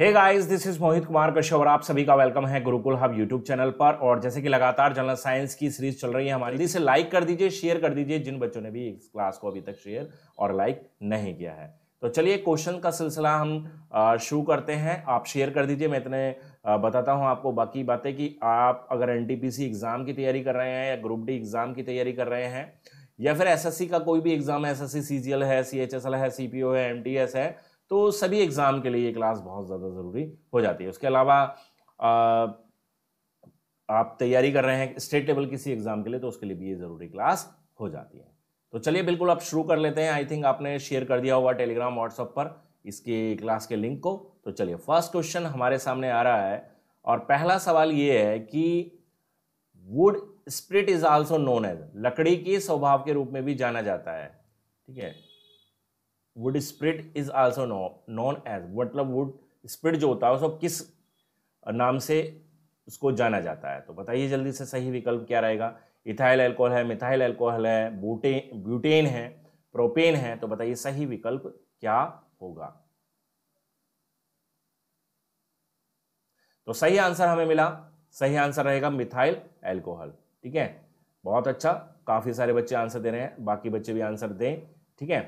Hey guys this is Mohit Kumar Kashyap और आप सभी का वेलकम है गुरुकुल हब यूट्यूब चैनल पर और जैसे कि लगातार जनरल साइंस की सीरीज चल रही है हमारी तो इसे लाइक कर दीजिए शेयर कर दीजिए जिन बच्चों ने भी इस क्लास को अभी तक शेयर और लाइक नहीं किया है तो चलिए क्वेश्चन का सिलसिला हम शुरू करते हैं आप शेयर कर दीजिए मैं इतने बताता हूँ आपको बाकी बातें कि आप अगर एन एग्ज़ाम की तैयारी कर रहे हैं या ग्रुप डी एग्ज़ाम की तैयारी कर रहे हैं या फिर एसएससी का कोई भी एग्ज़ाम है एसएससी सीजीएल है सीएचएसएल है सीपीओ है एमटीएस है तो सभी एग्ज़ाम के लिए ये क्लास बहुत ज़्यादा ज़रूरी हो जाती है उसके अलावा आप तैयारी कर रहे हैं स्टेट लेवल किसी एग्ज़ाम के लिए तो उसके लिए भी ये ज़रूरी क्लास हो जाती है तो चलिए बिल्कुल आप शुरू कर लेते हैं आई थिंक आपने शेयर कर दिया होगा टेलीग्राम व्हाट्सअप पर इसके क्लास के लिंक को तो चलिए फर्स्ट क्वेश्चन हमारे सामने आ रहा है और पहला सवाल ये है कि wood spirit is also known as लकड़ी के स्वभाव के रूप में भी जाना जाता है ठीक है wood spirit is also known as मतलब वुड स्प्रिट जो होता है उसको किस नाम से उसको जाना जाता है तो बताइए जल्दी से सही विकल्प क्या रहेगा इथाइल एल्कोहल है मिथाइल एल्कोहल है बूटे ब्यूटेन है प्रोपेन है तो बताइए सही विकल्प क्या होगा तो सही आंसर हमें मिला सही आंसर रहेगा मिथाइल एल्कोहल ठीक है बहुत अच्छा काफ़ी सारे बच्चे आंसर दे रहे हैं बाकी बच्चे भी आंसर दें ठीक है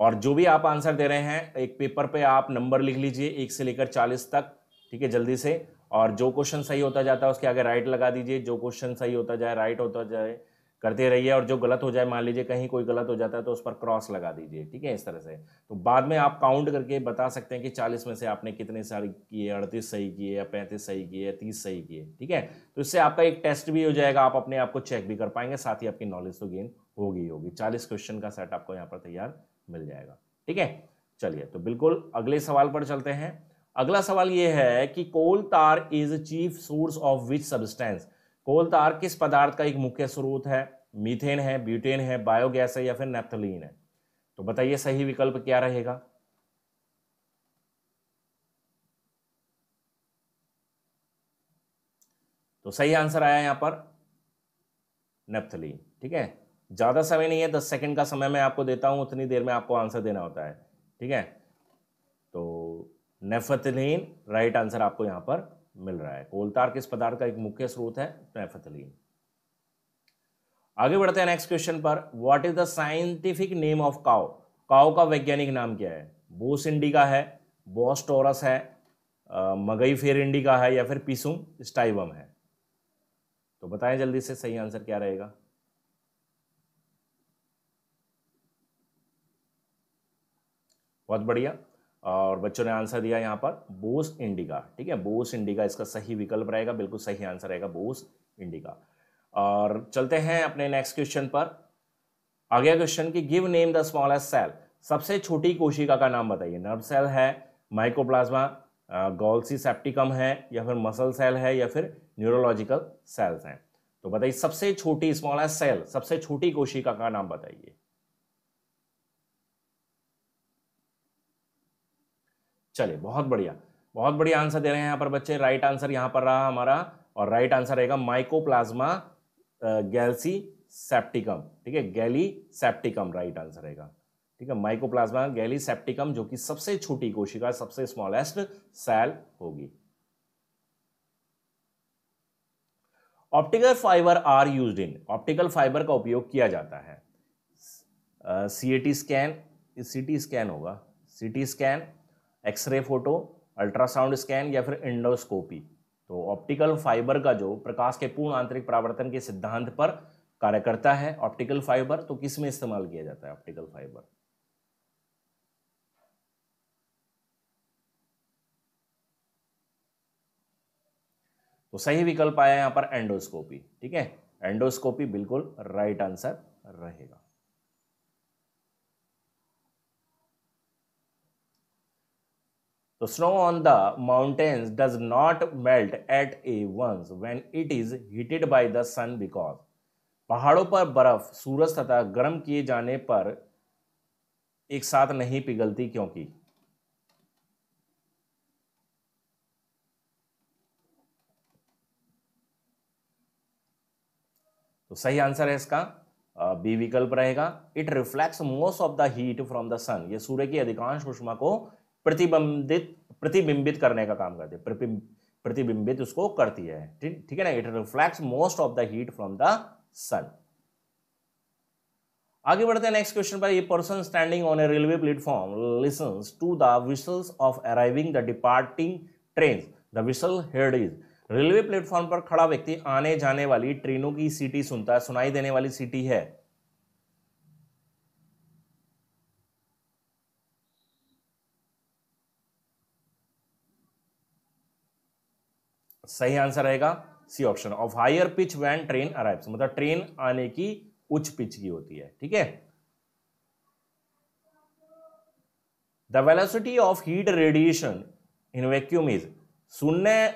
और जो भी आप आंसर दे रहे हैं एक पेपर पे आप नंबर लिख लीजिए एक से लेकर चालीस तक ठीक है जल्दी से और जो क्वेश्चन सही होता जाता है उसके आगे राइट लगा दीजिए जो क्वेश्चन सही होता जाए राइट होता जाए करते रहिए और जो गलत हो जाए मान लीजिए कहीं कोई गलत हो जाता है तो उस पर क्रॉस लगा दीजिए ठीक है इस तरह से तो बाद में आप काउंट करके बता सकते हैं कि चालीस में से आपने कितने सारे किए अड़तीस सही किए या पैंतीस सही किए या तीस सही किए ठीक है तो इससे आपका एक टेस्ट भी हो जाएगा आप अपने आप को चेक भी कर पाएंगे साथ ही आपकी नॉलेज तो गेन होगी होगी चालीस क्वेश्चन का सेट आपको यहाँ पर तैयार मिल जाएगा ठीक है चलिए तो बिल्कुल अगले सवाल पर चलते हैं अगला सवाल यह है कि coal tar is chief source of which substance coal tar किस पदार्थ का एक मुख्य स्रोत है मीथेन है ब्यूटेन है बायोगैस है या फिर नेप्थलीन है तो बताइए सही विकल्प क्या रहेगा तो सही आंसर आया यहां पर नेप्थलीन ठीक है ज़्यादा समय नहीं है दस सेकेंड का समय मैं आपको देता हूँ उतनी देर में आपको आंसर देना होता है ठीक है तो नेफतलीन राइट आंसर आपको यहाँ पर मिल रहा है कोलतार किस पदार्थ का एक मुख्य स्रोत है नेफतलीन आगे बढ़ते हैं नेक्स्ट क्वेश्चन पर what is the scientific name of cacao cacao का वैज्ञानिक नाम क्या है बोस इंडिका है बोस टोरस है मगई फेर इंडिका है या फिर पीसुम स्टाइबम है तो बताएं जल्दी से सही आंसर क्या रहेगा बहुत बढ़िया और बच्चों ने आंसर दिया यहाँ पर बोस इंडिका ठीक है बोस इंडिका इसका सही विकल्प रहेगा बिल्कुल सही आंसर रहेगा बोस इंडिका और चलते हैं अपने नेक्स्ट क्वेश्चन पर आगे क्वेश्चन की give name the smallest cell सबसे छोटी कोशिका का नाम बताइए नर्व सेल है माइक्रोप्लाज्मा गोल्सी सेप्टिकम है या फिर मसल सेल है या फिर न्यूरोलॉजिकल सेल्स हैं तो बताइए सबसे छोटी स्मॉलेस्ट सेल सबसे छोटी कोशिका का नाम बताइए चलिए बहुत बढ़िया बहुत बढ़िया आंसर दे रहे हैं यहाँ पर बच्चे राइट आंसर यहाँ पर रहा हमारा और राइट आंसर रहेगा माइकोप्लाज्मा गैलसी सेप्टिकम ठीक है गैली सेप्टिकम राइट आंसर रहेगा ठीक है माइकोप्लाज्मा गैली सेप्टिकम जो कि सबसे छोटी कोशिका सबसे स्मॉलेस्ट सेल होगी optical fibre are use in optical fibre का उपयोग किया जाता है C A T scan C T scan होगा C T scan X ray photo ultrasound scan या फिर इंडोस्कोपी तो ऑप्टिकल फाइबर का जो प्रकाश के पूर्ण आंतरिक परावर्तन के सिद्धांत पर कार्य करता है ऑप्टिकल फाइबर तो किस में इस्तेमाल किया जाता है ऑप्टिकल फाइबर तो सही विकल्प आया यहां पर एंडोस्कोपी ठीक है एंडोस्कोपी बिल्कुल राइट आंसर रहेगा तो snow on the mountains does not melt at a once when it is heated by the sun because पहाड़ों पर बर्फ सूरज तथा गर्म किए जाने पर एक साथ नहीं पिघलती क्योंकि तो सही आंसर है इसका बी विकल्प रहेगा it reflects most of the heat from the sun ये सूर्य की अधिकांश उष्मा को प्रतिबंधित प्रतिबिंबित करने का काम करती है प्रतिबिंबित उसको करती है ठीक है ना it reflect most of the heat from the sun आगे बढ़ते हैं नेक्स्ट क्वेश्चन पर ये person standing on a railway platform listen to the whistles of arriving the departing train the whistle heard is railway platform पर खड़ा व्यक्ति आने जाने वाली ट्रेनों की सीटी सुनता है सुनाई देने वाली सीटी है सही आंसर रहेगा C option of higher pitch when train arrive तो मतलब ट्रेन आने की उच्च पिच की होती है ठीक है the velocity of heat radiation in vacuum is शून्य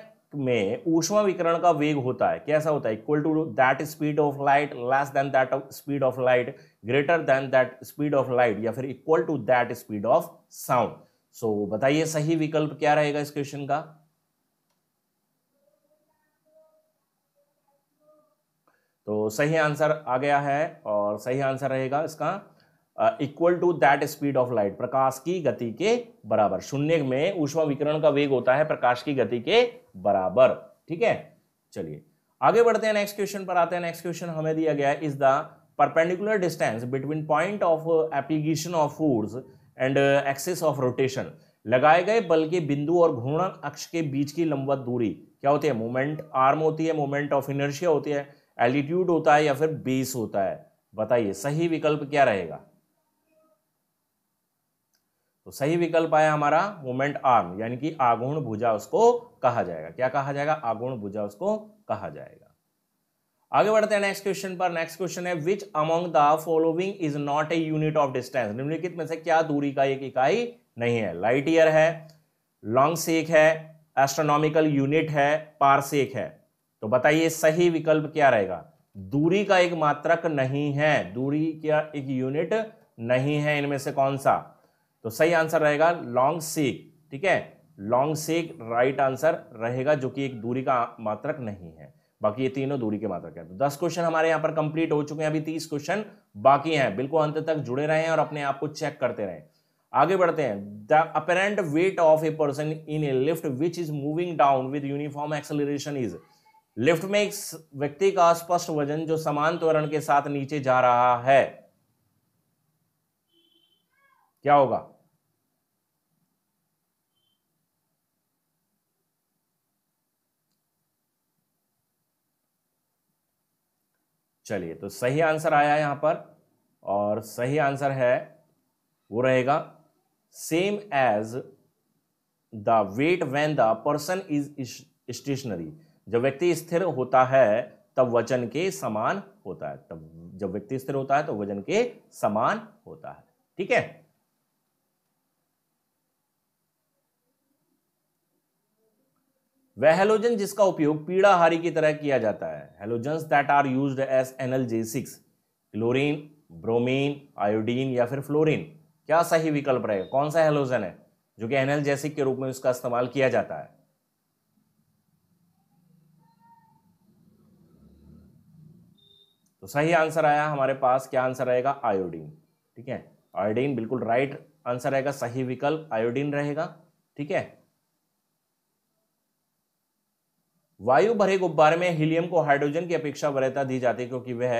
में ऊष्मा विकरण का वेग होता है कैसा होता है equal to that speed of light less than that speed of light greater than that speed of light या फिर equal to that speed of sound so बताइए सही विकल्प क्या रहेगा इस क्वेश्चन का तो सही आंसर आ गया है और सही आंसर रहेगा इसका equal to that speed of light प्रकाश की गति के बराबर शून्य में ऊष्मा विकिरण का वेग होता है प्रकाश की गति के बराबर ठीक है चलिए आगे बढ़ते हैं नेक्स्ट क्वेश्चन पर आते हैं नेक्स्ट क्वेश्चन हमें दिया गया is the perpendicular distance between point of application of force and axis of rotation लगाए गए बल के बिंदु और घूर्णन अक्ष के बीच की लंबवत दूरी क्या होती है मोमेंट आर्म होती है मोमेंट ऑफ इनर्शिया होती है एल्टीट्यूड होता है या फिर बेस होता है बताइए सही विकल्प क्या रहेगा तो सही विकल्प आया हमारा मोमेंट आर्म यानी कि आगुण भुजा उसको कहा जाएगा क्या कहा जाएगा आगुण भुजा उसको कहा जाएगा आगे बढ़ते हैं नेक्स्ट क्वेश्चन पर नेक्स्ट क्वेश्चन है which among the following is not a unit of distance निम्नलिखित में से क्या दूरी का एक इकाई नहीं है लाइट ईयर है लॉन्ग सेक है एस्ट्रोनॉमिकल यूनिट है पारसेक है तो बताइए सही विकल्प क्या रहेगा दूरी का एक मात्रक नहीं है दूरी का एक यूनिट नहीं है इनमें से कौन सा तो सही आंसर रहेगा लॉन्ग सीक ठीक है लॉन्ग सीक राइट आंसर रहेगा जो कि एक दूरी का मात्रक नहीं है बाकी ये तीनों दूरी के मात्रक है तो दस क्वेश्चन हमारे यहां पर कंप्लीट हो चुके हैं अभी तीस क्वेश्चन बाकी हैं बिल्कुल अंत तक जुड़े रहे और अपने आप को चेक करते रहे आगे बढ़ते हैं the apparent weight of a person in a lift which is moving down with uniform acceleration is lift में एक व्यक्ति का स्पष्ट वजन जो समान त्वरण के साथ नीचे जा रहा है क्या होगा चलिए तो सही आंसर आया यहां पर और सही आंसर है वो रहेगा same as the weight when the person is stationary जब व्यक्ति स्थिर होता है तब वजन के समान होता है तब जब व्यक्ति स्थिर होता है तो वजन के समान होता है ठीक है वह हेलोजन जिसका उपयोग पीड़ाहारी की तरह किया जाता है halogen that are use used as six chlorine bromine iodine या फिर फ्लोरीन क्या सही विकल्प रहेगा कौन सा हेलोजन है जो कि एनएल के रूप में उसका इस्तेमाल किया जाता है सही आंसर आया हमारे पास क्या आंसर रहेगा आयोडीन ठीक है आयोडीन बिल्कुल राइट आंसर रहेगा सही विकल्प आयोडीन रहेगा ठीक है वायु भरे गुब्बारे में हीलियम को हाइड्रोजन की अपेक्षा वरीयता दी जाती है क्योंकि वह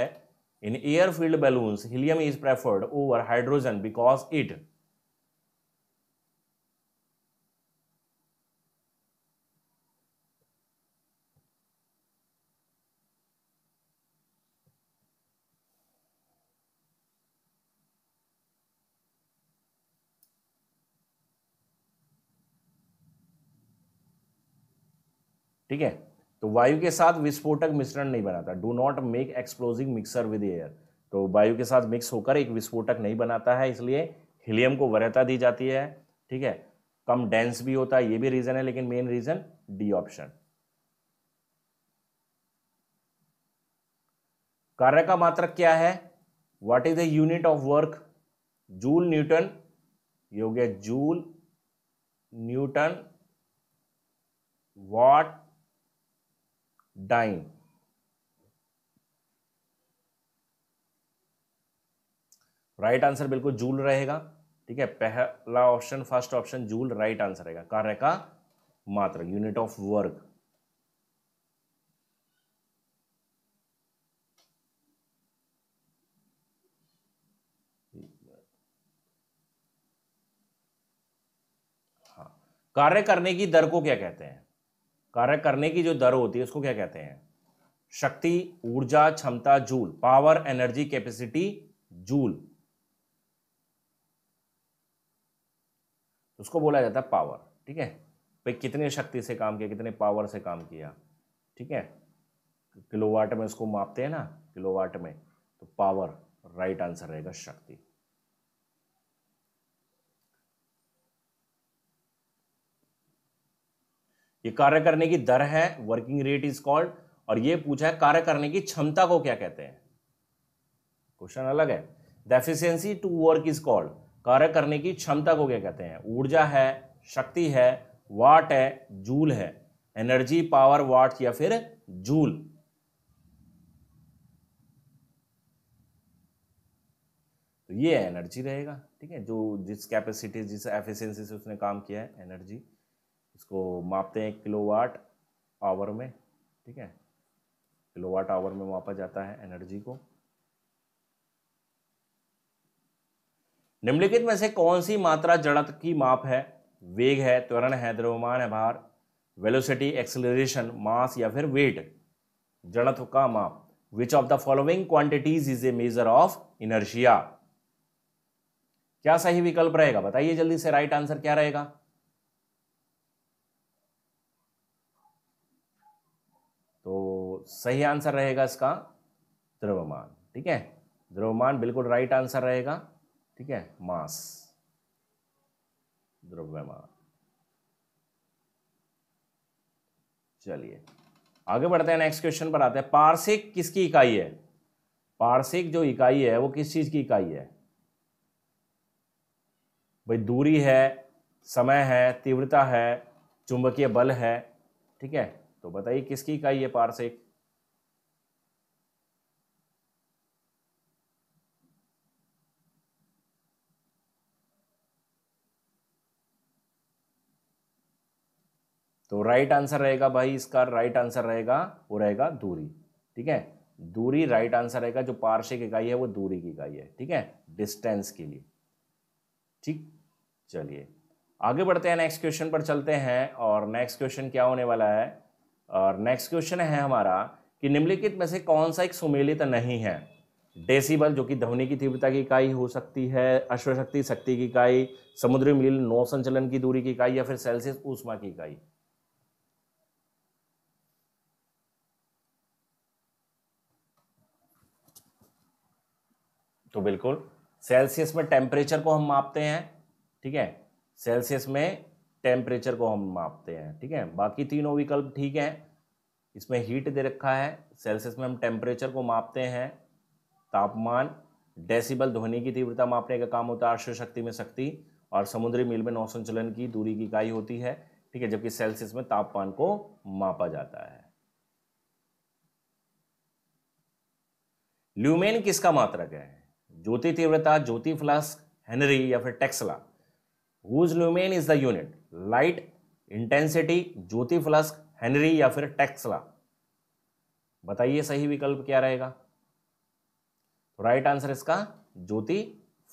in air filled balloons helium is preferred over hydrogen because it ठीक है तो वायु के साथ विस्फोटक मिश्रण नहीं बनाता do not make explosive mixture with air तो वायु के साथ मिक्स होकर एक विस्फोटक नहीं बनाता है इसलिए हीलियम को वरता दी जाती है ठीक है कम डेंस भी होता है ये भी रीज़न है लेकिन मेन रीज़न डी ऑप्शन कार्य का मात्रक क्या है what is the unit of work joule newton योग्य joule newton watt dyne right answer बिल्कुल जूल रहेगा ठीक है पहला option first option joule right answer रहेगा कार्य का मात्र यूनिट ऑफ वर्क कार्य करने की दर को क्या कहते हैं कार्य करने की जो दर होती है उसको क्या कहते हैं शक्ति ऊर्जा क्षमता joule power energy capacity joule तो उसको बोला जाता है पावर ठीक है भाई कितने शक्ति से काम किया कितने पावर से काम किया ठीक है किलोवाट में उसको मापते हैं ना किलोवाट में तो पावर राइट आंसर रहेगा शक्ति ये कार्य करने की दर है वर्किंग रेट इज कॉल्ड और ये पूछा है कार्य करने की क्षमता को क्या कहते हैं क्वेश्चन अलग है the to work is called कार्य करने की क्षमता को क्या कहते हैं ऊर्जा है शक्ति है वाट है जूल है एनर्जी पावर वाट या फिर जूल तो ये एनर्जी रहेगा ठीक है जो जिस कैपेसिटी जिस एफिशिएंसी से उसने काम किया है एनर्जी इसको मापते हैं किलोवाट आवर में ठीक है किलोवाट आवर में मापा जाता है एनर्जी को निम्नलिखित में से कौन सी मात्रा जड़त की माप है वेग है त्वरण है द्रव्यमान है भार वेलोसिटी एक्सेलरेशन मास या फिर वेट जड़त्व का माप which of the following quantities is a measure of inertia क्या सही विकल्प रहेगा बताइए जल्दी से राइट आंसर क्या रहेगा सही आंसर रहेगा इसका द्रव्यमान ठीक है द्रव्यमान बिल्कुल राइट आंसर रहेगा ठीक है मास द्रव्यमान चलिए आगे बढ़ते हैं नेक्स्ट क्वेश्चन पर आते हैं पार्सिक किसकी इकाई है पार्सिक जो इकाई है वो किस चीज की इकाई है भाई दूरी है समय है तीव्रता है चुंबकीय बल है ठीक है तो बताइए किसकी इकाई है पार्सिक राइट आंसर रहेगा भाई इसका राइट आंसर रहेगा वो रहेगा दूरी ठीक है दूरी राइट आंसर रहेगा जो पार्शिक इकाई है वो दूरी की इकाई है ठीक है डिस्टेंस के लिए ठीक चलिए आगे बढ़ते हैं नेक्स्ट क्वेश्चन पर चलते हैं और नेक्स्ट क्वेश्चन क्या होने वाला है और नेक्स्ट क्वेश्चन है हमारा कि निम्नलिखित में से कौन सा एक सुमेलित नहीं है डेसीबल जो कि ध्वनि की तीव्रता की इकाई हो सकती है अश्वशक्ति शक्ति की इकाई समुद्री मील नौ संचलन की दूरी की इकाई या फिर सेल्सियस ऊष्मा की इकाई तो बिल्कुल सेल्सियस में टेम्परेचर को हम मापते हैं ठीक है सेल्सियस में टेम्परेचर को हम मापते हैं ठीक है बाकी तीनों विकल्प ठीक हैं इसमें हीट दे रखा है सेल्सियस में हम टेम्परेचर को मापते हैं तापमान डेसिबल ध्वनि की तीव्रता मापने का काम होता है आर्श्व शक्ति में शक्ति और समुद्री मील में नौसंचलन की दूरी की इकाई होती है ठीक है जबकि सेल्सियस में तापमान को मापा जाता है ल्यूमेन किसका मात्रक है ज्योति तीव्रता ज्योति फ्लास्क हेनरी या फिर tesla whose lumen is the unit light intensity ज्योति फ्लास्क हेनरी या फिर टेक्सला बताइए सही विकल्प क्या रहेगा राइट तो आंसर इसका ज्योति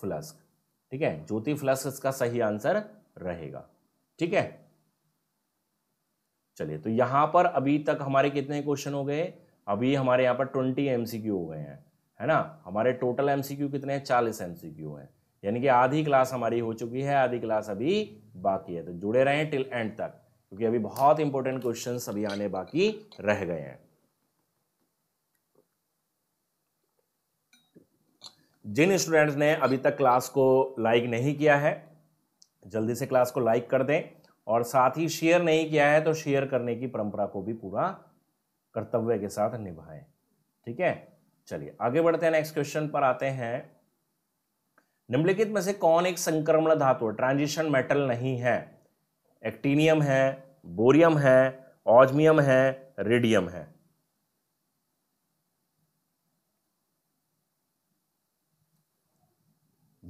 फ्लस्क ठीक है ज्योति फ्लस्क इसका सही आंसर रहेगा ठीक है चलिए तो यहां पर अभी तक हमारे कितने क्वेश्चन हो गए अभी हमारे यहां पर ट्वेंटी एमसीक्यू हो गए हैं है ना हमारे टोटल एमसीक्यू कितने हैं चालीस एमसीक्यू हैं यानी कि आधी क्लास हमारी हो चुकी है आधी क्लास अभी बाकी है तो जुड़े रहे टिल एंड तक क्योंकि अभी बहुत इंपॉर्टेंट क्वेश्चन अभी आने बाकी रह गए हैं जिन स्टूडेंट्स ने अभी तक क्लास को लाइक नहीं किया है जल्दी से क्लास को लाइक कर दें और साथ ही शेयर नहीं किया है तो शेयर करने की परंपरा को भी पूरा कर्तव्य के साथ निभाएं ठीक है चलिए आगे बढ़ते हैं नेक्स्ट क्वेश्चन पर आते हैं निम्नलिखित में से कौन एक संक्रमण धातु ट्रांजिशन मेटल नहीं है एक्टीनियम है बोरियम है ऑजमियम है रेडियम है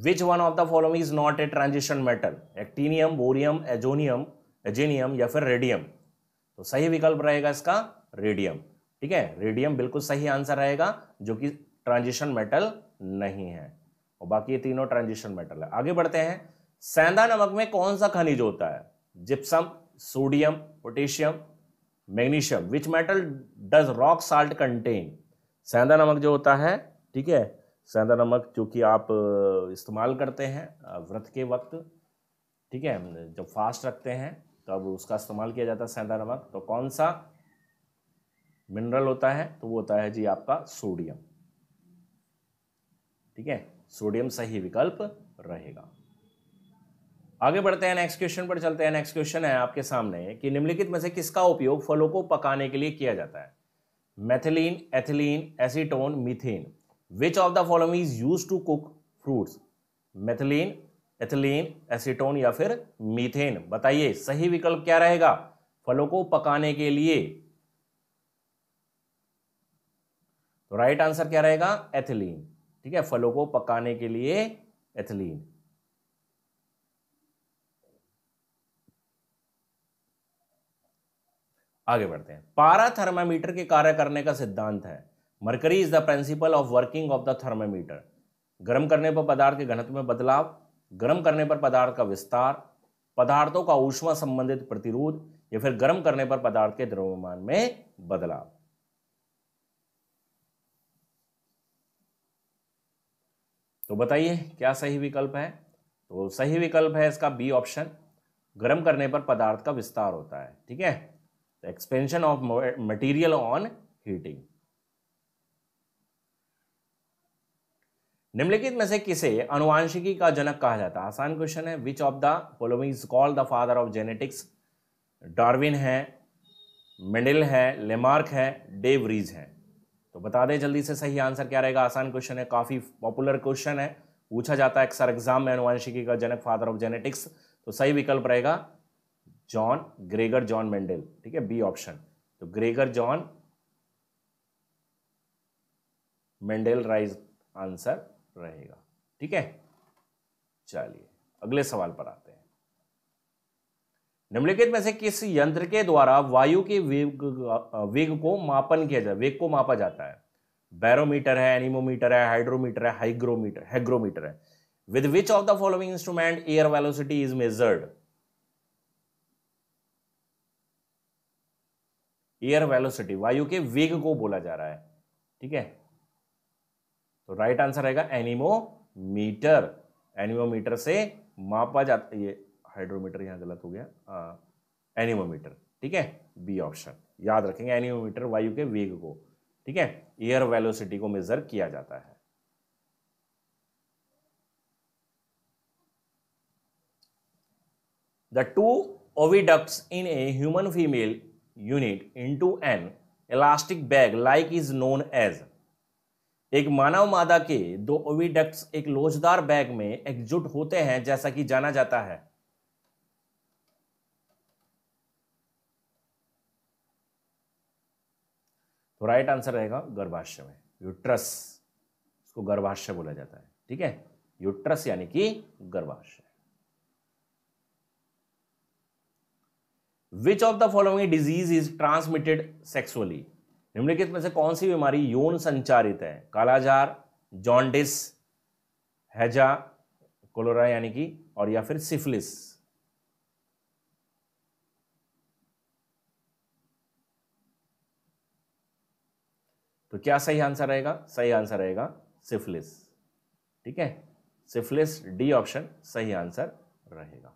which one of the following is not a transition metal actinium bohrium एजोनियम एजेनियम या फिर रेडियम तो सही विकल्प रहेगा इसका रेडियम ठीक है रेडियम बिल्कुल सही आंसर रहेगा जो कि ट्रांजिशन मेटल नहीं है और बाकी ये तीनों ट्रांजिशन मेटल है आगे बढ़ते हैं सेंधा नमक में कौन सा खनिज होता है gypsum sodium potassium magnesium which metal does rock salt contain सेंधा नमक जो होता है ठीक है सेंधा नमक जो कि आप इस्तेमाल करते हैं व्रत के वक्त ठीक है जब फास्ट रखते हैं तब उसका इस्तेमाल किया जाता है सेंधा नमक तो कौन सा मिनरल होता है तो वो होता है जी आपका सोडियम ठीक है सोडियम सही विकल्प रहेगा आगे बढ़ते हैं नेक्स्ट क्वेश्चन पर चलते हैं नेक्स्ट क्वेश्चन है आपके सामने कि निम्नलिखित में से किसका उपयोग फलों को पकाने के लिए किया जाता है methylene ethylene acetone methane which of the following is use to cook fruits methylene ethylene acetone या फिर मीथेन बताइए सही विकल्प क्या रहेगा फलों को पकाने के लिए तो राइट आंसर क्या रहेगा एथिलीन ठीक है फलों को पकाने के लिए एथिलीन आगे बढ़ते हैं पारा थर्मामीटर के कार्य करने का सिद्धांत है mercury is the principle of working of the thermometer गर्म करने पर पदार्थ के घनत्व में बदलाव गर्म करने पर पदार्थ का विस्तार पदार्थों का ऊष्मा संबंधित प्रतिरोध या फिर गर्म करने पर पदार्थ के द्रव्यमान में बदलाव तो बताइए क्या सही विकल्प है तो सही विकल्प है इसका बी ऑप्शन गर्म करने पर पदार्थ का विस्तार होता है ठीक है expansion of material on heating निम्नलिखित में से किसे अनुवांशिकी का जनक कहा जाता है आसान क्वेश्चन है which of the following is called the father of genetics Darwin है मेंडल है लेमार्क है डेवरीज है तो बता दें जल्दी से सही आंसर क्या रहेगा आसान क्वेश्चन है काफ़ी पॉपुलर क्वेश्चन है पूछा जाता है अक्सर एग्जाम में अनुवांशिकी का जनक फादर ऑफ जेनेटिक्स तो सही विकल्प रहेगा जॉन ग्रेगर जॉन मेंडल ठीक है बी ऑप्शन तो Gregor John Mendel right answer रहेगा ठीक है चलिए अगले सवाल पर आते निम्नलिखित में से किस यंत्र के द्वारा वायु के वेग वेग को मापन किया जाए वेग को मापा जाता है बैरोमीटर है एनिमोमीटर है हाइड्रोमीटर है हाइग्रोमीटर हाइग्रोमीटर है with which of the following instrument air velocity is measured air velocity वायु के वेग को बोला जा रहा है ठीक है तो राइट आंसर रहेगा एनिमोमीटर एनिमोमीटर से मापा जाता है हाइड्रोमीटर यहाँ गलत हो गया एनिमोमीटर ठीक है बी ऑप्शन याद रखेंगे एनिमोमीटर वायु के वेग को ठीक है एयर वेलोसिटी को मेजर किया जाता है the to two in a human female unit into an elastic bag like is known as एक मानव मादा के दो ओविडक्ट्स एक लोचदार बैग में एकजुट होते हैं जैसा कि जाना जाता है राइट आंसर रहेगा गर्भाशय में यूट्रस इसको गर्भाशय बोला जाता है ठीक है यूट्रस यानी कि गर्भाशय which of the following disease is transmitted sexually निम्नलिखित में से कौन सी बीमारी यौन संचारित है कालाजार जॉन्डिस हैजा कोलोरा यानी कि और या फिर सिफिलिस तो क्या सही आंसर रहेगा सही आंसर रहेगा सिफिलिस ठीक है सिफिलिस डी ऑप्शन सही आंसर रहेगा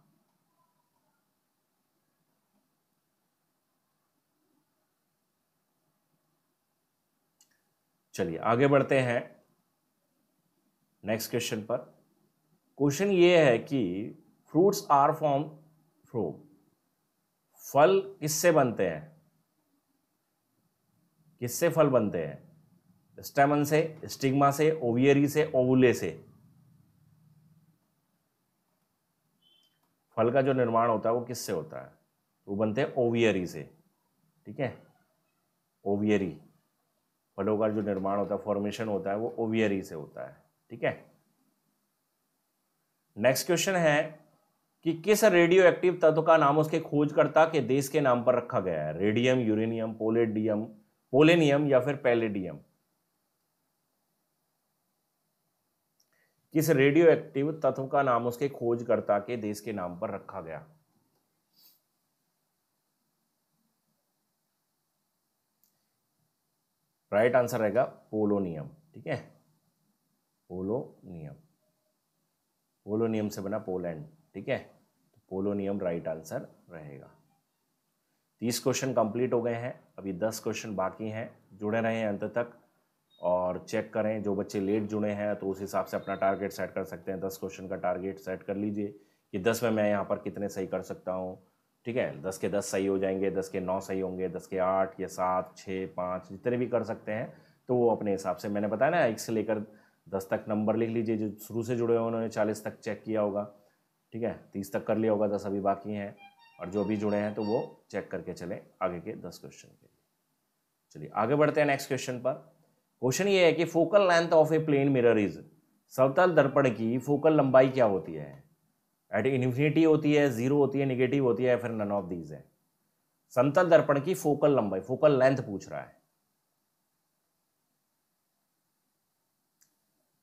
चलिए आगे बढ़ते हैं नेक्स्ट क्वेश्चन पर क्वेश्चन ये है कि फ्रूट्स आर फॉर्म फ्रूट फल किससे बनते हैं किससे फल बनते हैं स्टेमन से स्टिग्मा से ओवियरी से ओवुले से फल का जो निर्माण होता है वो किससे होता है वो बनते हैं ओवियरी से ठीक है ओवियरी फलों का जो निर्माण होता है फॉर्मेशन होता है वो ओवियरी से होता है ठीक है नेक्स्ट क्वेश्चन है कि किस रेडियो एक्टिव तत्व का नाम उसके खोजकर्ता के देश के नाम पर रखा गया है रेडियम यूरेनियम पोलेडियम पोलेनियम या फिर पेलेडियम किस रेडियो एक्टिव तत्व का नाम उसके खोजकर्ता के देश के नाम पर रखा गया राइट आंसर रहेगा पोलोनियम ठीक है पोलोनियम पोलोनियम से बना पोलैंड ठीक है तो पोलोनियम राइट आंसर रहेगा तीस क्वेश्चन कंप्लीट हो गए हैं अभी दस क्वेश्चन बाकी हैं जुड़े रहे हैं अंत तक और चेक करें जो बच्चे लेट जुड़े हैं तो उस हिसाब से अपना टारगेट सेट कर सकते हैं दस क्वेश्चन का टारगेट सेट कर लीजिए कि दस में मैं यहाँ पर कितने सही कर सकता हूँ ठीक है दस के दस सही हो जाएंगे दस के नौ सही होंगे दस के आठ या सात छः पाँच जितने भी कर सकते हैं तो वो अपने हिसाब से मैंने बताया ना एक से लेकर दस तक नंबर लिख लीजिए जो शुरू से जुड़े हुए उन्होंने चालीस तक चेक किया होगा ठीक है तीस तक कर लिया होगा दस अभी बाकी हैं और जो अभी जुड़े हैं तो वो चेक करके चलें आगे के दस क्वेश्चन के लिए चलिए आगे बढ़ते हैं नेक्स्ट क्वेश्चन पर क्वेश्चन ये है कि focal length of a plane mirror is सवतल दर्पण की फोकल लंबाई क्या होती है एट इन्फिनिटी होती है जीरो होती है निगेटिव होती है फिर नन ऑफ दीज है समतल दर्पण की फोकल लंबाई फोकल लेंथ पूछ रहा है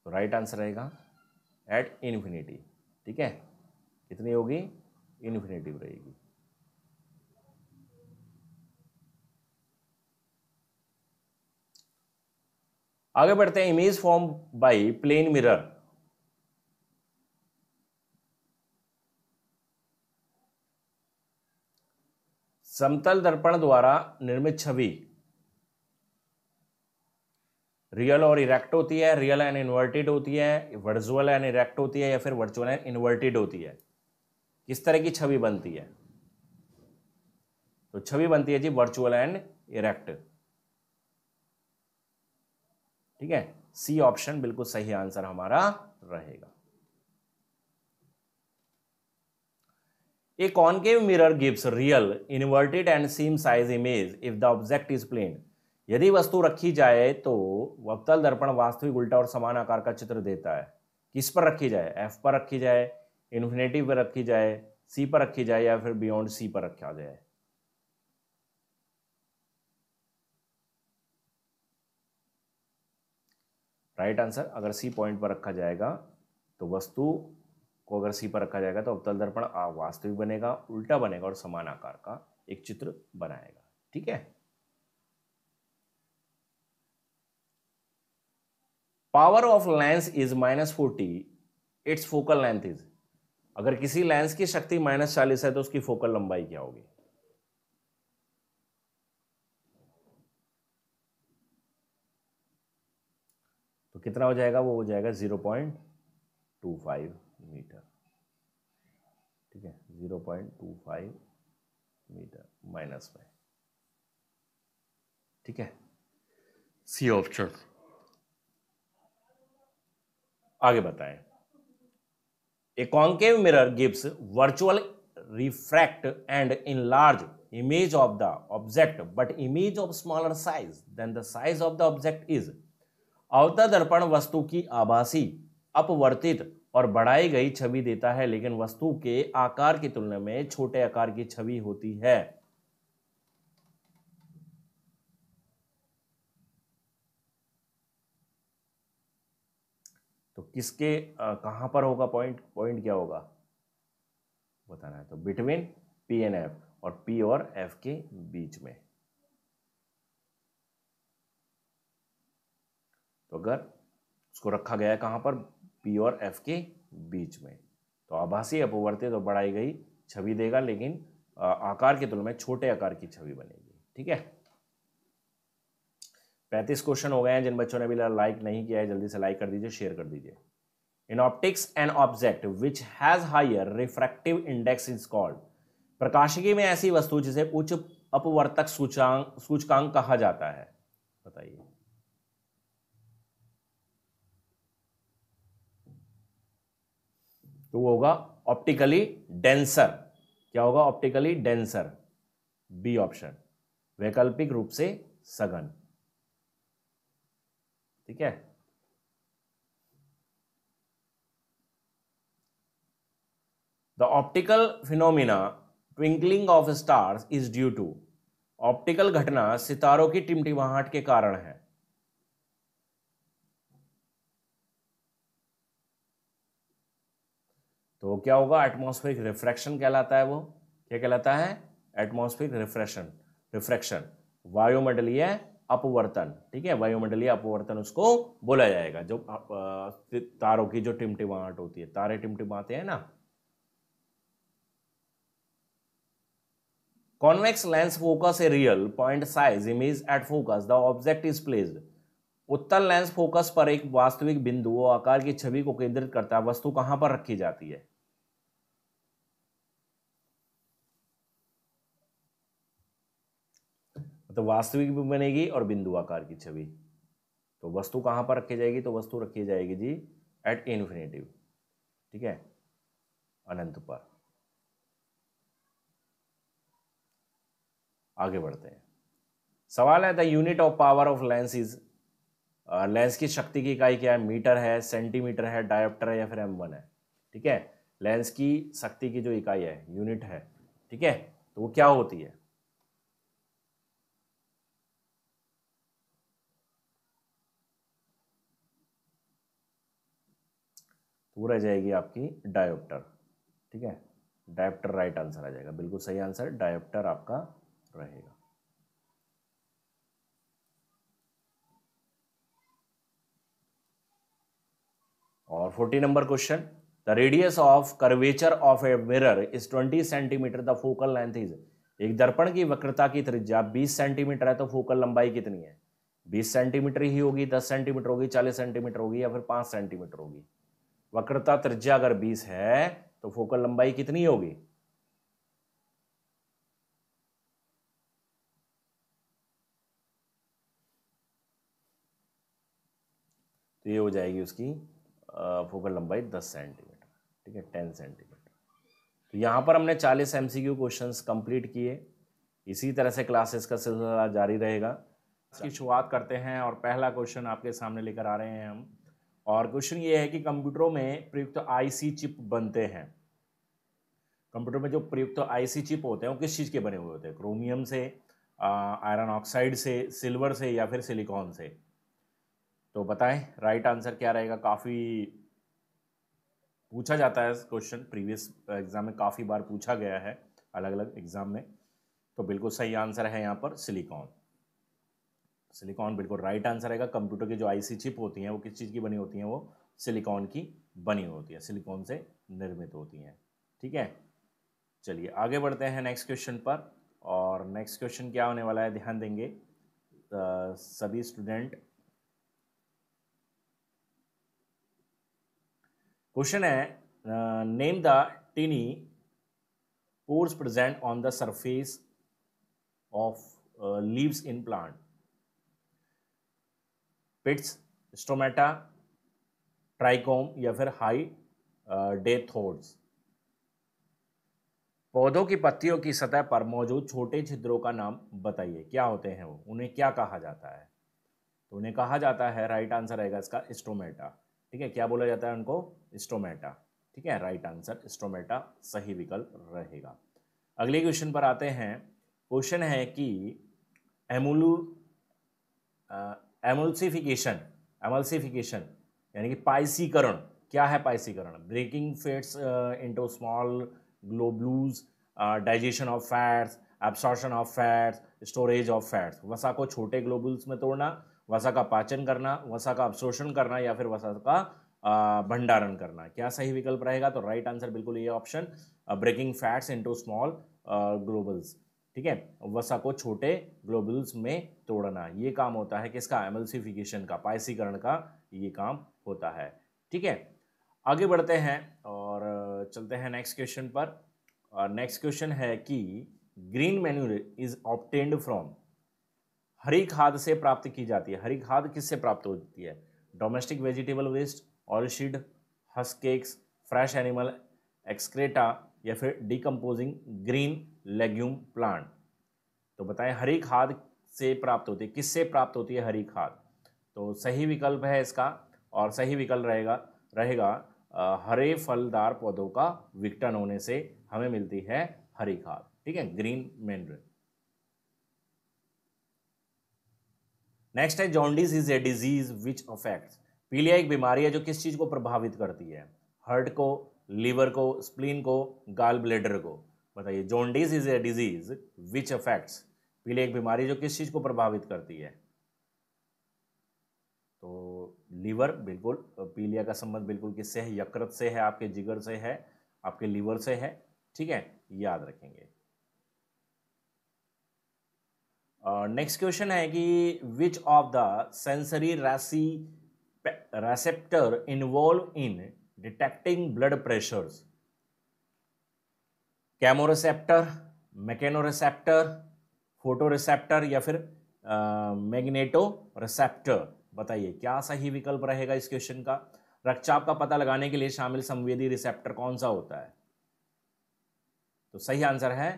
तो राइट आंसर रहेगा एट इन्फिनिटी ठीक है कितनी होगी इन्फिनिटिव रहेगी आगे बढ़ते हैं image form by plane mirror समतल दर्पण द्वारा निर्मित छवि रियल और इरेक्ट होती है रियल एंड इन्वर्टेड होती है वर्चुअल एंड इरेक्ट होती है या फिर वर्चुअल एंड इन्वर्टेड होती है किस तरह की छवि बनती है तो छवि बनती है जी वर्चुअल एंड इरेक्ट ठीक है सी ऑप्शन बिल्कुल सही आंसर हमारा रहेगा a concave mirror gives real inverted and same size image if the object is plane यदि वस्तु रखी जाए तो वक्तल दर्पण वास्तविक उल्टा और समान आकार का चित्र देता है किस पर रखी जाए एफ पर रखी जाए इन्फिनेटिव पर रखी जाए सी पर रखी जाए या फिर बियॉन्ड सी पर रखा जाए राइट आंसर अगर सी पॉइंट पर रखा जाएगा तो वस्तु को अगर सी पर रखा जाएगा तो अवतल दर्पण वास्तविक बनेगा उल्टा बनेगा और समान आकार का एक चित्र बनाएगा ठीक है power of lens is minus forty its focal length is अगर किसी लेंस की शक्ति माइनस चालीस है तो उसकी फोकल लंबाई क्या होगी कितना हो जाएगा वो हो जाएगा zero point two five metre ठीक है zero point two five metre minus five ठीक है सी ऑप्शन आगे बताएं a concave mirror gives virtual refract and enlarge image of the object but image of smaller size than the size of the object is अवतर दर्पण वस्तु की आभासी अपवर्तित और बढ़ाई गई छवि देता है लेकिन वस्तु के आकार की तुलना में छोटे आकार की छवि होती है तो किसके कहां पर होगा पॉइंट पॉइंट क्या होगा बताना है तो बिटवीन पी एंड एफ और पी और एफ के बीच में अगर उसको रखा गया है कहाँ पर पी और एफ के बीच में तो आभासी अपवर्तित और बढ़ाई गई छवि देगा लेकिन आकार की तुलना में छोटे आकार की छवि बनेगी ठीक है पैंतीस क्वेश्चन हो गए हैं जिन बच्चों ने अभी लाइक नहीं किया है जल्दी से लाइक कर दीजिए शेयर कर दीजिए in optics and object which has higher refractive index is called प्रकाशिकी में ऐसी वस्तु जिसे उच्च अपवर्तक सूचांक सूचकांक कहा जाता है बताइए तो वो होगा ऑप्टिकली डेंसर क्या होगा ऑप्टिकली डेंसर बी ऑप्शन वैकल्पिक रूप से सघन ठीक है the optical phenomena twinkling of stars is due to optical घटना सितारों की टिमटिमाहट के कारण है तो क्या होगा एटमोस्फेरिक रिफ्रैक्शन कहलाता है वो क्या कहलाता है एटमोस्फेरिक रिफ्रैक्शन रिफ्रैक्शन वायुमंडलीय अपवर्तन ठीक है वायुमंडलीय अपवर्तन उसको बोला जाएगा जो तारों की जो टिमटिमाहट होती है तारे टिमटिमाते हैं ना convex lens focus a real point size image at focus the object is placed उत्तल लेंस फोकस पर एक वास्तविक बिंदु आकार की छवि को केंद्रित करता है वस्तु कहां पर रखी जाती है तो वास्तविक भी बनेगी और बिंदु आकार की छवि तो वस्तु कहाँ पर रखी जाएगी तो वस्तु रखी जाएगी जी एट इन्फिनेटिव ठीक है अनंत पर आगे बढ़ते हैं सवाल है the unit of power of lens is lens की शक्ति की इकाई क्या है मीटर है सेंटीमीटर है डायोप्टर है या फिर एम वन है ठीक है लेंस की शक्ति की जो इकाई है यूनिट है ठीक है तो वो क्या होती है वो रह जाएगी आपकी डायोप्टर ठीक है डायोप्टर राइट आंसर आ जाएगा बिल्कुल सही आंसर डायोप्टर आपका रहेगा और forty number question the radius of curvature of a mirror is twenty centimetre the focal length is एक दर्पण की वक्रता की त्रिज्या बीस सेंटीमीटर है तो फोकल लंबाई कितनी है बीस सेंटीमीटर ही होगी दस सेंटीमीटर होगी चालीस सेंटीमीटर होगी या फिर पांच सेंटीमीटर होगी वक्रता त्रिज्या अगर 20 है तो फोकल लंबाई कितनी होगी तो ये हो जाएगी उसकी फोकल लंबाई 10 सेंटीमीटर ठीक है 10 सेंटीमीटर तो यहां पर हमने 40 एमसीक्यू क्वेश्चंस कंप्लीट किए इसी तरह से क्लासेस का सिलसिला जारी रहेगा इसकी शुरुआत करते हैं और पहला क्वेश्चन आपके सामने लेकर आ रहे हैं हम और क्वेश्चन ये है कि कंप्यूटरों में प्रयुक्त आईसी चिप बनते हैं कंप्यूटर में जो प्रयुक्त आईसी चिप होते हैं वो किस चीज़ के बने हुए होते हैं क्रोमियम से आयरन ऑक्साइड से सिल्वर से या फिर सिलिकॉन से तो बताएं राइट आंसर क्या रहेगा काफ़ी पूछा जाता है क्वेश्चन प्रीवियस एग्ज़ाम में काफ़ी बार पूछा गया है अलग अलग एग्ज़ाम में तो बिल्कुल सही आंसर है यहाँ पर सिलिकॉन सिलिकॉन बिल्कुल राइट आंसर आएगा कंप्यूटर की जो आईसी चिप होती हैं वो किस चीज़ की बनी होती हैं वो सिलिकॉन की बनी होती है सिलिकॉन से निर्मित होती हैं ठीक है चलिए आगे बढ़ते हैं नेक्स्ट क्वेश्चन पर और नेक्स्ट क्वेश्चन क्या होने वाला है ध्यान देंगे सभी स्टूडेंट क्वेश्चन है name the tiny pores present on the surface of leaves in plant pits stomata trichome या फिर हाई डेथोड्स पौधों की पत्तियों की सतह पर मौजूद छोटे छिद्रों का नाम बताइए क्या होते हैं वो उन्हें क्या कहा जाता है तो उन्हें कहा जाता है राइट आंसर रहेगा इसका स्टोमेटा ठीक है क्या बोला जाता है उनको स्टोमेटा ठीक है राइट आंसर स्टोमेटा सही विकल्प रहेगा अगले क्वेश्चन पर आते हैं क्वेश्चन है कि एमुलू एमल्सिफिकेशन एमल्सिफिकेशन यानी कि पाइसीकरण क्या है पाइसीकरण breaking fats into small globules digestion of fats absorption of fats storage of fats वसा को छोटे ग्लोबुल्स में तोड़ना वसा का पाचन करना वसा का अब्सोर्शन करना या फिर वसा का uh, भंडारण करना क्या सही विकल्प रहेगा तो राइट आंसर बिल्कुल ये option breaking fats into small globules ठीक है वसा को छोटे ग्लोबुल्स में तोड़ना ये काम होता है किसका एमल्सिफिकेशन का पायसीकरण का ये काम होता है ठीक है आगे बढ़ते हैं और चलते हैं नेक्स्ट क्वेश्चन पर और नेक्स्ट क्वेश्चन है कि green manure is obtained from हरी खाद से प्राप्त की जाती है हरी खाद किससे प्राप्त होती है domestic vegetable waste orchid husks fresh animal excreta या फिर डिकम्पोजिंग ग्रीन लेग्यूम प्लांट तो बताएं हरी खाद से प्राप्त होती है किससे प्राप्त होती है हरी खाद तो सही विकल्प है इसका और सही विकल्प रहेगा रहेगा हरे फलदार पौधों का विकटन होने से हमें मिलती है हरी खाद ठीक है ग्रीन मैंड्रिन नेक्स्ट है jaundice is a disease which affect पीलिया एक बीमारी है जो किस चीज़ को प्रभावित करती है हर्ट को लीवर को स्प्लीन को गाल ब्लेडर को बताइए jaundice is a disease which affects पीले एक बीमारी जो किस चीज़ को प्रभावित करती है तो लीवर बिल्कुल पीलिया का संबंध बिल्कुल किससे है यकृत से है आपके जिगर से है आपके लीवर से है ठीक है याद रखेंगे नेक्स्ट uh, क्वेश्चन है कि विच ऑफ द सेंसरी राशि receptor involve in detecting blood pressures chemoreceptor mechanoreceptor photoreceptor या फिर मैग्नेटो रिसेप्टर बताइए क्या सही विकल्प रहेगा इस क्वेश्चन का रक्तचाप का पता लगाने के लिए शामिल संवेदी रिसेप्टर कौन सा होता है तो सही आंसर है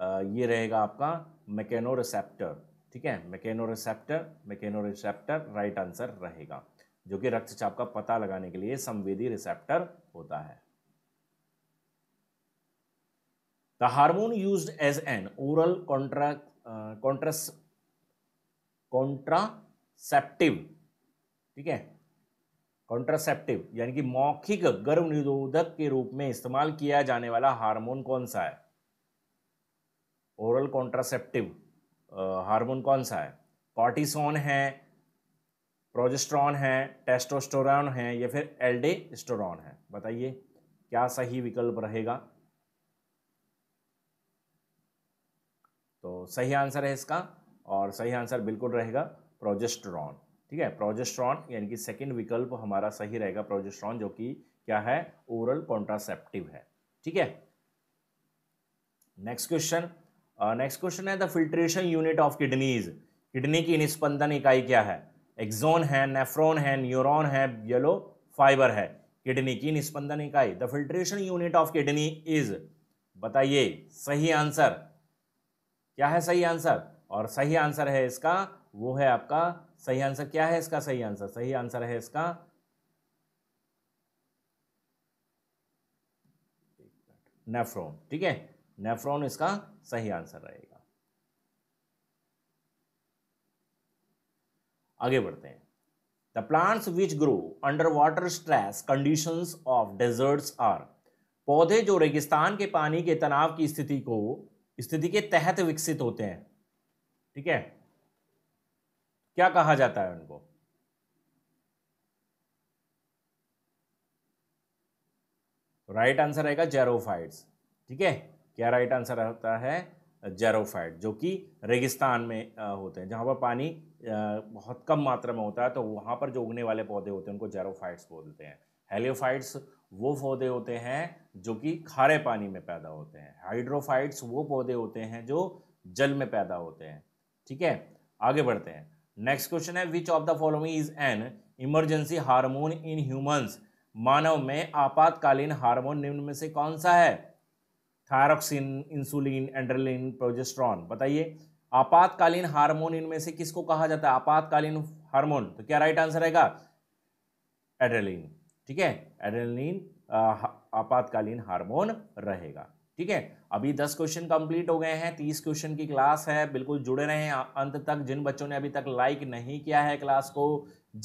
आ, ये रहेगा आपका रिसेप्टर ठीक है मैकेनो रिसेप्टर राइट आंसर रहेगा जो कि रक्तचाप का पता लगाने के लिए संवेदी रिसेप्टर होता है The hormone used as an oral contra, uh, contras, contraceptive ठीक है कॉन्ट्रासेप्टिव यानी कि मौखिक गर्भ निरोधक के रूप में इस्तेमाल किया जाने वाला हार्मोन कौन सा है ओरल कॉन्ट्रासेप्टिव uh, हार्मोन कौन सा है कॉर्टिसोन है प्रोजेस्ट्रॉन है टेस्टोस्टोरॉन है या फिर एल्डेस्टोरॉन है बताइए क्या सही विकल्प रहेगा तो सही आंसर है इसका और सही आंसर बिल्कुल रहेगा प्रोजेस्ट्रॉन ठीक है प्रोजेस्ट्रॉन यानी कि सेकेंड विकल्प हमारा सही रहेगा प्रोजेस्ट्रॉन जो कि क्या है ओरल कॉन्ट्रासेप्टिव है ठीक है नेक्स्ट क्वेश्चन नेक्स्ट क्वेश्चन है the filtration unit of kidneys kidney की निष्पंदन इकाई क्या है एक्जोन है नेफ्रॉन है न्यूरोन है येलो फाइबर है किडनी की निष्पंदन इकाई the filtration unit of kidney is बताइए सही आंसर क्या है सही आंसर और सही आंसर है इसका वो है आपका सही आंसर क्या है इसका सही आंसर सही आंसर है इसका नेफ्रॉन ठीक है नेफ्रॉन इसका सही आंसर रहेगा आगे बढ़ते हैं the plants which grow under water stress condition of deserts are पौधे जो रेगिस्तान के पानी के तनाव की स्थिति को स्थिति के तहत विकसित होते हैं ठीक है क्या कहा जाता है उनको राइट आंसर रहेगा जेरोफाइट्स ठीक है क्या राइट आंसर होता है जेरोफाइट जो कि रेगिस्तान में होते हैं जहां पर पानी बहुत कम मात्रा में होता है तो वहां पर जो उगने वाले पौधे होते हैं उनको जेरोफाइट्स बोलते हैं हेलियोफाइट्स वो पौधे होते हैं जो कि खारे पानी में पैदा होते हैं हाइड्रोफाइट्स वो पौधे होते हैं जो जल में पैदा होते हैं ठीक है आगे बढ़ते हैं नेक्स्ट क्वेश्चन है which of the following is an emergency hormone in humans मानव में आपातकालीन हार्मोन निम्न में से कौन सा है थायरोक्सिन इंसुलिन एंड्रलिन प्रोजेस्ट्रॉन बताइए आपातकालीन हार्मोन इनमें से किसको कहा जाता है आपातकालीन हार्मोन तो क्या राइट आंसर रहेगा एड्रेलिन ठीक है एड्रेनलिन uh, आपातकालीन हार्मोन रहेगा ठीक है अभी दस क्वेश्चन कंप्लीट हो गए हैं तीस क्वेश्चन की क्लास है बिल्कुल जुड़े रहें अंत तक जिन बच्चों ने अभी तक लाइक नहीं किया है क्लास को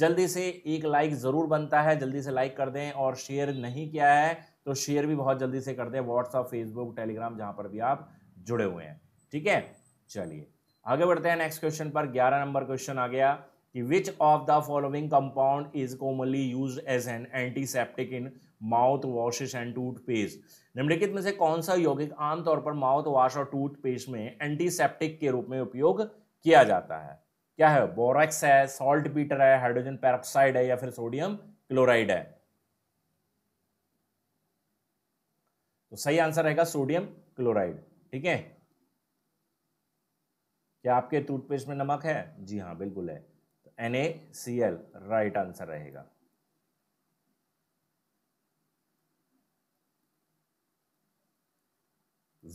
जल्दी से एक लाइक ज़रूर बनता है जल्दी से लाइक कर दें और शेयर नहीं किया है तो शेयर भी बहुत जल्दी से कर दें व्हाट्सअप फेसबुक टेलीग्राम जहाँ पर भी आप जुड़े हुए हैं ठीक है चलिए आगे बढ़ते हैं नेक्स्ट क्वेश्चन पर ग्यारह नंबर क्वेश्चन आ गया कि which of the following compound is commonly use as an antiseptic in mouth washes and toothpaste निम्नलिखित में से कौन सा यौगिक आमतौर पर माउथ वॉश और टूथपेस्ट में एंटीसेप्टिक के रूप में उपयोग किया जाता है क्या है बोरेक्स है सॉल्ट पीटर है हाइड्रोजन पेरोक्साइड है या फिर सोडियम क्लोराइड है तो सही आंसर रहेगा सोडियम क्लोराइड ठीक है क्या आपके टूथपेस्ट में नमक है जी हाँ बिल्कुल है एल राइट आंसर रहेगा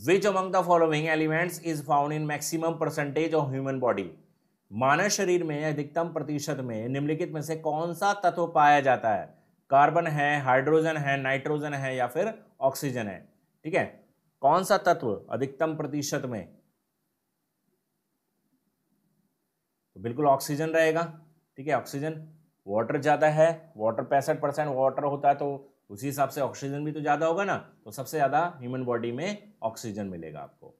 which among the following elements is found in maximum percentage of human body मानव शरीर में अधिकतम प्रतिशत में निम्नलिखित में से कौन सा तत्व पाया जाता है कार्बन है हाइड्रोजन है नाइट्रोजन है या फिर ऑक्सीजन है ठीक है कौन सा तत्व अधिकतम प्रतिशत में तो बिल्कुल ऑक्सीजन रहेगा ठीक है ऑक्सीजन वाटर ज़्यादा है वाटर पैंसठ परसेंट वाटर होता है तो उसी हिसाब से ऑक्सीजन भी तो ज़्यादा होगा ना तो सबसे ज़्यादा ह्यूमन बॉडी में ऑक्सीजन मिलेगा आपको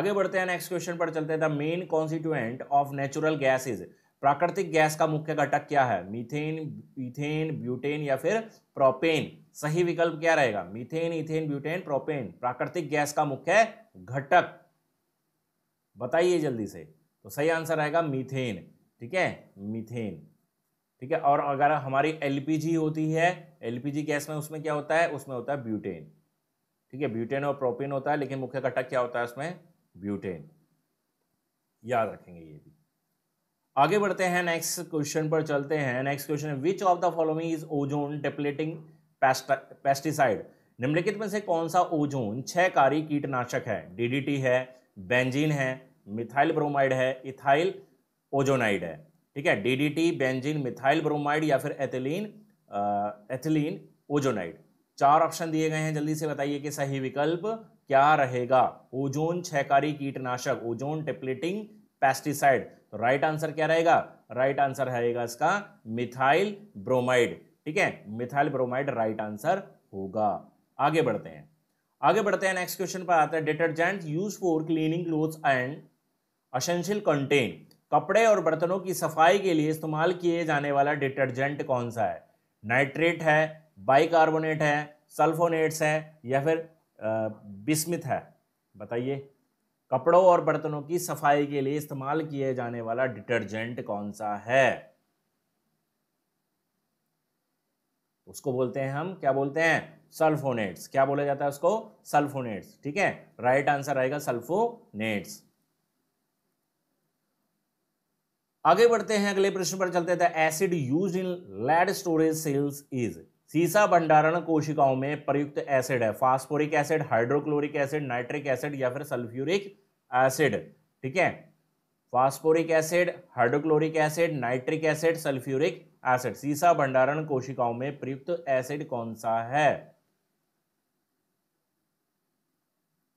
आगे बढ़ते हैं नेक्स्ट क्वेश्चन पर चलते हैं the main constituent of natural gases प्राकृतिक गैस का मुख्य घटक क्या है मीथेन इथेन ब्यूटेन या फिर प्रोपेन सही विकल्प क्या रहेगा मीथेन इथेन ब्यूटेन प्रोपेन प्राकृतिक गैस का मुख्य घटक बताइए जल्दी से तो सही आंसर आएगा मीथेन ठीक है मीथेन ठीक है और अगर हमारी एलपीजी होती है एलपीजी गैस में उसमें क्या होता है उसमें होता है ब्यूटेन ठीक है ब्यूटेन और प्रोपेन होता है लेकिन मुख्य घटक क्या होता है उसमें ब्यूटेन याद रखेंगे ये भी आगे बढ़ते हैं नेक्स्ट क्वेश्चन पर चलते हैं नेक्स्ट क्वेश्चन है which of the following is ozone depleting pesticide निम्नलिखित में से कौन सा ओजोन छह कारी कीटनाशक है डीडीटी है बेंजीन है मिथाइल ब्रोमाइड है इथाइल ओजोनाइड है ठीक है डीडीटी बेंजीन मिथाइल ब्रोमाइड या फिर एथिलीन एथिलीन ओजोनाइड चार ऑप्शन दिए गए हैं जल्दी से बताइए कि सही विकल्प क्या रहेगा ओजोन छहकारी कीटनाशक ओजोन टेप्लेटिंग पेस्टिसाइड तो राइट आंसर क्या रहेगा राइट आंसर रहेगा इसका मिथाइल ब्रोमाइड ठीक है मिथाइल ब्रोमाइड राइट आंसर होगा आगे बढ़ते हैं आगे बढ़ते हैं नेक्स्ट क्वेश्चन पर आता है detergent use for cleaning clothes and essential contain कपड़े और बर्तनों की सफाई के लिए इस्तेमाल किए जाने वाला डिटर्जेंट कौन सा है नाइट्रेट है बाइकार्बोनेट है सल्फोनेट्स है या फिर बिस्मित है बताइए कपड़ों और बर्तनों की सफाई के लिए इस्तेमाल किए जाने वाला डिटर्जेंट कौन सा है उसको बोलते हैं हम क्या बोलते हैं सल्फोनेट्स क्या बोला जाता है उसको सल्फोनेट्स ठीक है राइट आंसर आएगा सल्फोनेट्स आगे बढ़ते हैं अगले प्रश्न पर चलते थे acid use in lead storage cells is सीसा भंडारण कोशिकाओं में प्रयुक्त एसिड है phosphoric acid hydrochloric acid nitric acid या फिर सल्फ्यूरिक एसिड ठीक है phosphoric acid hydrochloric acid nitric acid sulphuric acid सीसा भंडारण कोशिकाओं में प्रयुक्त एसिड कौन सा है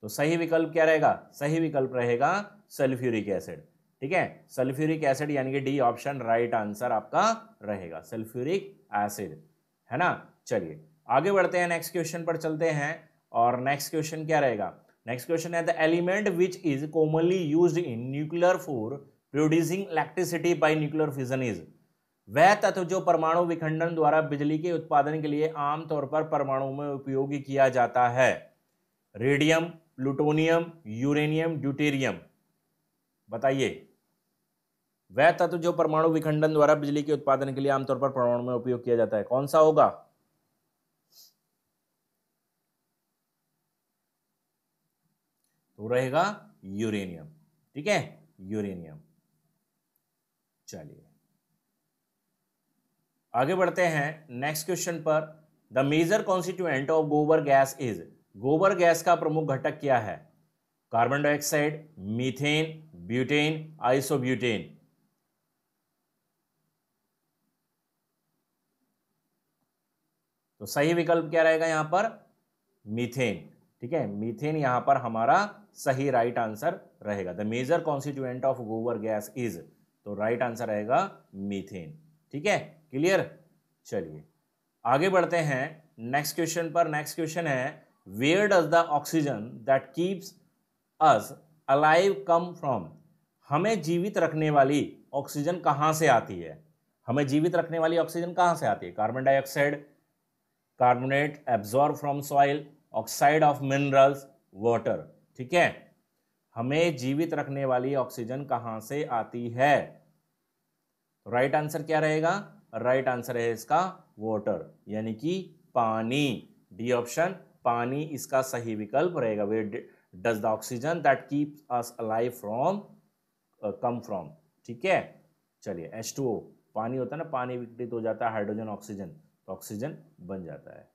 तो सही विकल्प क्या रहेगा सही विकल्प रहेगा सल्फ्यूरिक एसिड ठीक है सल्फ्यूरिक एसिड यानी कि डी ऑप्शन राइट आंसर आपका रहेगा सल्फ्यूरिक एसिड है ना चलिए आगे बढ़ते हैं नेक्स्ट क्वेश्चन पर चलते हैं और नेक्स्ट क्वेश्चन क्या रहेगा नेक्स्ट क्वेश्चन है the element which is commonly use in nuclear for producing electricity by nuclear fission is वह तत्व जो परमाणु विखंडन द्वारा बिजली के उत्पादन के लिए आमतौर पर परमाणु में उपयोग किया जाता है रेडियम प्लूटोनियम यूरेनियम ड्यूटेरियम बताइए वह तत्व जो परमाणु विखंडन द्वारा बिजली के उत्पादन के लिए आमतौर पर परमाणु में उपयोग किया जाता है कौन सा होगा तो रहेगा यूरेनियम ठीक है यूरेनियम चलिए आगे बढ़ते हैं नेक्स्ट क्वेश्चन पर the major constituent of gobar gas is गोबर गैस का प्रमुख घटक क्या है carbon dioxide methane butane isobutane तो सही विकल्प क्या रहेगा यहाँ पर मीथेन ठीक है मीथेन यहाँ पर हमारा सही राइट आंसर रहेगा the major constituent of gobar gas is तो राइट आंसर रहेगा मीथेन ठीक है क्लियर चलिए आगे बढ़ते हैं नेक्स्ट क्वेश्चन पर नेक्स्ट क्वेश्चन है where does the oxygen that keeps us alive come from हमें जीवित रखने वाली ऑक्सीजन कहाँ से आती है हमें जीवित रखने वाली ऑक्सीजन कहाँ से आती है carbon dioxide carbonate absorb from soil oxide of minerals water ठीक है हमें जीवित रखने वाली ऑक्सीजन कहां से आती है राइट तो right आंसर क्या रहेगा राइट right आंसर है इसका वाटर यानी कि पानी डी ऑप्शन पानी इसका सही विकल्प रहेगा where does the oxygen that keeps us alive from come from ठीक है चलिए H2O टू ओ पानी होता है ना पानी विकटित हो जाता है हाइड्रोजन ऑक्सीजन ऑक्सीजन बन जाता है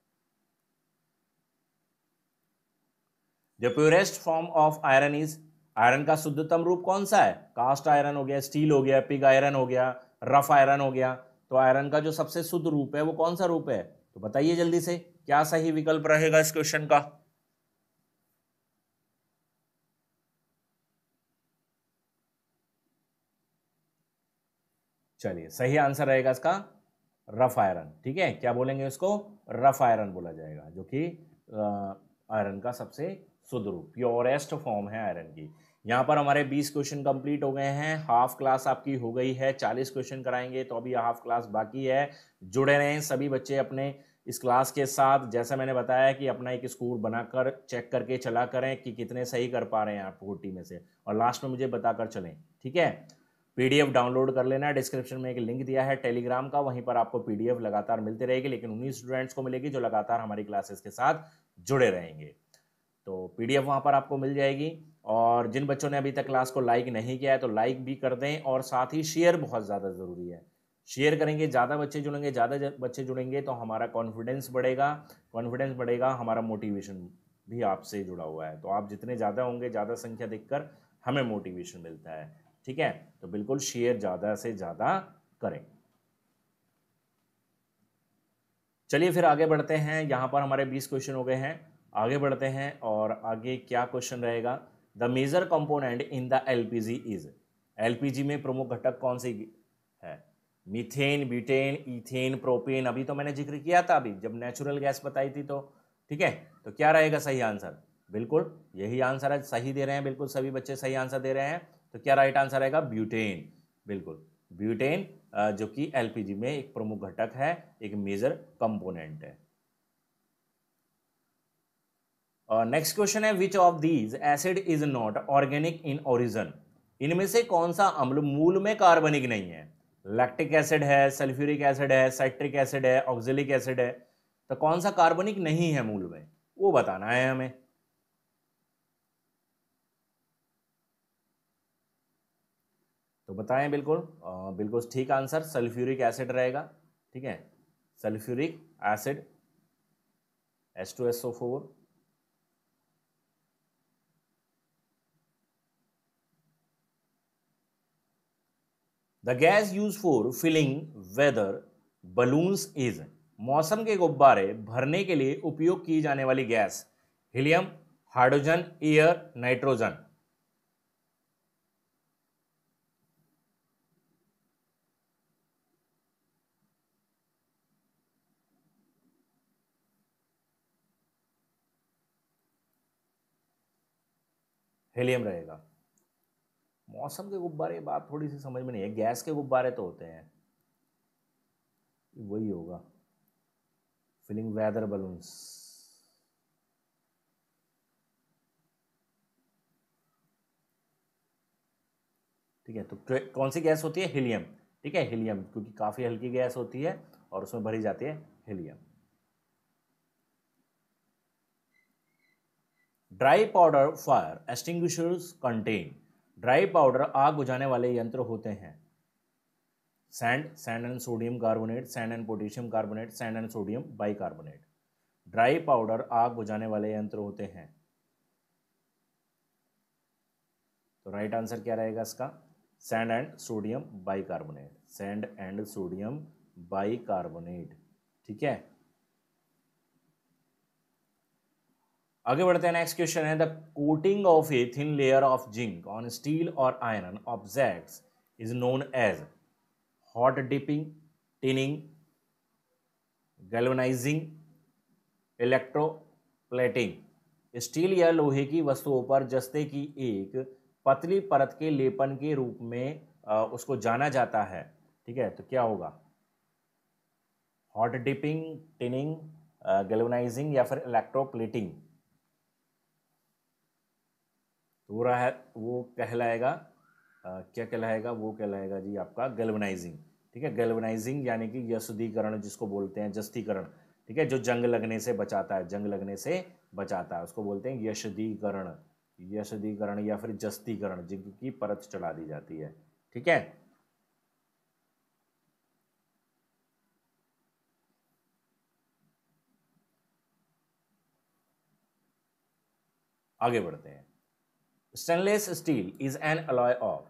the purest form of iron is iron का शुद्धतम रूप कौन सा है कास्ट आयरन हो गया स्टील हो गया पिग आयरन हो गया रफ आयरन हो गया तो आयरन का जो सबसे शुद्ध रूप है वो कौन सा रूप है तो बताइए जल्दी से क्या सही विकल्प रहेगा इस क्वेश्चन का चलिए सही आंसर रहेगा इसका रफ आयरन ठीक है क्या बोलेंगे उसको रफ आयरन बोला जाएगा जो कि आयरन का सबसे शुद्ध रूप प्योरेस्ट फॉर्म है आयरन की यहाँ पर हमारे 20 क्वेश्चन कंप्लीट हो गए हैं हाफ क्लास आपकी हो गई है 40 क्वेश्चन कराएंगे तो अभी हाफ क्लास बाकी है जुड़े रहें सभी बच्चे अपने इस क्लास के साथ जैसा मैंने बताया कि अपना एक स्कोर बनाकर चेक करके चला करें कि कितने सही कर पा रहे हैं आप फोर्टी में से और लास्ट में मुझे बताकर चलें ठीक है पीडीएफ डाउनलोड कर लेना है डिस्क्रिप्शन में एक लिंक दिया है टेलीग्राम का वहीं पर आपको पीडीएफ लगातार मिलती रहेगी लेकिन उन्हीं स्टूडेंट्स को मिलेगी जो लगातार हमारी क्लासेस के साथ जुड़े रहेंगे तो पीडीएफ वहां पर आपको मिल जाएगी और जिन बच्चों ने अभी तक क्लास को लाइक नहीं किया है तो लाइक भी कर दें और साथ ही शेयर बहुत ज़्यादा ज़रूरी है शेयर करेंगे ज़्यादा बच्चे जुड़ेंगे ज़्यादा बच्चे जुड़ेंगे तो हमारा कॉन्फिडेंस बढ़ेगा कॉन्फिडेंस बढ़ेगा हमारा मोटिवेशन भी आपसे जुड़ा हुआ है तो आप जितने ज़्यादा होंगे ज़्यादा संख्या देखकर हमें मोटिवेशन मिलता है ठीक है तो बिल्कुल शेयर ज़्यादा से ज़्यादा करें चलिए फिर आगे बढ़ते हैं यहां पर हमारे 20 क्वेश्चन हो गए हैं आगे बढ़ते हैं और आगे क्या क्वेश्चन रहेगा the major component in the LPG is LPG में प्रमुख घटक कौन सी है मीथेन ब्यूटेन इथेन प्रोपेन अभी तो मैंने जिक्र किया था अभी जब नेचुरल गैस बताई थी तो ठीक है तो क्या रहेगा सही आंसर बिल्कुल यही आंसर है सही दे रहे हैं बिल्कुल सभी बच्चे सही आंसर दे रहे हैं तो क्या राइट आंसर आएगा ब्यूटेन बिल्कुल ब्यूटेन जो कि एलपीजी में एक प्रमुख घटक है एक मेजर कंपोनेंट है नेक्स्ट क्वेश्चन है which of these acid is not organic in origin इनमें से कौन सा अम्ल मूल में कार्बनिक नहीं है लैक्टिक एसिड है सल्फ्यूरिक एसिड है साइट्रिक एसिड है ऑक्सिलिक एसिड है तो कौन सा कार्बनिक नहीं है मूल में वो बताना है हमें तो बताएं बिल्कुल बिल्कुल ठीक आंसर सल्फ्यूरिक एसिड रहेगा ठीक है sulphuric acid S two S O four the gas use for filling weather balloons is मौसम के गुब्बारे भरने के लिए उपयोग की जाने वाली gas helium hydrogen air nitrogen helium रहेगा मौसम के गुब्बारे बात थोड़ी सी समझ में नहीं है गैस के गुब्बारे तो होते हैं वही होगा फिलिंग वेदर बलून्स ठीक है तो कौन सी गैस होती है हीलियम ठीक है हीलियम क्योंकि काफ़ी हल्की गैस होती है और उसमें भरी जाती है helium dry powder fire extinguishers contain dry powder आग बुझाने वाले यंत्र होते हैं sand sand and sodium carbonate sand and potassium carbonate sand and sodium bicarbonate dry powder आग बुझाने वाले यंत्र होते हैं तो राइट आंसर क्या रहेगा इसका sand and sodium bicarbonate sand and sodium bicarbonate ठीक है आगे बढ़ते हैं नेक्स्ट क्वेश्चन है the coating of a thin layer of zinc on steel और iron objects is known as hot dipping tinning electro electroplating steel या लोहे की वस्तुओं पर जस्ते की एक पतली परत के लेपन के रूप में उसको जाना जाता है ठीक है तो क्या होगा हॉट डिपिंग टिनिंग गैल्वनाइजिंग या फिर इलेक्ट्रोप्लेटिंग वो रहा वो कहलाएगा आ, क्या कहलाएगा वो कहलाएगा जी आपका गल्वनाइजिंग ठीक है गल्वनाइजिंग यानी कि यशुदीकरण जिसको बोलते हैं जस्तीकरण ठीक है जो जंग लगने से बचाता है जंग लगने से बचाता है उसको बोलते हैं यशदीकरण यशदीकरण या फिर जस्तीकरण जिनकी परत चढ़ा दी जाती है ठीक है आगे बढ़ते हैं stainless steel is an alloy of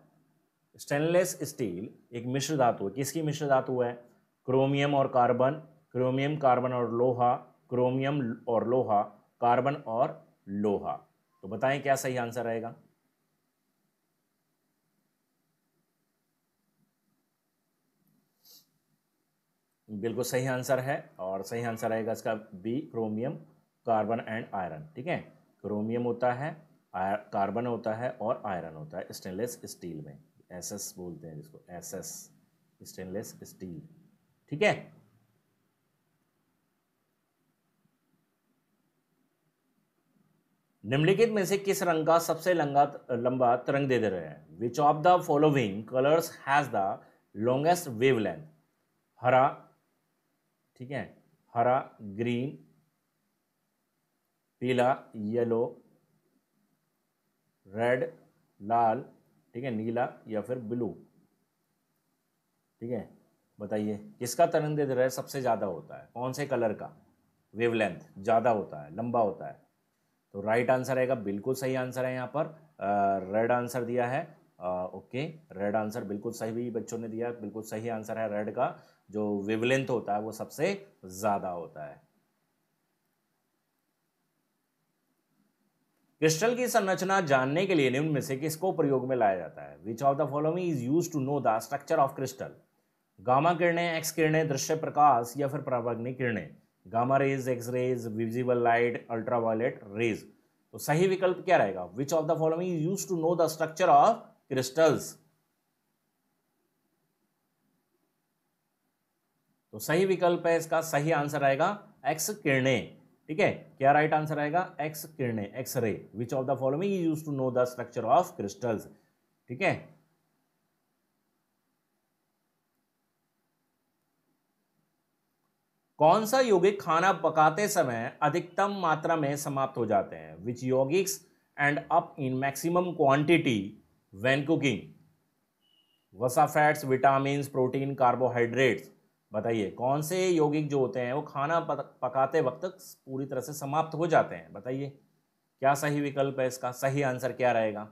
stainless steel एक मिश्र धातु है किसकी मिश्र धातु है क्रोमियम और कार्बन क्रोमियम कार्बन और लोहा क्रोमियम और लोहा कार्बन और लोहा तो बताएं क्या सही आंसर रहेगा बिल्कुल सही आंसर है और सही आंसर रहेगा इसका B chromium carbon and iron ठीक है क्रोमियम होता है कार्बन होता है और आयरन होता है स्टेनलेस स्टील में एसएस बोलते हैं जिसको एसएस स्टेनलेस स्टील ठीक है निम्नलिखित में से किस रंग का सबसे लंगा लंबा तरंग दे दे रहे हैं which of the following colours has the longest wavelength हरा ठीक है हरा ग्रीन पीला येलो रेड लाल ठीक है नीला या फिर ब्लू ठीक है बताइए किसका तरंग दे रहे सबसे ज़्यादा होता है कौन से कलर का वेवलेंथ ज़्यादा होता है लंबा होता है तो राइट आंसर आएगा बिल्कुल सही आंसर है यहाँ पर रेड आंसर दिया है ओके रेड आंसर बिल्कुल सही भी बच्चों ने दिया बिल्कुल सही आंसर है रेड का जो वेवलेंथ होता है वो सबसे ज़्यादा होता है क्रिस्टल की संरचना जानने के लिए निम्न में से किसको प्रयोग में लाया जाता है which of the following is use to know the structure of crystal gamma किरणें एक्स किरणें दृश्य प्रकाश या फिर परावर्तनी किरणें gamma rays X rays visible light ultraviolet rays तो सही विकल्प क्या रहेगा which of the following is use to know the structure of crystals तो सही विकल्प है इसका सही आंसर आएगा एक्स किरणें ठीक है क्या राइट आंसर आएगा एक्स किरणें X ray which of the following use to know the structure of crystals ठीक है कौन सा यौगिक खाना पकाते समय अधिकतम मात्रा में समाप्त हो जाते हैं विच यौगिक्स end up in maximum quantity when cooking वसा फैट्स विटामिन प्रोटीन कार्बोहाइड्रेट्स बताइए कौन से यौगिक जो होते हैं वो खाना पकाते वक्त पूरी तरह से समाप्त हो जाते हैं बताइए क्या सही विकल्प है इसका सही आंसर क्या रहेगा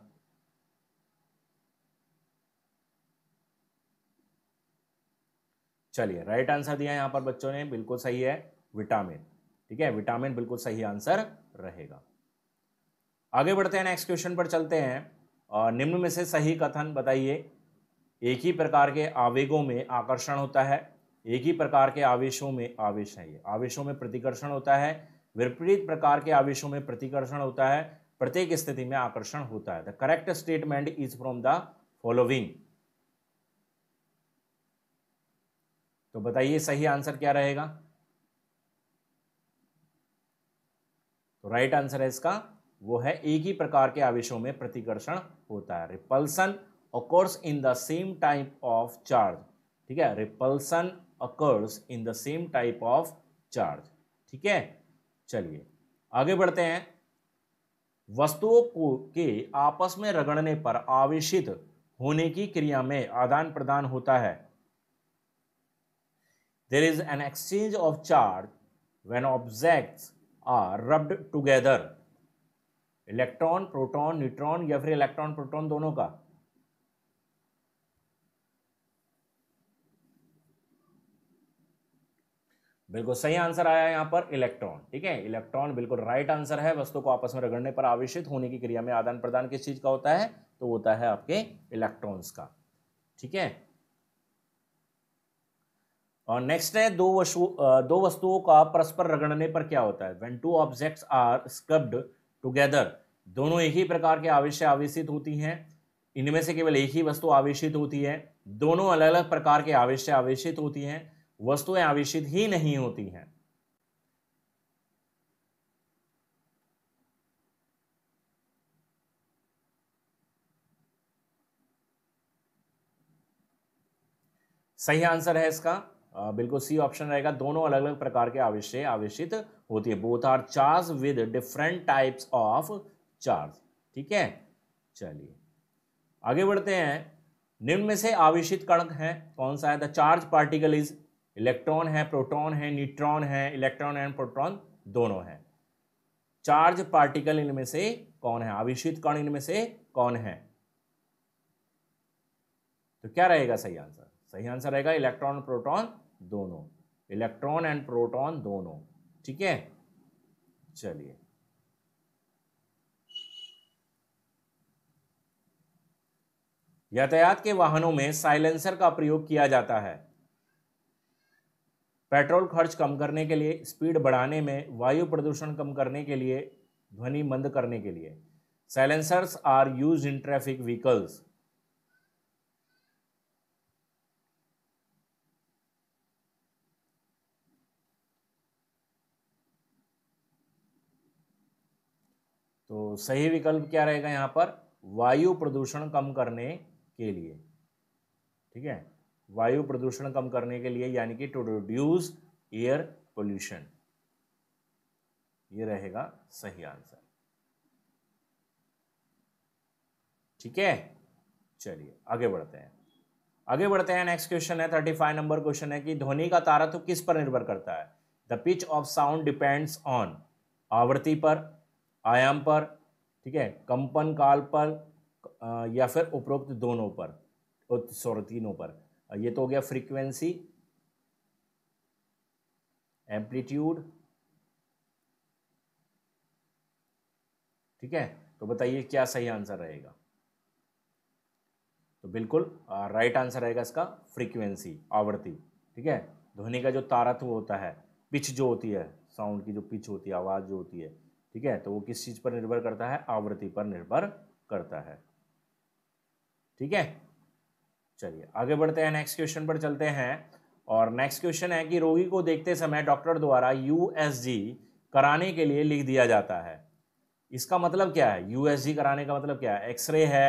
चलिए राइट आंसर दिया यहां पर बच्चों ने बिल्कुल सही है विटामिन ठीक है विटामिन बिल्कुल सही आंसर रहेगा आगे बढ़ते हैं नेक्स्ट क्वेश्चन पर चलते हैं और निम्न में से सही कथन बताइए एक ही प्रकार के आवेगों में आकर्षण होता है एक ही प्रकार के आवेशों में आवेश है ये आवेशों में प्रतिकर्षण होता है विपरीत प्रकार के आवेशों में प्रतिकर्षण होता है प्रत्येक स्थिति में आकर्षण होता है the correct statement is from the following तो बताइए सही आंसर क्या रहेगा तो राइट आंसर है इसका वो है एक ही प्रकार के आवेशों में प्रतिकर्षण होता है repulsion occurs in the same type of charge ठीक है repulsion occurs in the same type of charge ठीक है चलिए आगे बढ़ते हैं वस्तुओं को के आपस में रगड़ने पर आवेशित होने की क्रिया में आदान प्रदान होता है there is an exchange of charge when object are rubbed together electron proton neutron या फिर इलेक्ट्रॉन प्रोटॉन दोनों का बिल्कुल सही आंसर आया है यहाँ पर इलेक्ट्रॉन ठीक है इलेक्ट्रॉन बिल्कुल राइट आंसर है वस्तु को आपस में रगड़ने पर आवेश होने की क्रिया में आदान प्रदान किस चीज़ का होता है तो होता है आपके इलेक्ट्रॉन्स का ठीक है और नेक्स्ट है दो वस्तु दो वस्तुओं का परस्पर रगड़ने पर क्या होता है when two object are scrubbed together दोनों एक ही प्रकार के आवेश आवेशित होती हैं इनमें से केवल एक ही वस्तु आवेशित होती है दोनों अलग अलग प्रकार के आवेश आवेश आवेशित होती हैं वस्तुएं आवेशित ही नहीं होती हैं सही आंसर है इसका आ, बिल्कुल सी ऑप्शन रहेगा दोनों अलग अलग प्रकार के आवेश आवेशित होती है both are charge with different types of charge ठीक है चलिए आगे बढ़ते हैं निम्न में से आवेशित कणक है कौन सा है the charge particle is electron है प्रोटॉन है न्यूट्रॉन है इलेक्ट्रॉन एंड प्रोटॉन दोनों हैं चार्ज पार्टिकल इनमें से कौन है आवेशित कण इनमें से कौन है तो क्या रहेगा सही आंसर सही आंसर रहेगा इलेक्ट्रॉन प्रोटॉन दोनों इलेक्ट्रॉन एंड प्रोटॉन दोनों ठीक है चलिए यातायात के वाहनों में साइलेंसर का प्रयोग किया जाता है पेट्रोल खर्च कम करने के लिए स्पीड बढ़ाने में वायु प्रदूषण कम करने के लिए ध्वनि मंद करने के लिए silencers are use in traffic vehicles तो सही विकल्प क्या रहेगा यहां पर वायु प्रदूषण कम करने के लिए ठीक है वायु प्रदूषण कम करने के लिए यानी कि टू रिड्यूस एयर पोल्यूशन ये रहेगा सही आंसर ठीक है चलिए आगे बढ़ते हैं आगे बढ़ते हैं नेक्स्ट क्वेश्चन है थर्टी फाइव नंबर क्वेश्चन है कि ध्वनि का तारत्व किस पर निर्भर करता है the pitch of sound depends on आवृत्ति पर आयाम पर ठीक है कंपन काल पर या फिर उपरोक्त दोनों पर सॉरी तीनों पर ये तो हो गया फ्रीक्वेंसी एम्पलीट्यूड ठीक है तो बताइए क्या सही आंसर रहेगा तो बिल्कुल राइट आंसर रहेगा इसका फ्रीक्वेंसी आवृत्ति ठीक है ध्वनि का जो तारत्व होता है पिच जो होती है साउंड की जो पिच होती है आवाज़ जो होती है ठीक है तो वो किस चीज़ पर निर्भर करता है आवृत्ति पर निर्भर करता है ठीक है चलिए आगे बढ़ते हैं नेक्स्ट क्वेश्चन पर चलते हैं और नेक्स्ट क्वेश्चन है कि रोगी को देखते समय डॉक्टर द्वारा यू कराने के लिए लिख दिया जाता है इसका मतलब क्या है यू कराने का मतलब क्या है एक्सरे है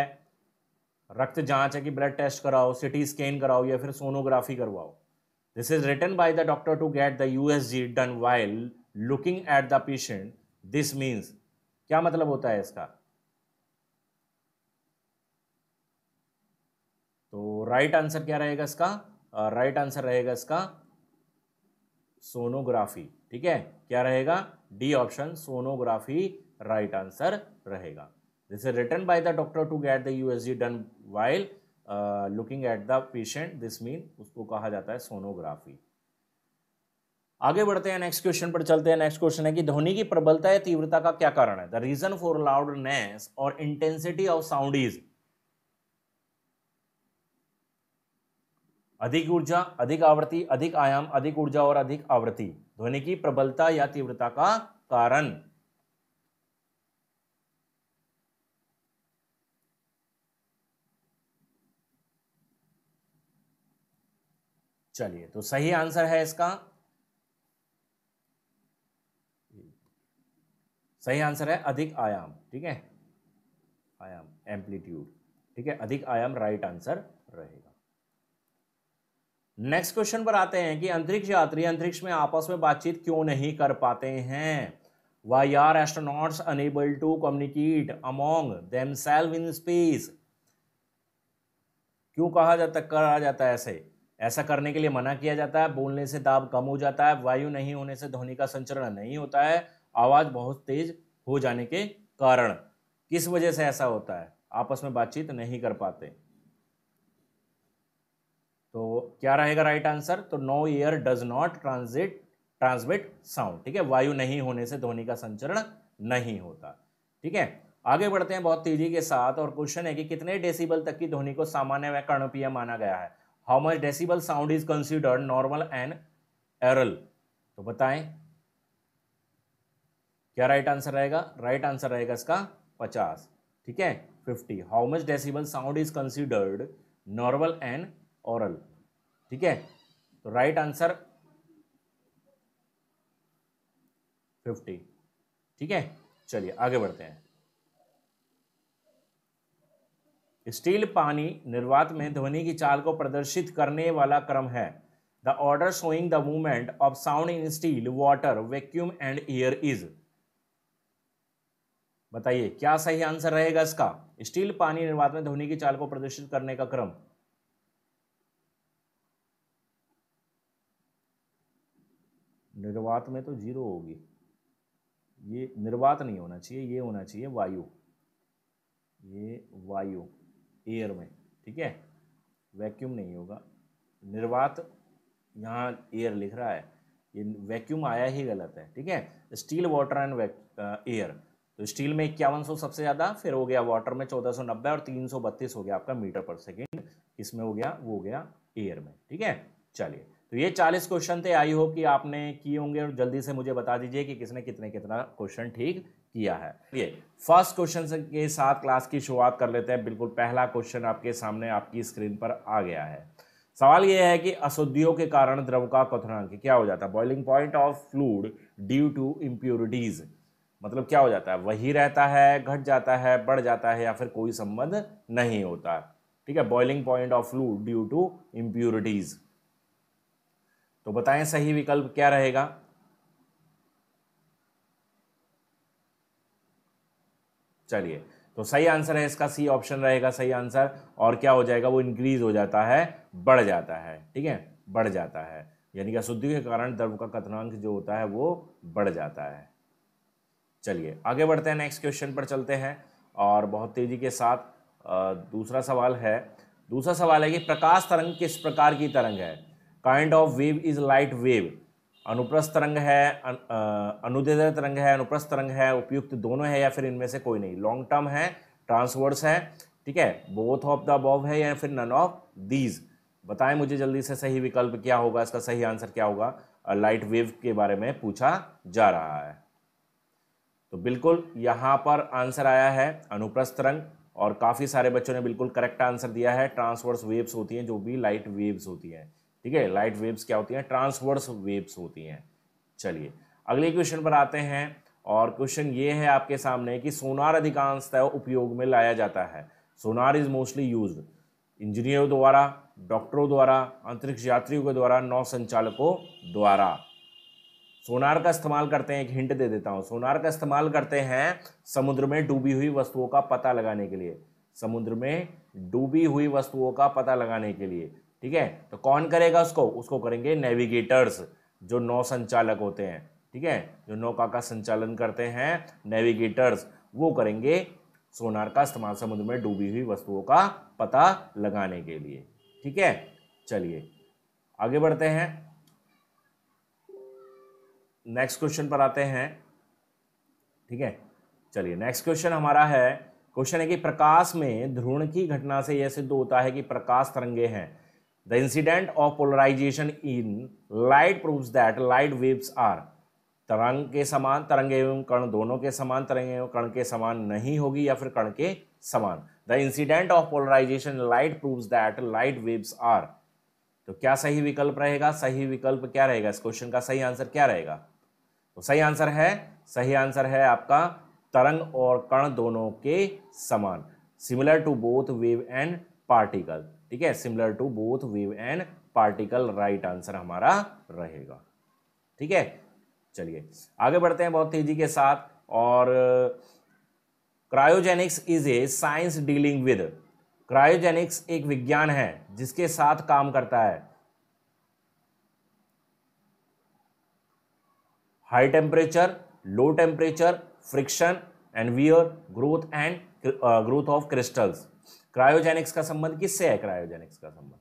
रक्त जांच है कि ब्लड टेस्ट कराओ सिटी स्कैन कराओ या फिर सोनोग्राफी करवाओ this is return by the doctor to get the U S G done while looking at the patient this means क्या मतलब होता है इसका तो राइट आंसर क्या रहेगा इसका राइट आंसर रहेगा इसका सोनोग्राफी ठीक है क्या रहेगा D option sonography right answer रहेगा this is return by the doctor to get the USG done while looking at the patient this mean उसको कहा जाता है सोनोग्राफी आगे बढ़ते हैं नेक्स्ट क्वेश्चन पर चलते हैं नेक्स्ट क्वेश्चन है कि ध्वनि की प्रबलता या तीव्रता का क्या कारण है द रीजन फॉर लाउडनेस और इंटेंसिटी ऑफ साउंड इज अधिक ऊर्जा अधिक आवृत्ति अधिक आयाम अधिक ऊर्जा और अधिक आवृत्ति ध्वनि की प्रबलता या तीव्रता का कारण चलिए तो सही आंसर है इसका सही आंसर है अधिक आयाम ठीक है आयाम एम्पलीट्यूड ठीक है अधिक आयाम राइट आंसर रहेगा नेक्स्ट क्वेश्चन पर आते हैं कि अंतरिक्ष यात्री अंतरिक्ष में आपस में बातचीत क्यों नहीं कर पाते हैं why are astronauts unable to communicate among themselves in space क्यों कहा जाता कहा जाता है ऐसे ऐसा करने के लिए मना किया जाता है बोलने से दाब कम हो जाता है वायु नहीं होने से ध्वनि का संचरण नहीं होता है आवाज़ बहुत तेज हो जाने के कारण किस वजह से ऐसा होता है आपस में बातचीत नहीं कर पाते तो क्या रहेगा राइट आंसर तो no air does not transit transmit sound ठीक है वायु नहीं होने से ध्वनि का संचरण नहीं होता ठीक है आगे बढ़ते हैं बहुत तेजी के साथ और क्वेश्चन है कि कितने डेसिबल तक की ध्वनि को सामान्य व कर्णप्रिय माना गया है how much decibel sound is considered normal and aural तो बताएं क्या राइट आंसर रहेगा राइट आंसर रहेगा इसका पचास ठीक है fifty how much decibel sound is considered normal and oral ठीक है तो राइट आंसर फिफ्टी ठीक है चलिए आगे बढ़ते हैं स्टील पानी निर्वात में ध्वनि की चाल को प्रदर्शित करने वाला क्रम है the order showing the movement of sound in steel water vacuum and air is बताइए क्या सही आंसर रहेगा इसका स्टील पानी निर्वात में ध्वनि की चाल को प्रदर्शित करने का क्रम निर्वात में तो जीरो होगी ये निर्वात नहीं होना चाहिए ये होना चाहिए वायु ये वायु एयर में ठीक है वैक्यूम नहीं होगा निर्वात यहाँ एयर लिख रहा है ये वैक्यूम आया ही गलत है ठीक है स्टील वाटर एंड एयर तो स्टील में इक्यावन सौ सबसे ज़्यादा फिर हो गया वाटर में चौदह सौ नब्बे और तीन सौ बत्तीस हो गया आपका मीटर पर सेकेंड इसमें हो गया वो हो गया एयर में ठीक है चलिए तो ये चालीस क्वेश्चन थे आई होप कि आपने किए होंगे और जल्दी से मुझे बता दीजिए कि किसने कितने कितना क्वेश्चन ठीक किया है ये फर्स्ट क्वेश्चन के साथ क्लास की शुरुआत कर लेते हैं बिल्कुल पहला क्वेश्चन आपके सामने आपकी स्क्रीन पर आ गया है सवाल यह है कि अशुद्धियों के कारण द्रव का क्वथनांक क्या हो जाता है boiling point of fluid due to impurities मतलब क्या हो जाता है वही रहता है घट जाता है बढ़ जाता है या फिर कोई संबंध नहीं होता ठीक है boiling point of flu due to impurities तो बताएं सही विकल्प क्या रहेगा चलिए तो सही आंसर है इसका सी ऑप्शन रहेगा सही आंसर और क्या हो जाएगा वो इंक्रीज हो जाता है बढ़ जाता है ठीक है बढ़ जाता है यानी कि अशुद्धि के कारण द्रव का कथनांक जो होता है वो बढ़ जाता है चलिए आगे बढ़ते हैं नेक्स्ट क्वेश्चन पर चलते हैं और बहुत तेज़ी के साथ दूसरा सवाल है दूसरा सवाल है कि प्रकाश तरंग किस प्रकार की तरंग है kind of wave is light wave अनुप्रस्थ तरंग है अन, तरंग है अनुप्रस्थ तरंग है उपयुक्त दोनों है या फिर इनमें से कोई नहीं लॉन्ग टर्म है ट्रांसवर्स है ठीक है बोथ ऑफ द बॉब है या फिर नन ऑफ दीज बताएं मुझे जल्दी से सही विकल्प क्या होगा इसका सही आंसर क्या होगा लाइट वेव के बारे में पूछा जा रहा है तो बिल्कुल यहां पर आंसर आया है अनुप्रस्थ तरंग और काफ़ी सारे बच्चों ने बिल्कुल करेक्ट आंसर दिया है ट्रांसवर्स वेव्स होती हैं जो भी लाइट वेव्स होती हैं ठीक है लाइट वेव्स क्या होती हैं ट्रांसवर्स वेव्स होती हैं चलिए अगले क्वेश्चन पर आते हैं और क्वेश्चन ये है आपके सामने कि सोनार अधिकांशतः उपयोग में लाया जाता है सोनार इज़ मोस्टली यूज इंजीनियरों द्वारा डॉक्टरों द्वारा अंतरिक्ष यात्रियों के द्वारा नौ संचालकों द्वारा सोनार का इस्तेमाल करते हैं एक हिंट दे देता हूँ सोनार का इस्तेमाल करते हैं समुद्र में डूबी हुई वस्तुओं का पता लगाने के लिए समुद्र में डूबी हुई वस्तुओं का पता लगाने के लिए ठीक है तो कौन करेगा उसको उसको करेंगे नेविगेटर्स जो नौ संचालक होते हैं ठीक है जो नौका का संचालन करते हैं नेविगेटर्स वो करेंगे सोनार का इस्तेमाल समुद्र में डूबी हुई वस्तुओं का पता लगाने के लिए ठीक है चलिए आगे बढ़ते हैं नेक्स्ट क्वेश्चन पर आते हैं ठीक है चलिए नेक्स्ट क्वेश्चन हमारा है क्वेश्चन है कि प्रकाश में ध्रुण की घटना से यह सिद्ध होता है कि प्रकाश तरंगे हैं The incident of polarization in light proves that light waves are तरंग के समान तरंग एवं कण दोनों के समान तरंग एवं कण के समान नहीं होगी या फिर कण के समान the incident of polarisation light proves that light waves are तो क्या सही विकल्प रहेगा सही विकल्प क्या रहेगा इस क्वेश्चन का सही आंसर क्या रहेगा तो सही आंसर है सही आंसर है आपका तरंग और कण दोनों के समान similar to both wave and particle ठीक है similar to both wave and particle right answer हमारा रहेगा ठीक है चलिए आगे बढ़ते हैं बहुत तेजी के साथ और cryogenics is a science dealing with cryogenics एक विज्ञान है जिसके साथ काम करता है high temperature low temperature friction and wear growth and growth of crystals cryogenics का संबंध किससे है क्रायोजेनिक्स का संबंध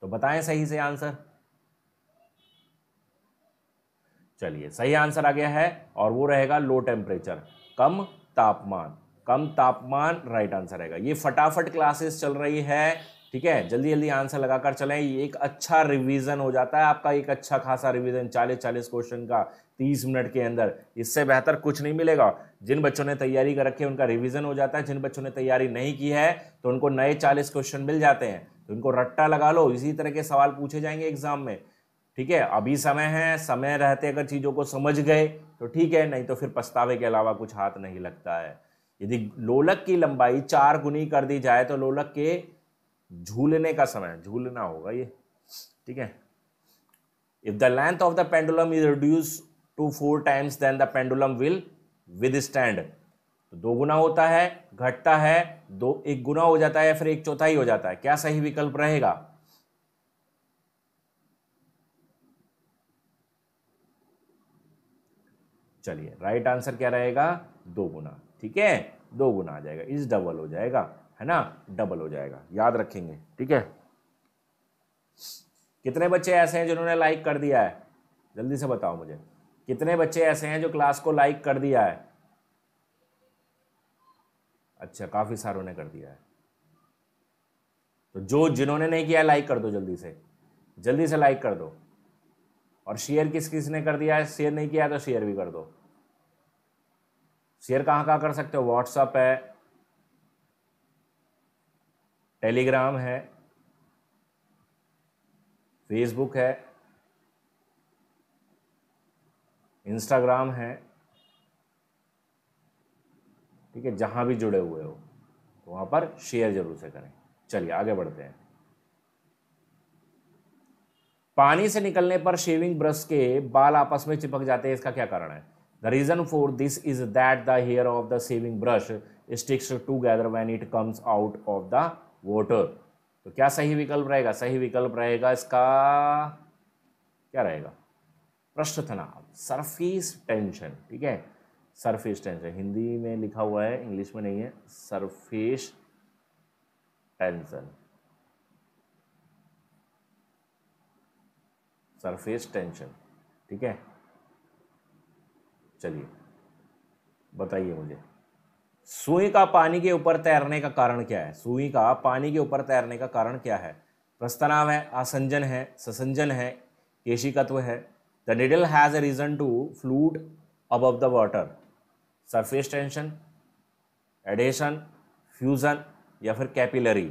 तो बताएं सही से आंसर चलिए सही आंसर आ गया है और वो रहेगा लो टेम्परेचर कम तापमान कम तापमान राइट आंसर रहेगा ये फटाफट क्लासेस चल रही है ठीक है जल्दी जल्दी आंसर लगाकर चलें ये एक अच्छा रिवीजन हो जाता है आपका एक अच्छा खासा रिवीजन चालीस चालीस क्वेश्चन का तीस मिनट के अंदर इससे बेहतर कुछ नहीं मिलेगा जिन बच्चों ने तैयारी कर रखी है उनका रिवीजन हो जाता है जिन बच्चों ने तैयारी नहीं की है तो उनको नए चालीस क्वेश्चन मिल जाते हैं तो उनको रट्टा लगा लो इसी तरह के सवाल पूछे जाएंगे एग्जाम में ठीक है अभी समय है समय रहते अगर चीज़ों को समझ गए तो ठीक है नहीं तो फिर पछतावे के अलावा कुछ हाथ नहीं लगता है यदि लोलक की लंबाई चार गुनी कर दी जाए तो लोलक के झूलने का समय झूलना होगा ये ठीक है if the length of the pendulum is reduce to four times then the pendulum will withstand तो दो गुना होता है घटता है दो एक गुना हो जाता है फिर एक चौथाई हो जाता है क्या सही विकल्प रहेगा चलिए राइट आंसर क्या रहेगा दो गुना ठीक है दो गुना आ जाएगा इस डबल हो जाएगा है ना डबल हो जाएगा याद रखेंगे ठीक है कितने बच्चे ऐसे हैं जिन्होंने लाइक कर दिया है जल्दी से बताओ मुझे कितने बच्चे ऐसे हैं जो क्लास को लाइक कर दिया है अच्छा काफ़ी सारों ने कर दिया है तो जो जिन्होंने नहीं किया लाइक कर दो जल्दी से जल्दी से लाइक कर दो और शेयर किस किस ने कर दिया है शेयर नहीं किया तो शेयर भी कर दो शेयर कहाँ कहाँ कर सकते हो व्हाट्सअप है टेलीग्राम है फेसबुक है इंस्टाग्राम है ठीक है जहाँ भी जुड़े हुए हो तो वहाँ पर शेयर जरूर से करें चलिए आगे बढ़ते हैं पानी से निकलने पर शेविंग ब्रश के बाल आपस में चिपक जाते हैं इसका क्या कारण है the reason for this is that the hair of the shaving brush sticks together when it comes out of the water तो क्या सही विकल्प रहेगा सही विकल्प रहेगा इसका क्या रहेगा प्रश्न तनाव सरफेस टेंशन ठीक है सरफेस टेंशन हिंदी में लिखा हुआ है इंग्लिश में नहीं है सरफेस टेंशन सरफेस टेंशन ठीक है चलिए बताइए मुझे सुई का पानी के ऊपर तैरने का कारण क्या है सुई का पानी के ऊपर तैरने का कारण क्या है प्रस्तनाव है आसंजन है ससंजन है केशिकत्व है the needle has a reason to fluid above the water surface tension adhesion fusion या फिर कैपिलरी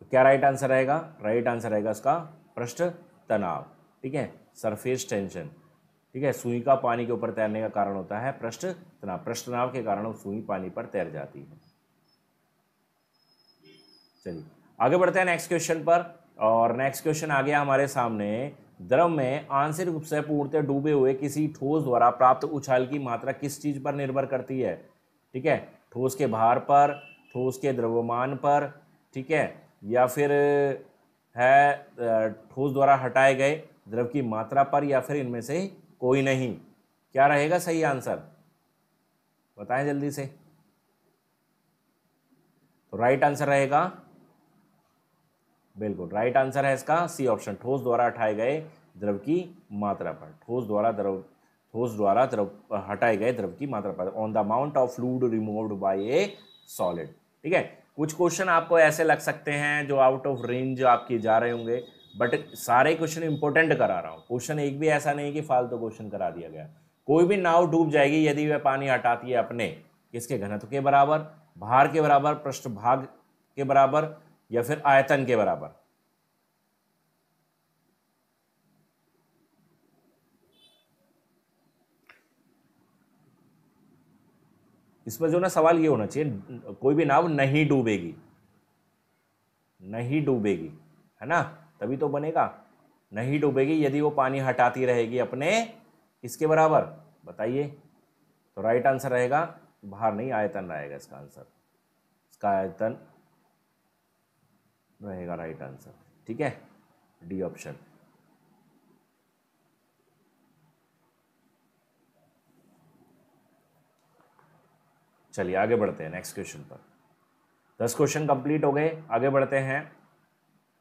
तो क्या राइट आंसर रहेगा राइट आंसर रहेगा इसका पृष्ठ तनाव ठीक है सरफेस टेंशन ठीक है सुई का पानी के ऊपर तैरने का कारण होता है पृष्ठ तनाव पृष्ठ तनाव के कारण सुई पानी पर तैर जाती है चलिए आगे बढ़ते हैं नेक्स्ट क्वेश्चन पर और नेक्स्ट क्वेश्चन आ गया हमारे सामने द्रव में आंशिक रूप से पूर्णतः डूबे हुए किसी ठोस द्वारा प्राप्त उछाल की मात्रा किस चीज़ पर निर्भर करती है ठीक है ठोस के भार पर ठोस के द्रव्यमान पर ठीक है या फिर है ठोस द्वारा हटाए गए द्रव की मात्रा पर या फिर इनमें से कोई नहीं क्या रहेगा सही आंसर बताएं जल्दी से तो राइट आंसर रहेगा बिल्कुल राइट आंसर है इसका सी ऑप्शन ठोस द्वारा हटाए गए द्रव की मात्रा पर ठोस द्वारा द्रव ठोस द्वारा द्रव हटाए गए द्रव की मात्रा पर on the amount of fluid removed by a solid ठीक है कुछ क्वेश्चन आपको ऐसे लग सकते हैं जो आउट ऑफ रेंज आपके जा रहे होंगे बट सारे क्वेश्चन इंपॉर्टेंट करा रहा हूँ क्वेश्चन एक भी ऐसा नहीं कि फालतू तो क्वेश्चन करा दिया गया कोई भी नाव डूब जाएगी यदि वह पानी हटाती है अपने किसके घनत्व के बराबर भार के बराबर पृष्ठ भाग के बराबर या फिर आयतन के बराबर इसमें जो ना सवाल ये होना चाहिए कोई भी नाव नहीं डूबेगी नहीं डूबेगी है ना तभी तो बनेगा नहीं डूबेगी यदि वो पानी हटाती रहेगी अपने किसके बराबर बताइए तो राइट आंसर रहेगा बाहर नहीं आयतन रहेगा इसका आंसर इसका आयतन रहेगा राइट आंसर ठीक है डी ऑप्शन चलिए आगे बढ़ते हैं नेक्स्ट क्वेश्चन पर दस क्वेश्चन कंप्लीट हो गए आगे बढ़ते हैं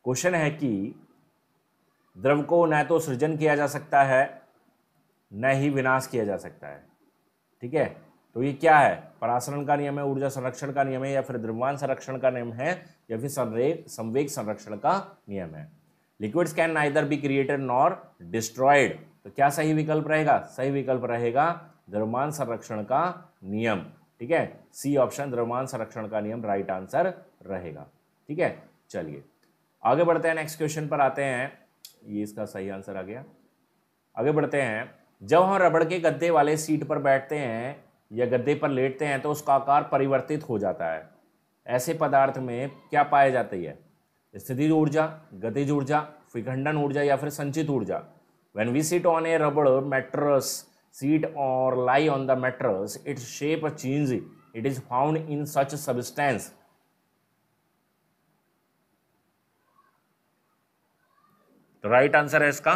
क्वेश्चन है कि द्रव को न तो सृजन किया जा सकता है न ही विनाश किया जा सकता है ठीक है तो ये क्या है परासरण का नियम है ऊर्जा संरक्षण का नियम है या फिर द्रव्यमान संरक्षण का नियम है या फिर संरेग संवेग संरक्षण का नियम है liquids can neither be created nor destroyed तो क्या सही विकल्प रहेगा सही विकल्प रहेगा द्रव्यमान संरक्षण का नियम ठीक है सी ऑप्शन द्रव्यमान संरक्षण का नियम राइट आंसर रहेगा ठीक है चलिए आगे बढ़ते हैं नेक्स्ट क्वेश्चन पर आते हैं ये इसका सही आंसर आ गया आगे बढ़ते हैं जब हम रबड़ के गद्दे वाले सीट पर बैठते हैं या गद्दे पर लेटते हैं तो उसका आकार परिवर्तित हो जाता है ऐसे पदार्थ में क्या पाया जाता है स्थिति ऊर्जा गतिज ऊर्जा विखंडन ऊर्जा या फिर संचित ऊर्जा when we seat on a rubber mattress sit or lie on the mattress, its shape changes. It is found in such substance. तो राइट आंसर है इसका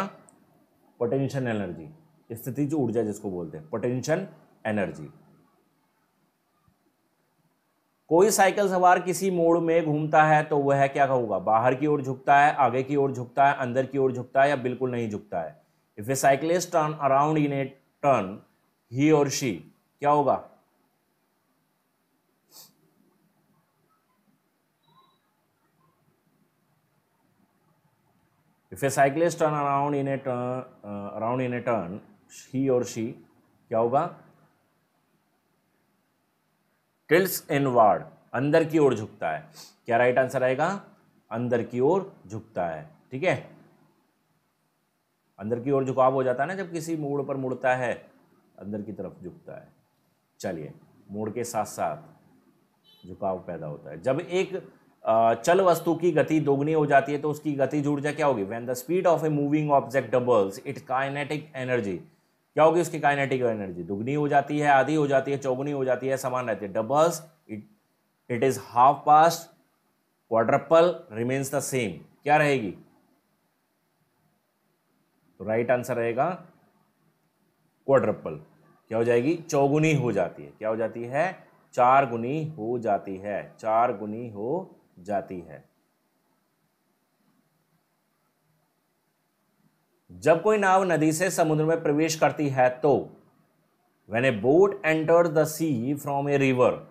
पोटेंशियल एनर्जी स्थिति जो ऊर्जा जिसको बोलते हैं पोटेंशियल एनर्जी कोई साइकिल सवार किसी मोड़ में घूमता है तो वह क्या कहूंगा बाहर की ओर झुकता है आगे की ओर झुकता है अंदर की ओर झुकता है या बिल्कुल नहीं झुकता है if a cyclist turn around in it turn he और शी क्या होगा if a cyclist turn around in a turn around in a turn he और शी क्या होगा टिल्स इन वार्ड अंदर की ओर झुकता है क्या राइट आंसर आएगा अंदर की ओर झुकता है ठीक है अंदर की ओर झुकाव हो जाता है ना जब किसी मोड़ पर मुड़ता है अंदर की तरफ झुकता है चलिए मोड़ के साथ साथ झुकाव पैदा होता है जब एक चल वस्तु की गति दोगुनी हो जाती है तो उसकी गति जुड़ जाए क्या होगी when the speed of a moving object doubles it kinetic energy क्या होगी उसकी काइनेटिक एनर्जी दुगनी हो जाती है आधी हो जाती है चौगुनी हो जाती है समान रहती है doubles it it is half pass quadruple remains the same क्या रहेगी तो राइट आंसर रहेगा क्वाड्रपल क्या हो जाएगी चौगुनी हो जाती है क्या हो जाती है चार गुनी हो जाती है चार गुनी हो जाती है जब कोई नाव नदी से समुद्र में प्रवेश करती है तो when a boat enter the sea from a river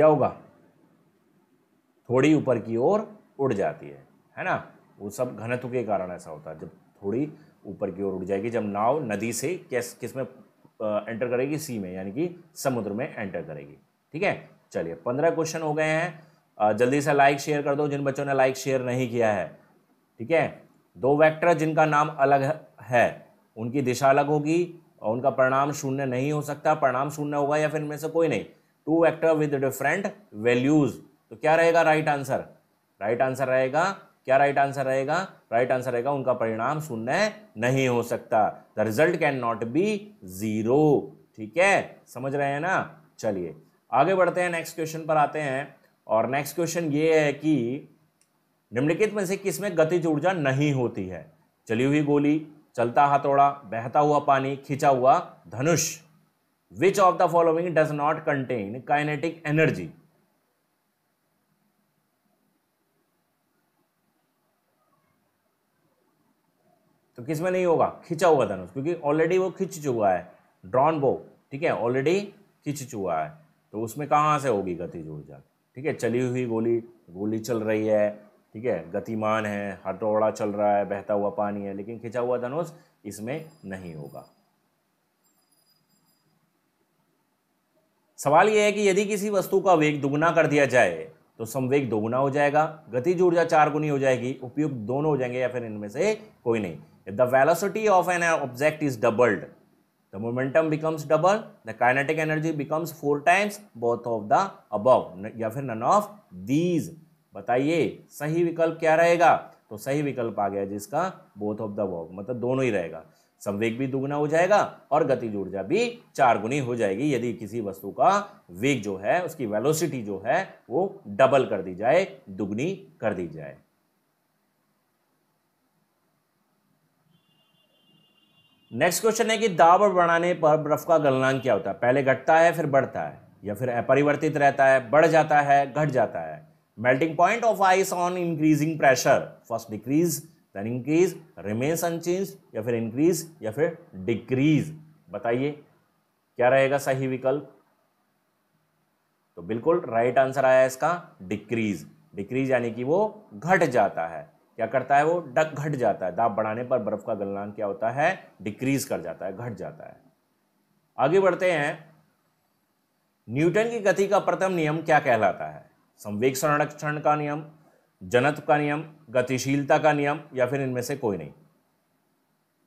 क्या होगा थोड़ी ऊपर की ओर उड़ जाती है है ना वो सब घनत्व के कारण ऐसा होता है जब थोड़ी ऊपर की ओर उड़ जाएगी जब नाव नदी से किस किस में एंटर करेगी सी में यानी कि समुद्र में एंटर करेगी ठीक है चलिए पंद्रह क्वेश्चन हो गए हैं जल्दी से लाइक शेयर कर दो जिन बच्चों ने लाइक शेयर नहीं किया है ठीक है दो वेक्टर जिनका नाम अलग है उनकी दिशा अलग होगी और उनका परिणाम शून्य नहीं हो सकता परिणाम शून्य होगा या फिर इनमें से कोई नहीं two vector with different values तो क्या रहेगा राइट आंसर राइट आंसर रहेगा क्या राइट आंसर रहेगा राइट आंसर रहेगा उनका परिणाम शून्य नहीं हो सकता the result can not be zero ठीक है समझ रहे हैं ना चलिए आगे बढ़ते हैं नेक्स्ट क्वेश्चन पर आते हैं और नेक्स्ट क्वेश्चन ये है कि निम्नलिखित में से किसमें गतिज ऊर्जा नहीं होती है चली हुई गोली चलता हथौड़ा बहता हुआ पानी खींचा हुआ धनुष which of the following does not contain kinetic energy तो किसमें नहीं होगा खिंचा हुआ धनुष क्योंकि ऑलरेडी वो खिंच चुका है ड्रॉन बो ठीक है ऑलरेडी खिंच चुका है तो उसमें कहाँ से होगी गति ऊर्जा ठीक है चली हुई गोली गोली चल रही है ठीक है गतिमान है हटोड़ा चल रहा है बहता हुआ पानी है लेकिन खिंचा हुआ धनुष इसमें नहीं होगा सवाल यह है कि यदि किसी वस्तु का वेग दुगुना कर दिया जाए तो संवेग दोगुना हो जाएगा गति ऊर्जा चार गुनी हो जाएगी उपयुक्त दोनों हो जाएंगे या फिर इनमें से कोई नहीं the velocity of an object is doubled the momentum becomes double the kinetic energy becomes four times both of the above या फिर नन ऑफ दीज बताइए सही विकल्प क्या रहेगा तो सही विकल्प आ गया जिसका बोथ ऑफ द above मतलब दोनों ही रहेगा संवेग भी दुगना हो जाएगा और गतिज ऊर्जा भी चार गुनी हो जाएगी यदि किसी वस्तु का वेग जो है उसकी वेलोसिटी जो है वो डबल कर दी जाए दुगनी कर दी जाए नेक्स्ट क्वेश्चन है कि दाब बढ़ाने पर बर्फ का गलनांक क्या होता है पहले घटता है फिर बढ़ता है या फिर अपरिवर्तित रहता है बढ़ जाता है घट जाता है melting point of ice on increasing pressure first decrease then increase remains unchange या फिर इंक्रीज या फिर डिक्रीज बताइए क्या रहेगा सही विकल्प तो बिल्कुल राइट आंसर आया इसका डिक्रीज डिक्रीज यानी कि वो घट जाता है क्या करता है वो डक घट जाता है दाब बढ़ाने पर बर्फ का गलनांक क्या होता है डिक्रीज कर जाता है घट जाता है आगे बढ़ते हैं न्यूटन की गति का प्रथम नियम क्या कहलाता है संवेग संरक्षण का नियम जनत्व का नियम गतिशीलता का नियम या फिर इनमें से कोई नहीं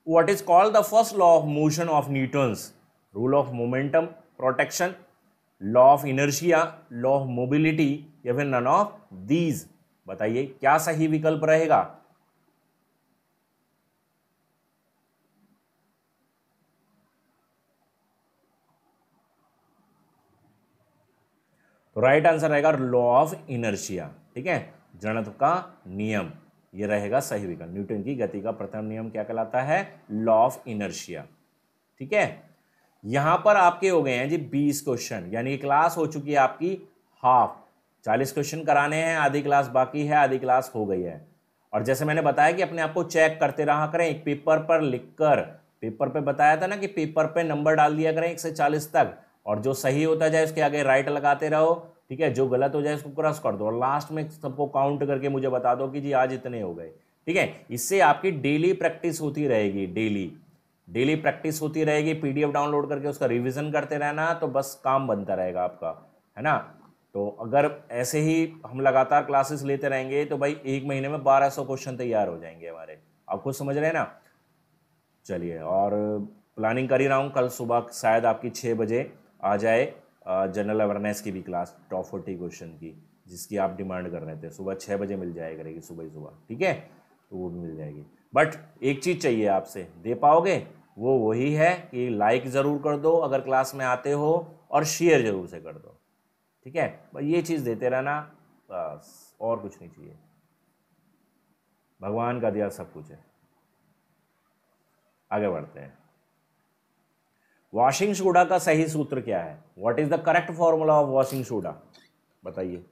what is called the first law of motion of Newton's rule of momentum protection law of inertia law of mobility या फिर नन ऑफ दीज बताइए क्या सही विकल्प रहेगा राइट तो आंसर रहेगा लॉ ऑफ इनर्शिया ठीक है जड़त्व का नियम ये रहेगा सही विकल्प न्यूटन की गति का प्रथम नियम क्या कहलाता है लॉ ऑफ इनर्शिया ठीक है यहां पर आपके हो गए हैं जी बीस क्वेश्चन यानी क्लास हो चुकी है आपकी हाफ चालीस क्वेश्चन कराने हैं आधी क्लास बाकी है आधी क्लास हो गई है और जैसे मैंने बताया कि अपने आप को चेक करते रहा करें एक पेपर पर लिखकर पेपर पे बताया था ना कि पेपर पे नंबर डाल दिया करें एक से चालीस तक और जो सही होता जाए उसके आगे राइट लगाते रहो ठीक है जो गलत हो जाए उसको क्रॉस कर दो और लास्ट में सबको काउंट करके मुझे बता दो कि जी आज इतने हो गए ठीक है इससे आपकी डेली प्रैक्टिस होती रहेगी डेली डेली प्रैक्टिस होती रहेगी पीडीएफ डाउनलोड करके उसका रिविजन करते रहना तो बस काम बनता रहेगा आपका है ना तो अगर ऐसे ही हम लगातार क्लासेस लेते रहेंगे तो भाई एक महीने में 1200 क्वेश्चन तैयार हो जाएंगे हमारे आप खुद समझ रहे हैं ना चलिए और प्लानिंग कर ही रहा हूँ कल सुबह शायद आपकी छः बजे आ जाए जनरल अवेयरनेस की भी क्लास टॉप फोर्टी क्वेश्चन की जिसकी आप डिमांड कर रहे थे सुबह छः बजे मिल जाया करेगी सुबह ही सुबह ठीक है तो वो भी मिल जाएगी बट एक चीज़ चाहिए आपसे दे पाओगे वो वही है कि लाइक ज़रूर कर दो अगर क्लास में आते हो और शेयर ज़रूर से कर दो ठीक है बस ये चीज़ देते रहना बस और कुछ नहीं चाहिए भगवान का दिया सब कुछ है आगे बढ़ते हैं वॉशिंग सोडा का सही सूत्र क्या है what is the correct formula of washing soda बताइए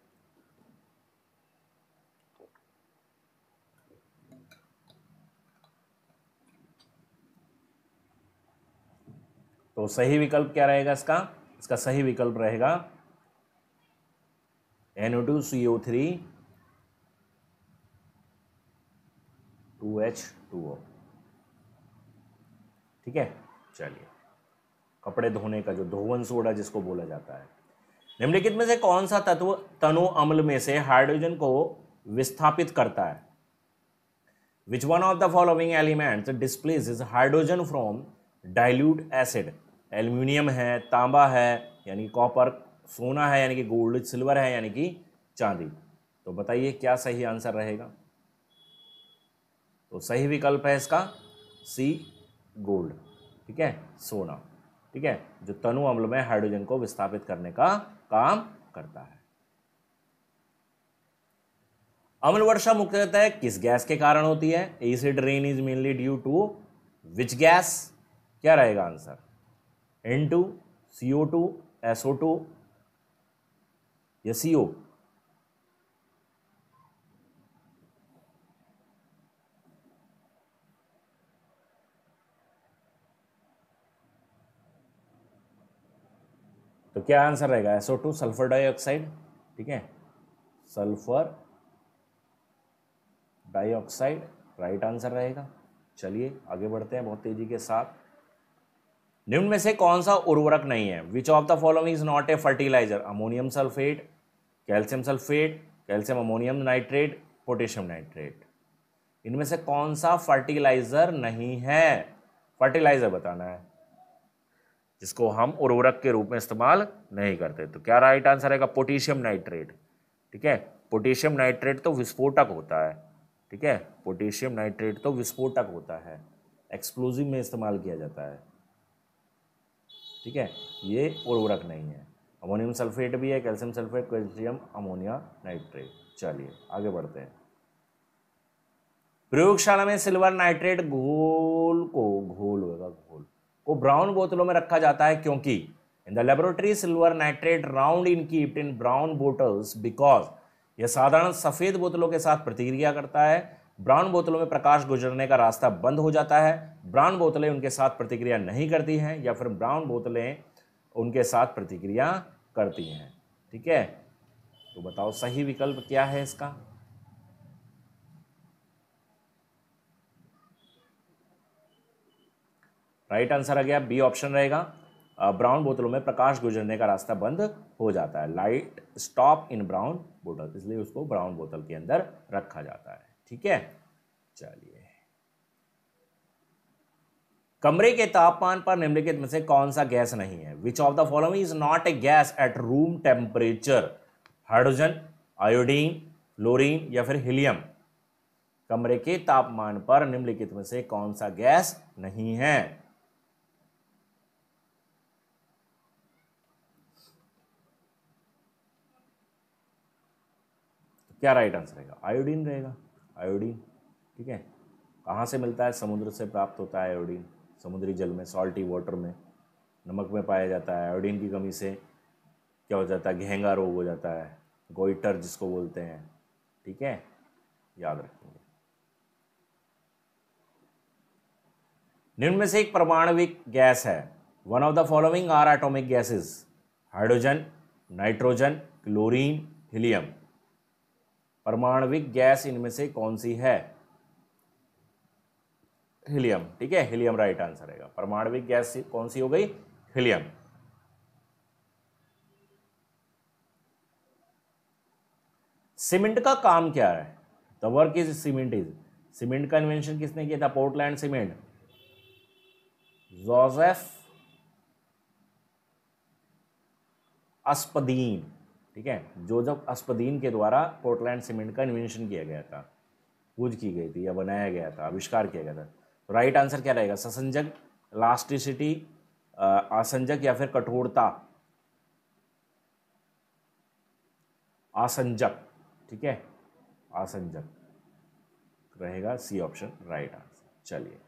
तो सही विकल्प क्या रहेगा इसका इसका सही विकल्प रहेगा N O two C O three two H two O ठीक है चलिए कपड़े धोने का जो धोवन सोडा जिसको बोला जाता है निम्नलिखित में से कौन सा तत्व तनु अम्ल में से हाइड्रोजन को विस्थापित करता है which one of the following elements displaces hydrogen from dilute acid aluminium है तांबा है यानी कॉपर सोना है यानी कि गोल्ड सिल्वर है यानी कि चांदी तो बताइए क्या सही आंसर रहेगा तो सही विकल्प है इसका सी गोल्ड ठीक है सोना ठीक है जो तनु अम्ल में हाइड्रोजन को विस्थापित करने का काम करता है अम्ल वर्षा मुख्यतः किस गैस के कारण होती है acid rain is mainly due to which gas क्या रहेगा answer N two CO two SO two या सीओ क्या आंसर रहेगा एसओ टू सल्फर डाइऑक्साइड ठीक है सल्फर डाइऑक्साइड राइट आंसर रहेगा चलिए आगे बढ़ते हैं बहुत तेजी के साथ निम्न में से कौन सा उर्वरक नहीं है which of the following is not a fertiliser ammonium sulphate calcium sulphate calcium ammonium nitrate potassium nitrate इनमें से कौन सा फर्टिलाइजर नहीं है फर्टिलाइजर बताना है जिसको हम उर्वरक के रूप में इस्तेमाल नहीं करते तो क्या राइट आंसर रहेगा पोटेशियम नाइट्रेट ठीक है पोटेशियम नाइट्रेट तो विस्फोटक होता है ठीक है पोटेशियम नाइट्रेट तो विस्फोटक होता है एक्सप्लोजिव में इस्तेमाल किया जाता है ठीक है ये उर्वरक नहीं है अमोनियम सल्फेट भी है calcium sulphate calcium ammonia nitrate चलिए आगे बढ़ते हैं प्रयोगशाला में सिल्वर नाइट्रेट घोल को घोल होगा घोल को ब्राउन बोतलों में रखा जाता है क्योंकि in the laboratory silver nitrate round in keeped in brown bottles because यह साधारण सफ़ेद बोतलों के साथ प्रतिक्रिया करता है ब्राउन बोतलों में प्रकाश गुजरने का रास्ता बंद हो जाता है ब्राउन बोतलें उनके साथ प्रतिक्रिया नहीं करती हैं या फिर ब्राउन बोतलें उनके साथ प्रतिक्रिया करती हैं ठीक है तो बताओ सही विकल्प क्या है इसका राइट आंसर आ गया बी ऑप्शन रहेगा ब्राउन बोतलों में प्रकाश गुजरने का रास्ता बंद हो जाता है लाइट स्टॉप इन ब्राउन बोतल इसलिए उसको ब्राउन बोतल के अंदर रखा जाता है ठीक है चलिए कमरे के तापमान पर निम्नलिखित में से कौन सा गैस नहीं है which of the following is not a gas at room temperature hydrogen iodine fluorine या फिर हीलियम कमरे के तापमान पर निम्नलिखित में से कौन सा गैस नहीं है क्या राइट आंसर रहेगा आयोडीन रहेगा आयोडीन ठीक है कहाँ से मिलता है समुद्र से प्राप्त होता है आयोडीन समुद्री जल में सॉल्टी वाटर में नमक में पाया जाता है आयोडीन की कमी से क्या हो जाता है घेंगा रोग हो जाता है गोइटर जिसको बोलते हैं ठीक है याद रखेंगे निम्न में से एक परमाणविक गैस है one of the following are atomic gases hydrogen nitrogen chlorine helium परमाणविक गैस इनमें से कौन सी है हीलियम ठीक है हीलियम राइट आंसर रहेगा परमाणविक गैस कौन सी हो गई हीलियम सीमेंट का काम क्या है the work is cement is cement का इन्वेंशन किसने किया था पोर्टलैंड सीमेंट जोसेफ अस्पदीन ठीक है जो जब अस्पदीन के द्वारा पोर्टलैंड सीमेंट का इन्वेंशन किया गया था खोज की गई थी या बनाया गया था आविष्कार किया गया था राइट तो आंसर क्या रहेगा ससंजक लास्टिसिटी आसंजक या फिर कठोरता आसंजक ठीक है आसंजक रहेगा सी ऑप्शन राइट आंसर चलिए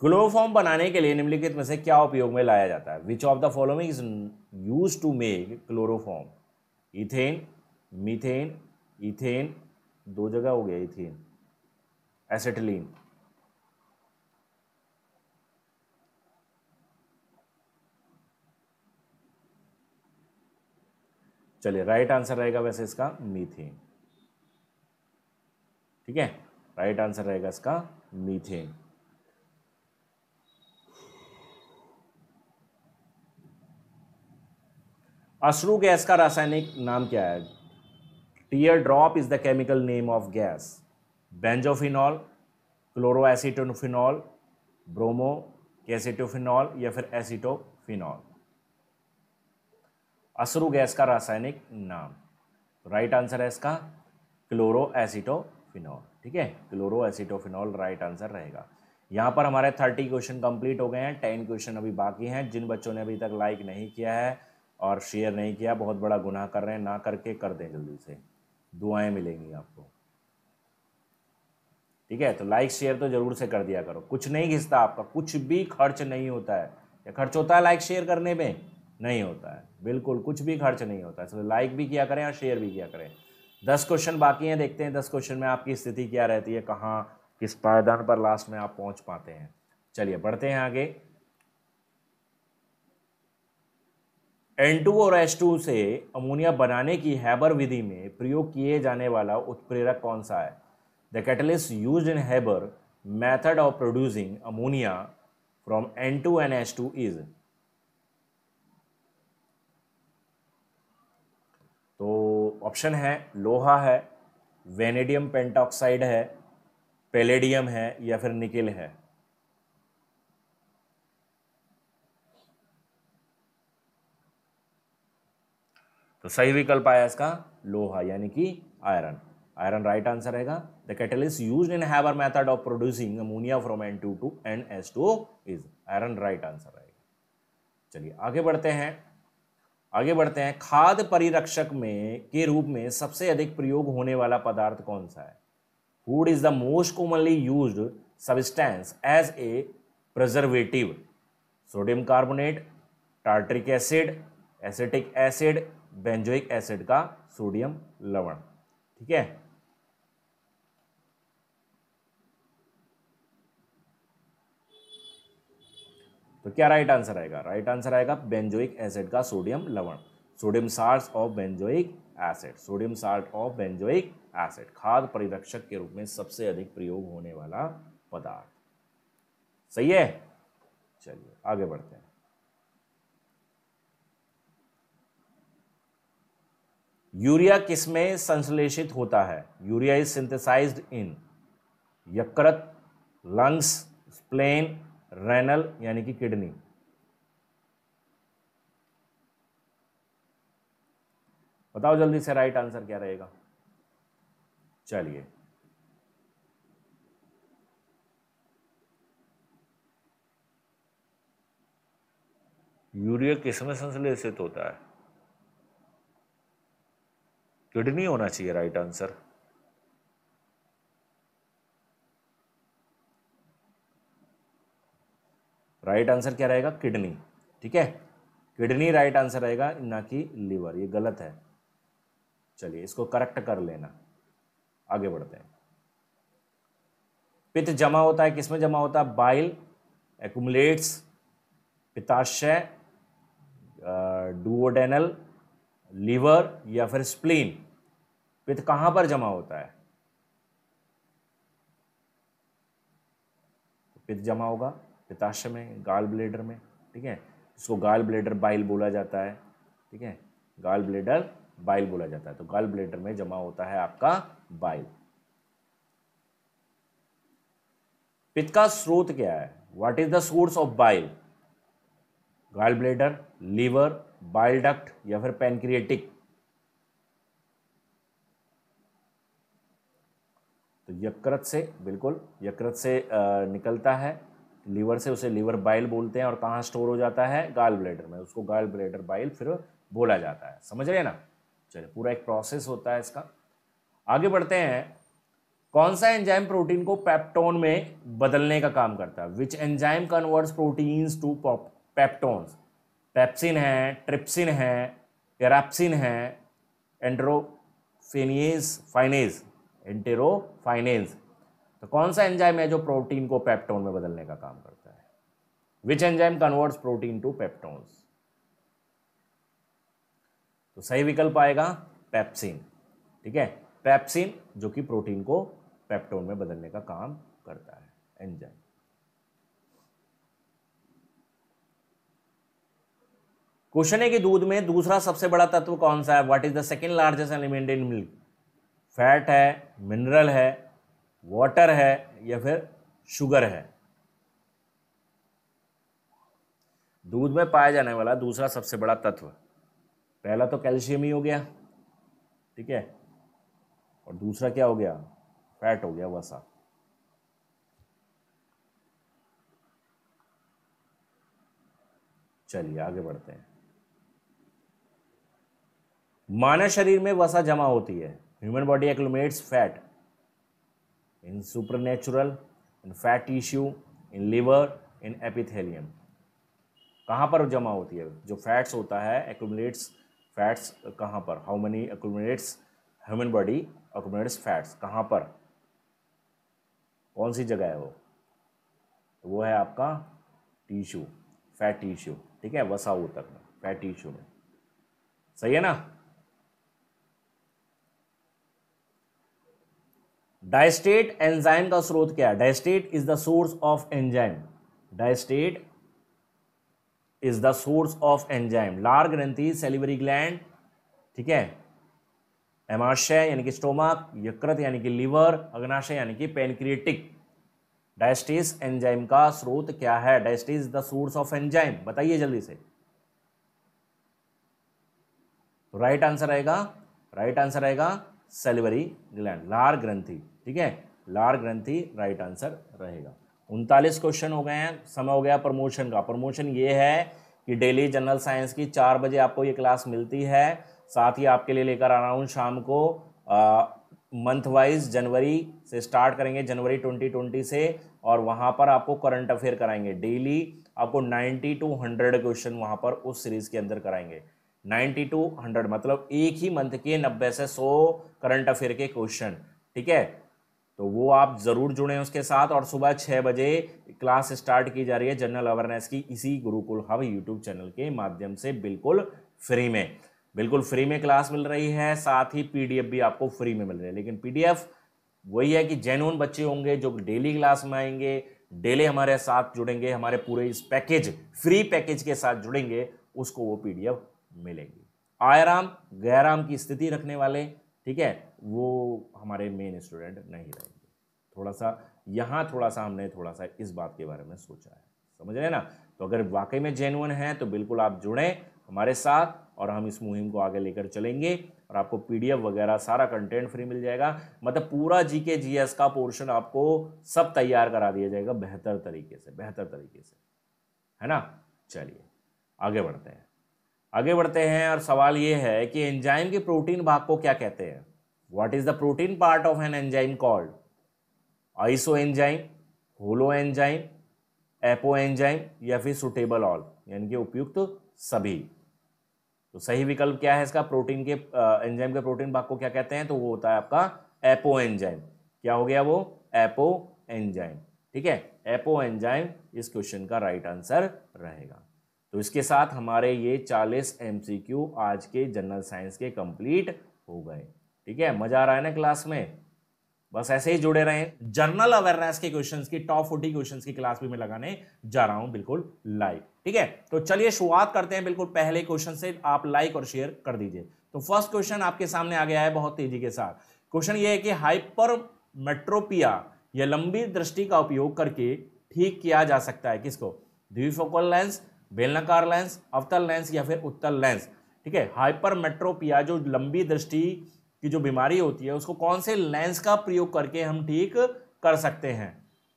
क्लोरोफॉर्म बनाने के लिए निम्नलिखित में से क्या उपयोग में लाया जाता है which of the following is use to make chloroform ethane methane ethane दो जगह हो गया इथेन एसेटलीन चलिए राइट आंसर रहेगा वैसे इसका मीथेन ठीक है राइट आंसर रहेगा इसका मीथेन अश्रु गैस का रासायनिक नाम क्या है tear drop is the chemical name of gas benzophenol chloroacetophenol bromo कैसेटोफिनॉल या फिर एसिटोफिनॉल अश्रु गैस का रासायनिक नाम राइट आंसर है इसका क्लोरोएसिटोफिनॉल ठीक है क्लोरोएसिटोफिनॉल राइट आंसर रहेगा यहाँ पर हमारे थर्टी क्वेश्चन कंप्लीट हो गए हैं टेन क्वेश्चन अभी बाकी हैं जिन बच्चों ने अभी तक लाइक नहीं किया है और शेयर नहीं किया बहुत बड़ा गुनाह कर रहे हैं ना करके कर दें जल्दी से दुआएं मिलेंगी आपको ठीक है तो लाइक शेयर तो जरूर से कर दिया करो कुछ नहीं घिसता आपका कुछ भी खर्च नहीं होता है या खर्च होता है लाइक शेयर करने में नहीं होता है बिल्कुल कुछ भी खर्च नहीं होता है तो लाइक भी किया करें और शेयर भी किया करें दस क्वेश्चन बाकी हैं देखते हैं दस क्वेश्चन में आपकी स्थिति क्या रहती है कहाँ किस पायदान पर लास्ट में आप पहुँच पाते हैं चलिए बढ़ते हैं आगे एन टू और एस से अमोनिया बनाने की हैबर विधि में प्रयोग किए जाने वाला उत्प्रेरक कौन सा है the catalyst use in Haber method of producing ammonia from N two N S two is तो ऑप्शन है लोहा है वेनेडियम पेंटॉक्साइड है पेलेडियम है या फिर निकिल है तो सही विकल्प आया इसका लोहा यानी कि आयरन आयरन राइट आंसर रहेगा the catalyst use in Haber method of producing ammonia from N two two N S two is iron right answer रहेगा चलिए आगे बढ़ते हैं आगे बढ़ते हैं खाद परिरक्षक में के रूप में सबसे अधिक प्रयोग होने वाला पदार्थ कौन सा है food is the most commonly use substance as a preservative sodium carbonate tartaric acid acetic acid benzoic acid का सोडियम लवण ठीक है तो क्या राइट आंसर आएगा राइट आंसर आएगा बेंजोइक एसिड का सोडियम लवण sodium salt of benzoic acid sodium salt of benzoic acid खाद परिरक्षक के रूप में सबसे अधिक प्रयोग होने वाला पदार्थ सही है चलिए आगे बढ़ते हैं यूरिया किसमें संश्लेषित होता है यूरिया इज सिंथेसाइज इन यकृत लंग्स स्प्लेन रेनल यानी कि किडनी बताओ जल्दी से राइट आंसर क्या रहेगा चलिए यूरिया किसमें संश्लेषित होता है किडनी होना चाहिए राइट आंसर राइट आंसर क्या रहेगा किडनी ठीक है किडनी राइट आंसर रहेगा ना कि लीवर ये गलत है चलिए इसको करेक्ट कर लेना आगे बढ़ते हैं पित्त जमा होता है किसमें जमा होता है बाइल एकुमलेट्स पिताशय डुओडेनल लीवर या फिर स्प्लीन पित्त तो तो कहां पर जमा होता है तो पित्त जमा होगा पिताशय में गाल ब्लेडर में ठीक है इसको गाल ब्लेडर बाइल बोला जाता है ठीक है गाल ब्लेडर बाइल बोला जाता है तो गाल ब्लेडर में जमा होता है आपका बाइल पित्त का स्रोत क्या है what is the source of bile gall bladder liver bile duct या फिर पेनक्रिएटिक यकृत से बिल्कुल यकृत से निकलता है लीवर से उसे लीवर बाइल बोलते हैं और कहाँ स्टोर हो जाता है गाल ब्लेडर में उसको गाल ब्लेडर बाइल फिर बोला जाता है समझ रहे हैं ना चलिए पूरा एक प्रोसेस होता है इसका आगे बढ़ते हैं कौन सा एंजाइम प्रोटीन को पेप्टोन में बदलने का काम करता है which enzyme converts proteins to peptones pepsin है ट्रिप्सिन है एरापसिन है एंड्रोफेनियस फाइनेज एंटेरोफाइनेंस तो कौन सा एंजाइम है जो प्रोटीन को पेप्टोन में बदलने का काम करता है which enzyme converts protein to peptones तो सही विकल्प आएगा पेप्सिन ठीक है पेप्सिन जो कि प्रोटीन को पेप्टोन में बदलने का काम करता है एंजाइम क्वेश्चन है कि दूध में दूसरा सबसे बड़ा तत्व कौन सा है what is the second largest element in milk fat है मिनरल है वाटर है या फिर शुगर है दूध में पाया जाने वाला दूसरा सबसे बड़ा तत्व पहला तो कैल्शियम ही हो गया ठीक है और दूसरा क्या हो गया फैट हो गया वसा चलिए आगे बढ़ते हैं मानव शरीर में वसा जमा होती है human body accumulates fat in super natural in fat tissue in liver in epithelium कहाँ पर जमा होती है जो फैट्स होता है एक्मलेट्स फैट्स कहाँ पर how money accumulates human body accumulates fats कहाँ पर कौन सी जगह है वो तो वो है आपका टिश्यू फैट टिश्यू ठीक है वसा ऊतक में फैट टिश्यू में सही है ना डायस्टेट एंजाइम का स्रोत क्या है diastase is the source of enzyme diastase is the source of enzyme लार ग्रंथि सेलिवरी ग्लैंड ठीक है एमाशय यानी कि स्टोमक यकृत यानी कि लीवर अग्नाशय यानी कि पेनक्रिएटिक डायस्टिस एंजाइम का स्रोत क्या है diastase is the source of enzyme बताइए जल्दी से राइट आंसर आएगा राइट आंसर आएगा सेलिवरी ग्लैंड लार ग्रंथी ठीक है लार ग्रंथि राइट आंसर रहेगा उनतालीस क्वेश्चन हो गए हैं समय हो गया प्रमोशन का प्रमोशन ये है कि डेली जनरल साइंस की चार बजे आपको ये क्लास मिलती है साथ ही आपके लिए लेकर आ रहा हूँ शाम को मंथ वाइज जनवरी से स्टार्ट करेंगे जनवरी 2020 से और वहाँ पर आपको करंट अफेयर कराएंगे डेली आपको 90 टू 100 क्वेश्चन वहाँ पर उस सीरीज़ के अंदर कराएंगे 90 टू 100 मतलब एक ही मंथ के 90 से 100 करंट अफेयर के क्वेश्चन ठीक है तो वो आप ज़रूर जुड़ें उसके साथ और सुबह छः बजे क्लास स्टार्ट की जा रही है जनरल अवेयरनेस की इसी गुरुकुल हब यूट्यूब चैनल के माध्यम से बिल्कुल फ्री में बिल्कुल फ्री में क्लास मिल रही है साथ ही पीडीएफ भी आपको फ्री में मिल रही है लेकिन पीडीएफ वही है कि जेनुअन बच्चे होंगे जो डेली क्लास में आएंगे डेली हमारे साथ जुड़ेंगे हमारे पूरे इस पैकेज फ्री पैकेज के साथ जुड़ेंगे उसको वो पीडीएफ मिलेगी आयराम गैराम की स्थिति रखने वाले ठीक है वो हमारे मेन स्टूडेंट नहीं रहेंगे थोड़ा सा यहाँ थोड़ा सा हमने थोड़ा सा इस बात के बारे में सोचा है समझ रहे ना तो अगर वाकई में जेनुअन है तो बिल्कुल आप जुड़ें हमारे साथ और हम इस मुहिम को आगे लेकर चलेंगे और आपको पीडीएफ वगैरह सारा कंटेंट फ्री मिल जाएगा मतलब पूरा जी के जी एस का पोर्शन आपको सब तैयार करा दिया जाएगा बेहतर तरीके से बेहतर तरीके से है ना चलिए आगे बढ़ते हैं आगे बढ़ते हैं और सवाल ये है कि एंजाइम के प्रोटीन भाग को क्या कहते हैं what is the protein part of an enzyme called isoenzyme holoenzyme apoenzyme या फिर सुटेबल ऑल यानी कि उपयुक्त सभी तो सही विकल्प क्या है इसका प्रोटीन के एंजाइम के प्रोटीन भाग को क्या कहते हैं तो वो होता है आपका एपो एंजाइम क्या हो गया वो एपो एंजाइम ठीक है एपो एंजाइम इस क्वेश्चन का राइट आंसर रहेगा तो इसके साथ हमारे ये 40 एमसीक्यू आज के जनरल साइंस के कंप्लीट हो गए ठीक है मज़ा आ रहा है ना क्लास में बस ऐसे ही जुड़े रहे जनरल अवेयरनेस के क्वेश्चन की टॉप फोर्टी क्वेश्चन की क्लास भी मैं लगाने जा रहा हूं बिल्कुल लाइव ठीक है तो चलिए शुरुआत करते हैं बिल्कुल पहले क्वेश्चन से आप लाइक और शेयर कर दीजिए तो फर्स्ट क्वेश्चन आपके सामने आ गया है बहुत तेजी के साथ क्वेश्चन ये है कि हाइपर मेट्रोपिया या लंबी दृष्टि का उपयोग करके ठीक किया जा सकता है किसको द्विफोकल लेंस बेलनाकार लेंस अवतल लेंस या फिर उत्तल लेंस ठीक है हाइपर मेट्रोपिया जो लंबी दृष्टि कि जो बीमारी होती है उसको कौन से लेंस का प्रयोग करके हम ठीक कर सकते हैं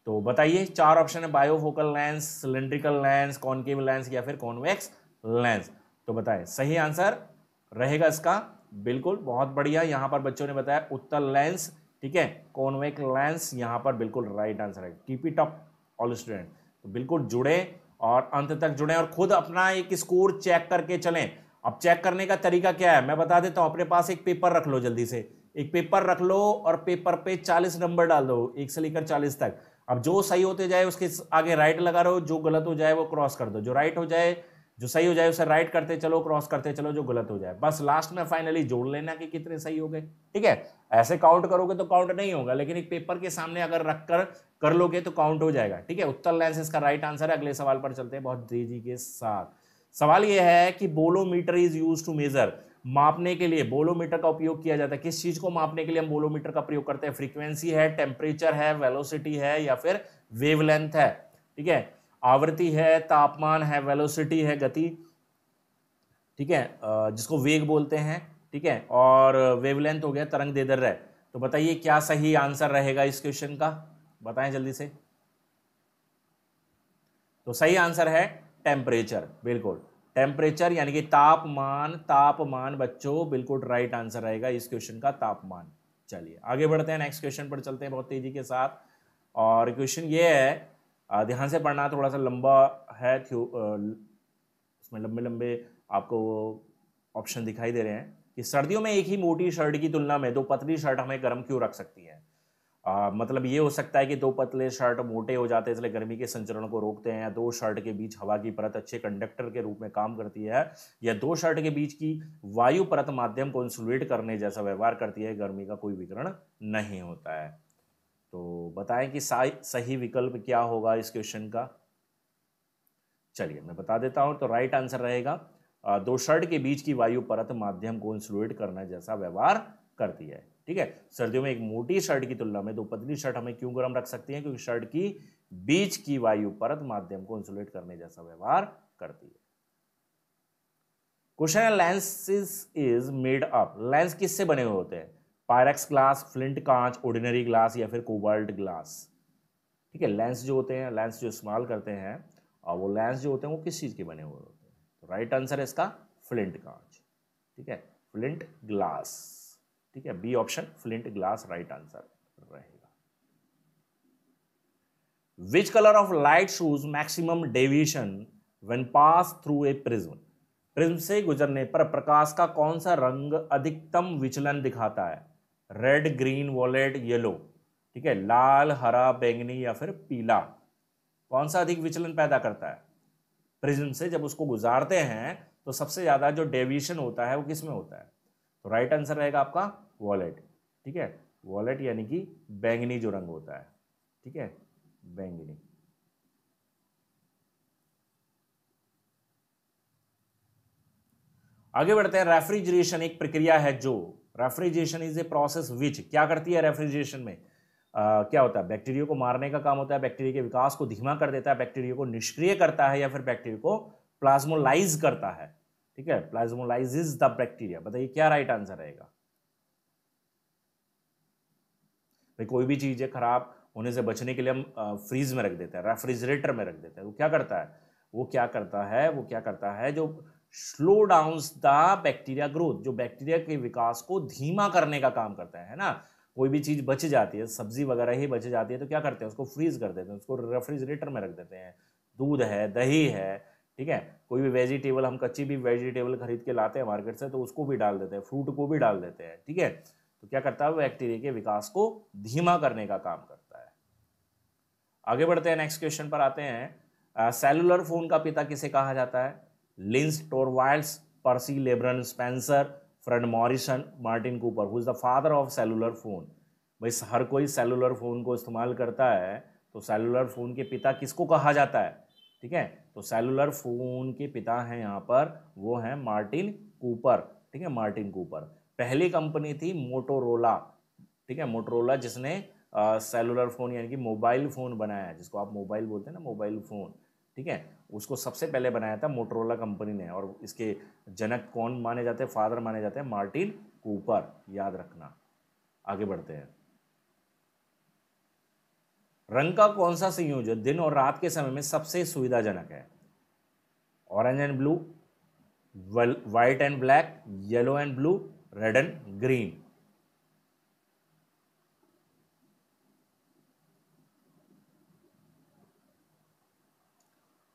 तो बताइए चार ऑप्शन है bifocal lens cylindrical lens concave lens या फिर कॉन्वेक्स लेंस तो बताए सही आंसर रहेगा इसका बिल्कुल बहुत बढ़िया यहां पर बच्चों ने बताया उत्तर लेंस ठीक है कॉन्वेक लेंस यहां पर बिल्कुल राइट आंसर है इट अप ऑल स्टूडेंट तो बिल्कुल जुड़े और अंत तक जुड़े और खुद अपना एक स्कोर चेक करके चलें अब चेक करने का तरीका क्या है मैं बता देता हूँ अपने पास एक पेपर रख लो जल्दी से एक पेपर रख लो और पेपर पे चालीस नंबर डाल दो एक से लेकर चालीस तक अब जो सही होते जाए उसके आगे राइट लगा रहो जो गलत हो जाए वो क्रॉस कर दो जो राइट हो जाए जो सही हो जाए उसे राइट करते चलो क्रॉस करते चलो जो गलत हो जाए बस लास्ट में फाइनली जोड़ लेना कि कितने सही हो गए ठीक है ऐसे काउंट करोगे तो काउंट नहीं होगा लेकिन एक पेपर के सामने अगर रख कर कर लोगे तो काउंट हो जाएगा ठीक है उत्तर लेंस इसका राइट आंसर है अगले सवाल पर चलते हैं बहुत तेजी के साथ सवाल यह है कि bolometer is use to measure मापने के लिए बोलोमीटर का उपयोग किया जाता है किस चीज़ को मापने के लिए हम बोलोमीटर का प्रयोग करते हैं फ्रीक्वेंसी है टेम्परेचर है वेलोसिटी है या फिर वेवलेंथ है ठीक है आवृत्ति है तापमान है वेलोसिटी है गति ठीक है जिसको वेग बोलते हैं ठीक है और वेवलेंथ हो गया तरंग देदर है तो बताइए क्या सही आंसर रहेगा इस क्वेश्चन का बताएं जल्दी से तो सही आंसर है टेम्परेचर बिल्कुल टेम्परेचर यानी कि तापमान तापमान बच्चों बिल्कुल राइट आंसर रहेगा इस क्वेश्चन का तापमान चलिए आगे बढ़ते हैं नेक्स्ट क्वेश्चन पर चलते हैं बहुत तेजी के साथ और क्वेश्चन ये है ध्यान से पढ़ना थोड़ा सा लंबा है उसमें लंबे लंबे आपको ऑप्शन दिखाई दे रहे हैं कि सर्दियों में एक ही मोटी शर्ट की तुलना में दो पतली शर्ट हमें गर्म क्यों रख सकती है आ, मतलब ये हो सकता है कि दो पतले शर्ट मोटे हो जाते हैं इसलिए गर्मी के संचरण को रोकते हैं या दो शर्ट के बीच हवा की परत अच्छे कंडक्टर के रूप में काम करती है या दो शर्ट के बीच की वायु परत माध्यम को इंसुलेट करने जैसा व्यवहार करती है गर्मी का कोई विकरण नहीं होता है तो बताएं कि सही विकल्प क्या होगा इस क्वेश्चन का चलिए मैं बता देता हूं तो राइट आंसर रहेगा दो शर्ट के बीच की वायु परत माध्यम को इंसुलेट करना जैसा व्यवहार करती है ठीक है सर्दियों में एक मोटी शर्ट की तुलना में दो पतली शर्ट हमें क्यों गर्म रख सकती है क्योंकि शर्ट की बीच की वायु परत माध्यम को इंसुलेट करने जैसा व्यवहार करती है क्वेश्चन है lenses is made up lens किससे बने हुए होते हैं पायरेक्स ग्लास फ्लिंट कांच ऑर्डिनरी ग्लास या फिर कोबाल्ट ग्लास ठीक है लेंस जो होते हैं लेंस जो इस्तेमाल करते हैं और वो लेंस जो होते हैं वो किस चीज़ के बने हुए होते हैं राइट तो आंसर है इसका फ्लिंट कांच ठीक है फ्लिंट ग्लास ठीक है B option flint glass right answer रहेगा which colour of light shows maximum deviation when pass through a prism prism से गुजरने पर प्रकाश का कौन सा रंग अधिकतम विचलन दिखाता है रेड ग्रीन वॉलेट येलो ठीक है लाल हरा बैंगनी या फिर पीला कौन सा अधिक विचलन पैदा करता है प्रिज्म से जब उसको गुजारते हैं तो सबसे ज़्यादा जो डेविएशन होता है वो किसमें होता है राइट आंसर रहेगा आपका वॉलेट ठीक है वॉलेट यानी कि बैंगनी जो रंग होता है ठीक है बैंगनी आगे बढ़ते हैं रेफ्रिजरेशन एक प्रक्रिया है जो refrigeration is a process which क्या करती है रेफ्रिजरेशन में Uh, क्या होता है बैक्टीरिया को मारने का काम होता है बैक्टीरिया के विकास को धीमा कर देता है बैक्टीरिया को निष्क्रिय करता है या फिर बैक्टीरिया को प्लाज्मोलाइज करता है ठीक है प्लाज्मोलाइजिस द बैक्टीरिया बताइए क्या राइट आंसर रहेगा भाई कोई भी चीज़ है खराब होने से बचने के लिए हम फ्रीज में रख देते हैं रेफ्रिजरेटर में रख देते हैं वो क्या करता है वो क्या करता है वो क्या करता है जो slow down the bacteria growth जो बैक्टीरिया के विकास को धीमा करने का काम करता है ना कोई भी चीज़ बच जाती है सब्जी वगैरह ही बच जाती है तो क्या करते हैं उसको फ्रीज कर देते हैं उसको रेफ्रिजरेटर में रख देते हैं दूध है दही है ठीक है कोई भी वेजिटेबल हम कच्ची भी वेजिटेबल खरीद के लाते हैं मार्केट से तो उसको भी डाल देते हैं फ्रूट को भी डाल देते हैं ठीक है तो क्या करता है वो बैक्टीरिया के विकास को धीमा करने का काम करता है आगे बढ़ते हैं नेक्स्ट क्वेश्चन पर आते हैं सेलुलर फोन का पिता किसे कहा जाता है Linus Torvalds Percy Lebaron Spencer Fred Morrison Martin Cooper who is the father of cellular phone भाई हर कोई सेलुलर फ़ोन को इस्तेमाल करता है तो सेलुलर फ़ोन के पिता किसको कहा जाता है ठीक है तो सेलुलर फ़ोन के पिता हैं यहाँ पर वो हैं मार्टिन कूपर ठीक है मार्टिन कूपर पहली कंपनी थी मोटोरोला ठीक है मोटोरोला जिसने सेलुलर फ़ोन यानी कि मोबाइल फ़ोन बनाया जिसको आप मोबाइल बोलते हैं ना मोबाइल फ़ोन ठीक है उसको सबसे पहले बनाया था मोटोरोला कंपनी ने और इसके जनक कौन माने जाते हैं फादर माने जाते हैं मार्टिन कूपर याद रखना आगे बढ़ते हैं रंग का कौन सा संयोजन दिन और रात के समय में सबसे सुविधाजनक है orange and blue white and black yellow and blue red and green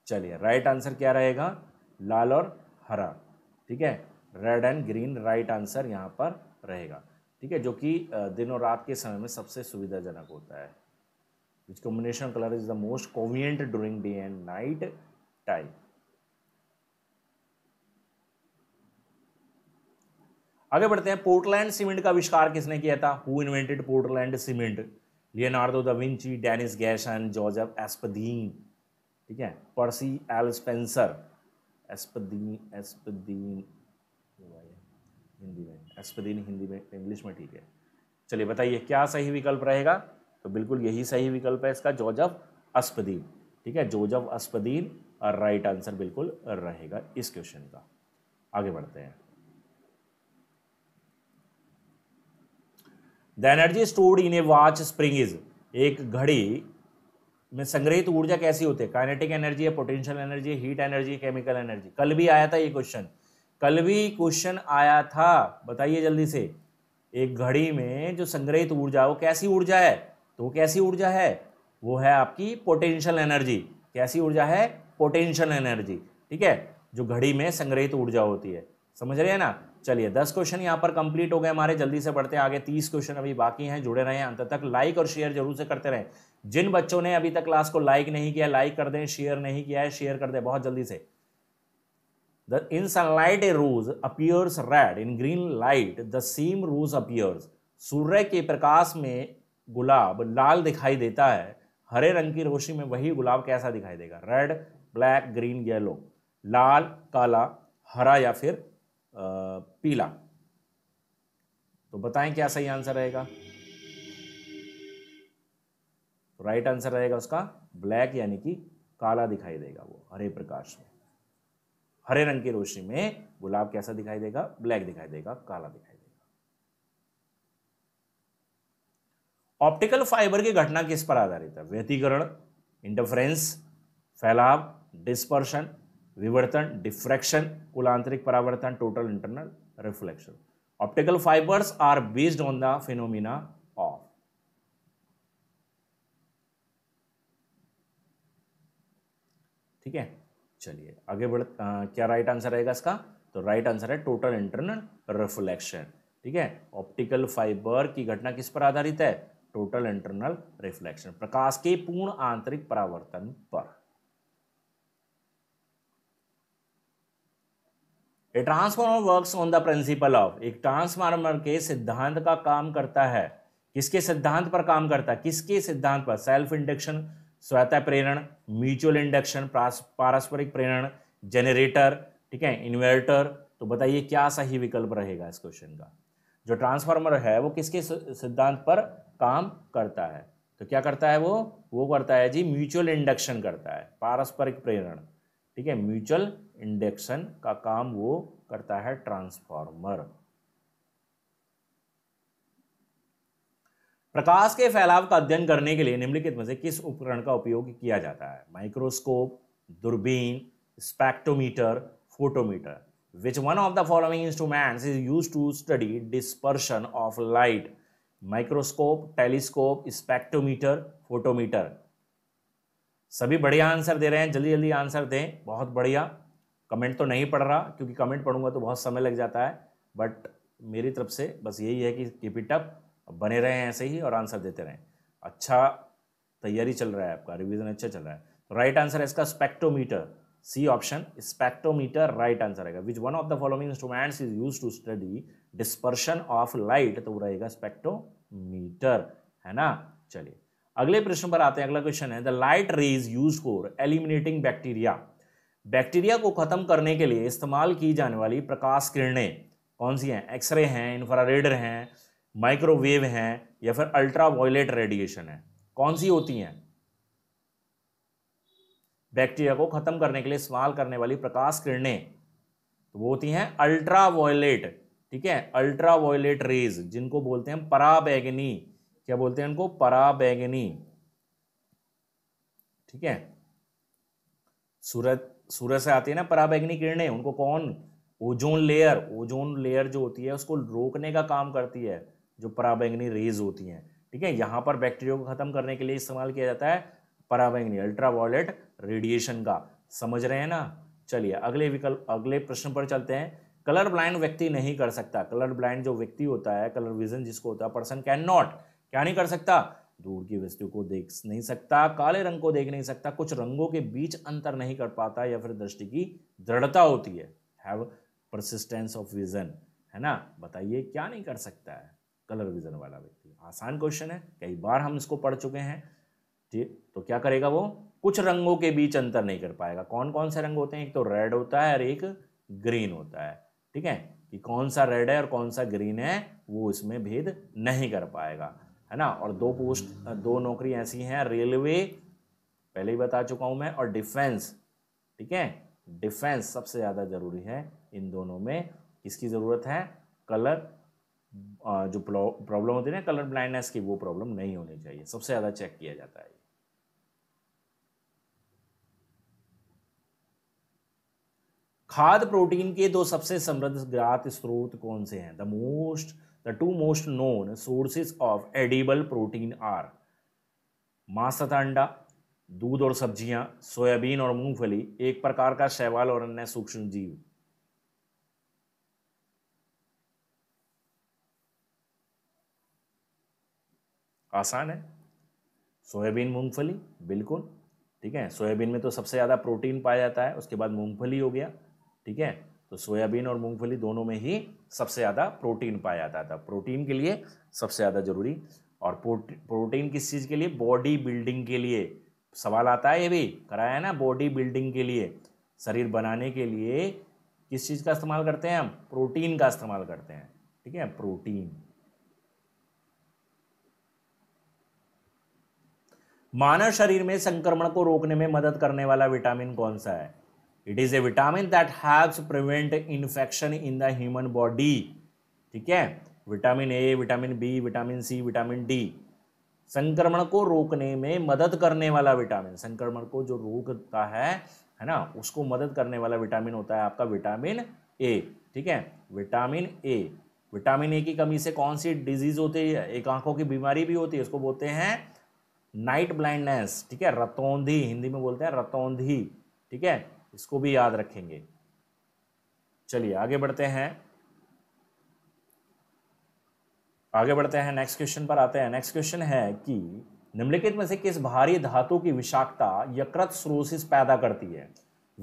चलिए राइट आंसर क्या रहेगा लाल और हरा ठीक है red and green right answer यहां पर रहेगा ठीक है जो कि दिन और रात के समय में सबसे सुविधाजनक होता है which combination color is the most convenient during day and night time. आगे बढ़ते हैं पोर्टलैंड सीमेंट का आविष्कार किसने किया था who invented Portland cement Leonardo da Vinci Dennis Gashan Joseph Aspdin ठीक है Percy L Spencer Aspdin Aspdin Hindi में एस्पदीन हिंदी में इंग्लिश में ठीक है चलिए बताइए क्या सही विकल्प रहेगा तो बिल्कुल यही सही विकल्प है इसका जोजफ अस्पदीन ठीक है जोजफ अस्पदीन राइट आंसर बिल्कुल रहेगा इस क्वेश्चन का आगे बढ़ते हैं the energy stored in a watch spring is एक घड़ी में संग्रहित ऊर्जा कैसी होती है काइनेटिक एनर्जी है पोटेंशियल एनर्जी है हीट एनर्जी है केमिकल एनर्जी कल भी आया था ये क्वेश्चन कल भी क्वेश्चन आया था बताइए जल्दी से एक घड़ी में जो संग्रहित ऊर्जा वो कैसी ऊर्जा है तो कैसी ऊर्जा है वो है आपकी पोटेंशियल एनर्जी कैसी ऊर्जा है पोटेंशियल एनर्जी ठीक है जो घड़ी में संग्रहित ऊर्जा होती है समझ रहे हैं ना चलिए दस क्वेश्चन यहाँ पर कंप्लीट हो गए हमारे जल्दी से बढ़ते हैं आगे तीस क्वेश्चन अभी बाकी हैं जुड़े रहें अंत तक लाइक और शेयर जरूर से करते रहें जिन बच्चों ने अभी तक क्लास को लाइक नहीं किया लाइक कर दें शेयर नहीं किया है शेयर कर दें बहुत जल्दी से the in sunlight a rose appears red in green light the same rose appears सूर्य के प्रकाश में गुलाब लाल दिखाई देता है हरे रंग की रोशनी में वही गुलाब कैसा दिखाई देगा रेड ब्लैक ग्रीन येलो लाल काला हरा या फिर पीला तो बताएं क्या सही आंसर रहेगा तो राइट आंसर रहेगा उसका ब्लैक यानी कि काला दिखाई देगा वो हरे प्रकाश में हरे रंग की रोशनी में गुलाब कैसा दिखाई देगा ब्लैक दिखाई देगा काला दिखाई ऑप्टिकल फाइबर की घटना किस पर आधारित है व्यतीकरण इंटरफ्रेंस फैलाव डिस्पर्शन विवर्तन डिफ्रैक्शन आंतरिक परावर्तन total internal reflection optical fibres are based on the phenomena of ठीक है चलिए आगे बढ़ क्या राइट आंसर रहेगा इसका तो राइट आंसर है टोटल इंटरनल रिफ्लेक्शन ठीक है ऑप्टिकल फाइबर की घटना किस पर आधारित है टोटल इंटरनल रिफ्लेक्शन प्रकाश के पूर्ण आंतरिक परावर्तन पर a transformer works on the principle of एक ट्रांसफार्मर के सिद्धांत का काम करता है किसके सिद्धांत पर काम करता है किसके सिद्धांत पर सेल्फ इंडक्शन स्वतः प्रेरण म्यूचुअल इंडक्शन पारस्परिक प्रेरण जनरेटर ठीक है इन्वर्टर तो बताइए क्या सही विकल्प रहेगा इस क्वेश्चन का जो ट्रांसफार्मर है वो किसके सिद्धांत पर काम करता है तो क्या करता है वो वो करता है जी म्यूचुअल इंडक्शन करता है पारस्परिक प्रेरण ठीक है म्यूचुअल इंडक्शन का काम वो करता है ट्रांसफार्मर प्रकाश के फैलाव का अध्ययन करने के लिए निम्नलिखित में से किस उपकरण का उपयोग किया जाता है माइक्रोस्कोप दूरबीन spectrometer photometer which one of the following instruments is use to study dispersion of light microscope telescope spectrometer photometer सभी बढ़िया आंसर दे रहे हैं जल्दी जल्दी आंसर दें बहुत बढ़िया कमेंट तो नहीं पढ़ रहा क्योंकि कमेंट पढ़ूंगा तो बहुत समय लग जाता है बट मेरी तरफ से बस यही है कि कीप इट अप बने हैं ऐसे ही और आंसर देते रहें अच्छा तैयारी चल रहा है आपका रिविज़न अच्छा चल रहा है तो राइट आंसर है इसका spectrometer C option spectrometer right answer रहेगा which one of the following instruments is use to study dispersion of light तो वो रहेगा स्पेक्ट्रो मीटर है ना चलिए अगले प्रश्न पर आते हैं अगला क्वेश्चन है the light rays use for eliminating bacteria bacteria को खत्म करने के लिए इस्तेमाल की जाने वाली प्रकाश किरणें कौन सी हैं एक्सरे हैं इंफ्रारेड हैं माइक्रोवेव हैं या फिर अल्ट्रा वायलेट रेडिएशन है कौन सी होती हैं बैक्टीरिया को खत्म करने के लिए इस्तेमाल करने वाली प्रकाश किरणें तो वो होती हैं अल्ट्रा वायलेट ठीक है अल्ट्रा वायलेट रेज जिनको बोलते हैं पराबैगनी क्या बोलते हैं उनको पराबैगनी ठीक है सूरज सूरज से आती है ना पराबैगनी किरणें उनको कौन ओजोन लेयर ओजोन लेयर जो होती है उसको रोकने का काम करती है जो पराबैंगनी रेज होती हैं ठीक है यहां पर बैक्टीरिया को ख़त्म करने के लिए इस्तेमाल किया जाता है पराबैंगनी अल्ट्रावायलेट रेडिएशन का समझ रहे हैं ना चलिए अगले विकल्प अगले प्रश्न पर चलते हैं कलर ब्लाइंड व्यक्ति नहीं कर सकता कलर ब्लाइंड जो व्यक्ति होता है कलर विजन जिसको होता है पर्सन कैन नॉट क्या नहीं कर सकता दूर की वस्तु को देख नहीं सकता काले रंग को देख नहीं सकता कुछ रंगों के बीच अंतर नहीं कर पाता या फिर दृष्टि की दृढ़ता होती है हैव परसिस्टेंस ऑफ विजन है ना बताइए क्या नहीं कर सकता है कलर विजन वाला व्यक्ति आसान क्वेश्चन है कई बार हम इसको पढ़ चुके हैं ठीक तो क्या करेगा वो कुछ रंगों के बीच अंतर नहीं कर पाएगा कौन कौन से रंग होते हैं एक तो रेड होता है और एक ग्रीन होता है ठीक है कि कौन सा रेड है और कौन सा ग्रीन है वो इसमें भेद नहीं कर पाएगा है ना और दो पोस्ट दो नौकरी ऐसी हैं रेलवे पहले ही बता चुका हूं मैं और डिफेंस ठीक है डिफेंस सबसे ज़्यादा ज़रूरी है इन दोनों में किसकी ज़रूरत है कलर जो प्रॉब्लम होती है ना कलर ब्लाइंडनेस की वो प्रॉब्लम नहीं होनी चाहिए सबसे ज़्यादा चेक किया जाता है खाद प्रोटीन के दो सबसे समृद्ध ज्ञात स्रोत कौन से हैं the most the two most known sources of edible protein are मांस तथा अंडा दूध और सब्जियां सोयाबीन और मूंगफली एक प्रकार का शैवाल और अन्य सूक्ष्म जीव आसान है सोयाबीन मूंगफली बिल्कुल ठीक है सोयाबीन में तो सबसे ज़्यादा प्रोटीन पाया जाता है उसके बाद मूंगफली हो गया ठीक है तो सोयाबीन और मूंगफली दोनों में ही सबसे ज़्यादा प्रोटीन पाया जाता था प्रोटीन के लिए सबसे ज़्यादा जरूरी और प्रोटीन किस चीज़ के लिए बॉडी बिल्डिंग के लिए सवाल आता है ये भी कराया ना बॉडी बिल्डिंग के लिए शरीर बनाने के लिए किस चीज़ का इस्तेमाल करते हैं हम प्रोटीन का इस्तेमाल करते हैं ठीक है प्रोटीन मानव शरीर में संक्रमण को रोकने में मदद करने वाला विटामिन कौन सा है it is a vitamin that haves prevent infection in the human body ठीक है vitamin A vitamin B vitamin C vitamin D संक्रमण को रोकने में मदद करने वाला विटामिन संक्रमण को जो रोकता है है ना उसको मदद करने वाला विटामिन होता है आपका विटामिन ए ठीक है विटामिन ए विटामिन ए की कमी से कौन सी डिजीज होती है एक आंखों की बीमारी भी होती है उसको बोलते हैं नाइट ब्लाइंडनेस ठीक है रतौंधी हिंदी में बोलते हैं रतौंधी ठीक है इसको भी याद रखेंगे चलिए आगे बढ़ते हैं आगे बढ़ते हैं नेक्स्ट क्वेश्चन पर आते हैं नेक्स्ट क्वेश्चन है कि निम्नलिखित में से किस भारी धातु की विषाक्तता यकृत सरोसिस पैदा करती है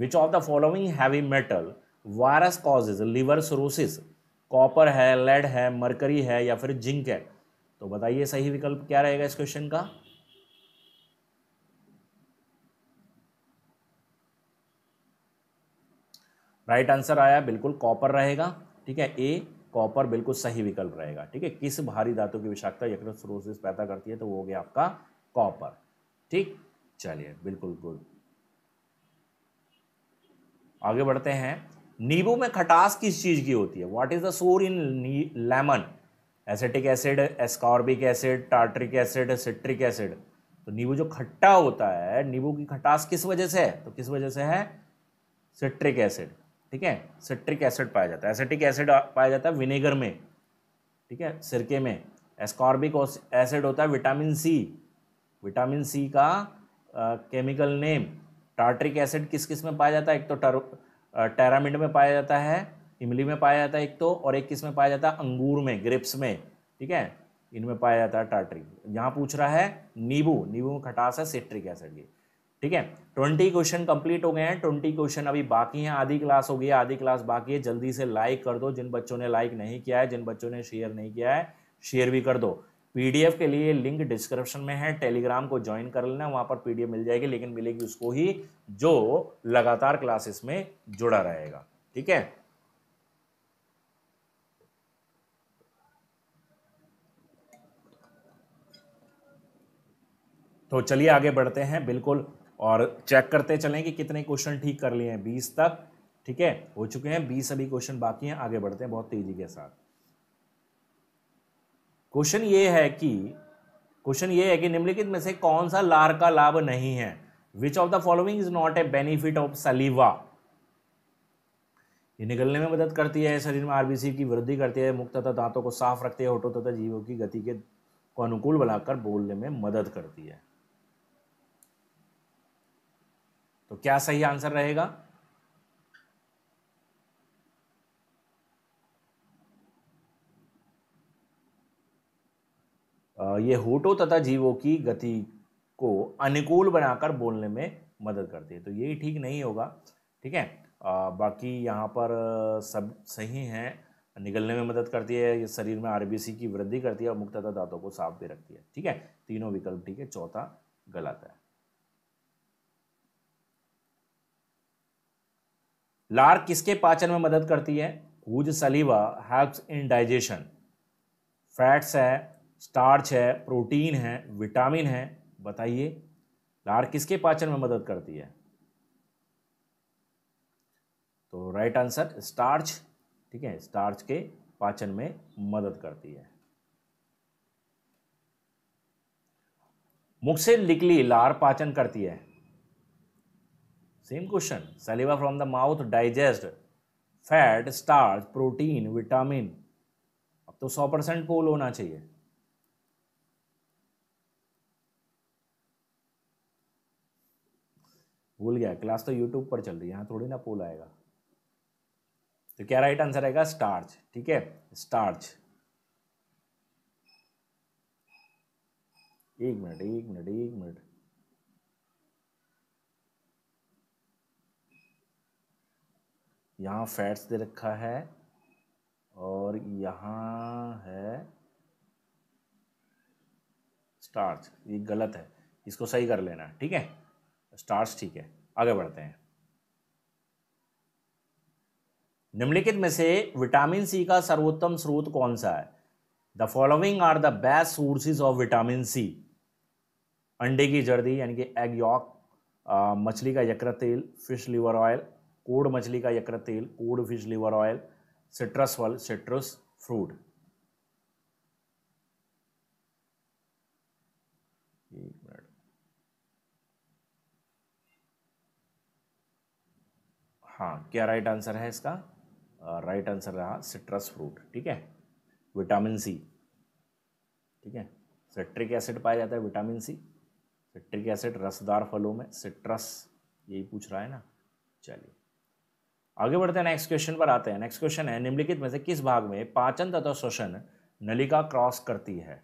which of the following heavy metal virus causes liver cirrhosis copper है लेड है मरकरी है या फिर जिंक है तो बताइए सही विकल्प क्या रहेगा इस क्वेश्चन का राइट right आंसर आया बिल्कुल कॉपर रहेगा ठीक है ए कॉपर बिल्कुल सही विकल्प रहेगा ठीक है किस भारी धातु की विषाक्तता यकृत पैदा करती है तो वो हो गया आपका कॉपर ठीक चलिए बिल्कुल गुड आगे बढ़ते हैं नींबू में खटास किस चीज़ की होती है what is the sour in lemon acetic acid ascorbic acid tartaric acid citric acid तो नींबू जो खट्टा होता है नींबू की खटास किस वजह से है तो किस वजह से है सिट्रिक एसिड ठीक है सिट्रिक एसिड पाया जाता है एसिटिक एसिड पाया जाता है विनेगर में ठीक है सिरके में एस्कॉर्बिक एसिड होता है विटामिन सी विटामिन सी का केमिकल नेम टार्ट्रिक एसिड किस किस में पाया जाता है एक तो टर टैरामिड में पाया जाता है इमली में पाया जाता है एक तो और एक किस में पाया जाता है अंगूर में ग्रेप्स में ठीक है इनमें पाया जाता है टार्ट्रिक यहाँ पूछ रहा है नींबू नींबू में खटास है सिट्रिक एसिड की ठीक है ट्वेंटी क्वेश्चन कंप्लीट हो गए हैं ट्वेंटी क्वेश्चन अभी बाकी हैं आधी क्लास हो गई है आधी क्लास बाकी है जल्दी से लाइक कर दो जिन बच्चों ने लाइक नहीं किया है जिन बच्चों ने शेयर नहीं किया है शेयर भी कर दो पीडीएफ के लिए लिंक डिस्क्रिप्शन में है टेलीग्राम को ज्वाइन कर लेना वहां पर पीडीएफ मिल जाएगी लेकिन मिलेगी उसको ही जो लगातार क्लासेस में जुड़ा रहेगा ठीक है तो चलिए आगे बढ़ते हैं बिल्कुल और चेक करते चलें कि कितने क्वेश्चन ठीक कर लिए हैं बीस तक ठीक है हो चुके हैं बीस अभी क्वेश्चन बाकी हैं आगे बढ़ते हैं बहुत तेजी के साथ क्वेश्चन ये है कि क्वेश्चन ये है कि निम्नलिखित में से कौन सा लार का लाभ नहीं है which of the following is not a benefit of saliva ये निकलने में मदद करती है शरीर में आरबीसी की वृद्धि करती है मुक्त तथा दांतों को साफ रखती है होटो तथा जीवों की गति के को अनुकूल बनाकर बोलने में मदद करती है तो क्या सही आंसर रहेगा ये होटो तथा जीवों की गति को अनुकूल बनाकर बोलने में मदद करती है तो यही ठीक नहीं होगा ठीक है आ, बाकी यहाँ पर सब सही हैं निगलने में मदद करती है ये शरीर में आरबीसी की वृद्धि करती है और मुक्त तथा दांतों को साफ भी रखती है ठीक है तीनों विकल्प ठीक है चौथा गलत है लार किसके पाचन में मदद करती है whose saliva helps in digestion fats है स्टार्च है प्रोटीन है विटामिन है बताइए लार किसके पाचन में मदद करती है तो राइट आंसर स्टार्च ठीक है स्टार्च के पाचन में मदद करती है मुख से निकली लार पाचन करती है same question saliva from the mouth digest fat starch protein vitamin अब तो 100 परसेंट पोल होना चाहिए भूल गया क्लास तो यूट्यूब पर चल रही है यहां थोड़ी ना पोल आएगा तो क्या राइट आंसर आएगा स्टार्च ठीक है स्टार्च एक मिनट एक मिनट एक मिनट यहाँ फैट्स दे रखा है और यहाँ है स्टार्च ये गलत है इसको सही कर लेना ठीक है स्टार्च ठीक है आगे बढ़ते हैं निम्नलिखित में से विटामिन सी का सर्वोत्तम स्रोत कौन सा है the following are the best sources of vitamin C अंडे की जर्दी यानी कि एग यॉक मछली का यकृत तेल फिश लीवर ऑयल ऊड मछली का यकृत तेल cod fish liver oil citrus फल सिट्रस फ्रूट हाँ क्या राइट आंसर है इसका राइट uh, आंसर रहा सिट्रस फ्रूट ठीक है विटामिन सी ठीक है सिट्रिक एसिड पाया जाता है विटामिन सी सिट्रिक एसिड रसदार फलों में सिट्रस यही पूछ रहा है ना चलिए आगे बढ़ते हैं नेक्स्ट क्वेश्चन पर आते हैं नेक्स्ट क्वेश्चन है निम्नलिखित में से किस भाग में पाचन तथा श्वसन नलिका क्रॉस करती है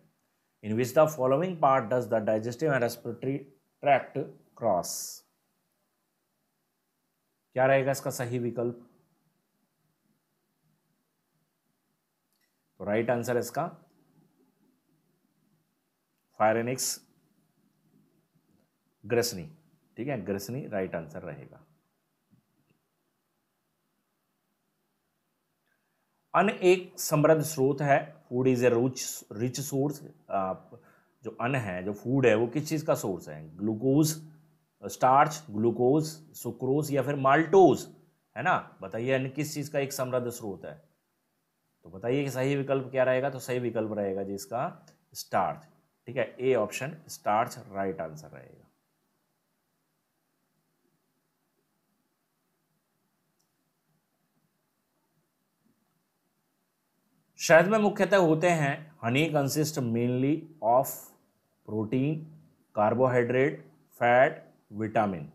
in which the following part does the digestive and respiratory tract cross क्या रहेगा इसका सही विकल्प तो राइट आंसर इसका फायरेनिक्स ग्रसनी ठीक है ग्रसनी राइट आंसर रहेगा अन्न एक समृद्ध स्रोत है food is a rich rich source जो अन्न है जो फूड है वो किस चीज़ का सोर्स है ग्लूकोज स्टार्च ग्लूकोज सुक्रोज या फिर माल्टोज है ना बताइए अन्न किस चीज़ का एक समृद्ध स्रोत है तो बताइए कि सही विकल्प क्या रहेगा तो सही विकल्प रहेगा जिसका स्टार्च ठीक है A option starch right answer रहेगा शहद में मुख्यतः होते हैं honey consist mainly of protein carbohydrate fat vitamin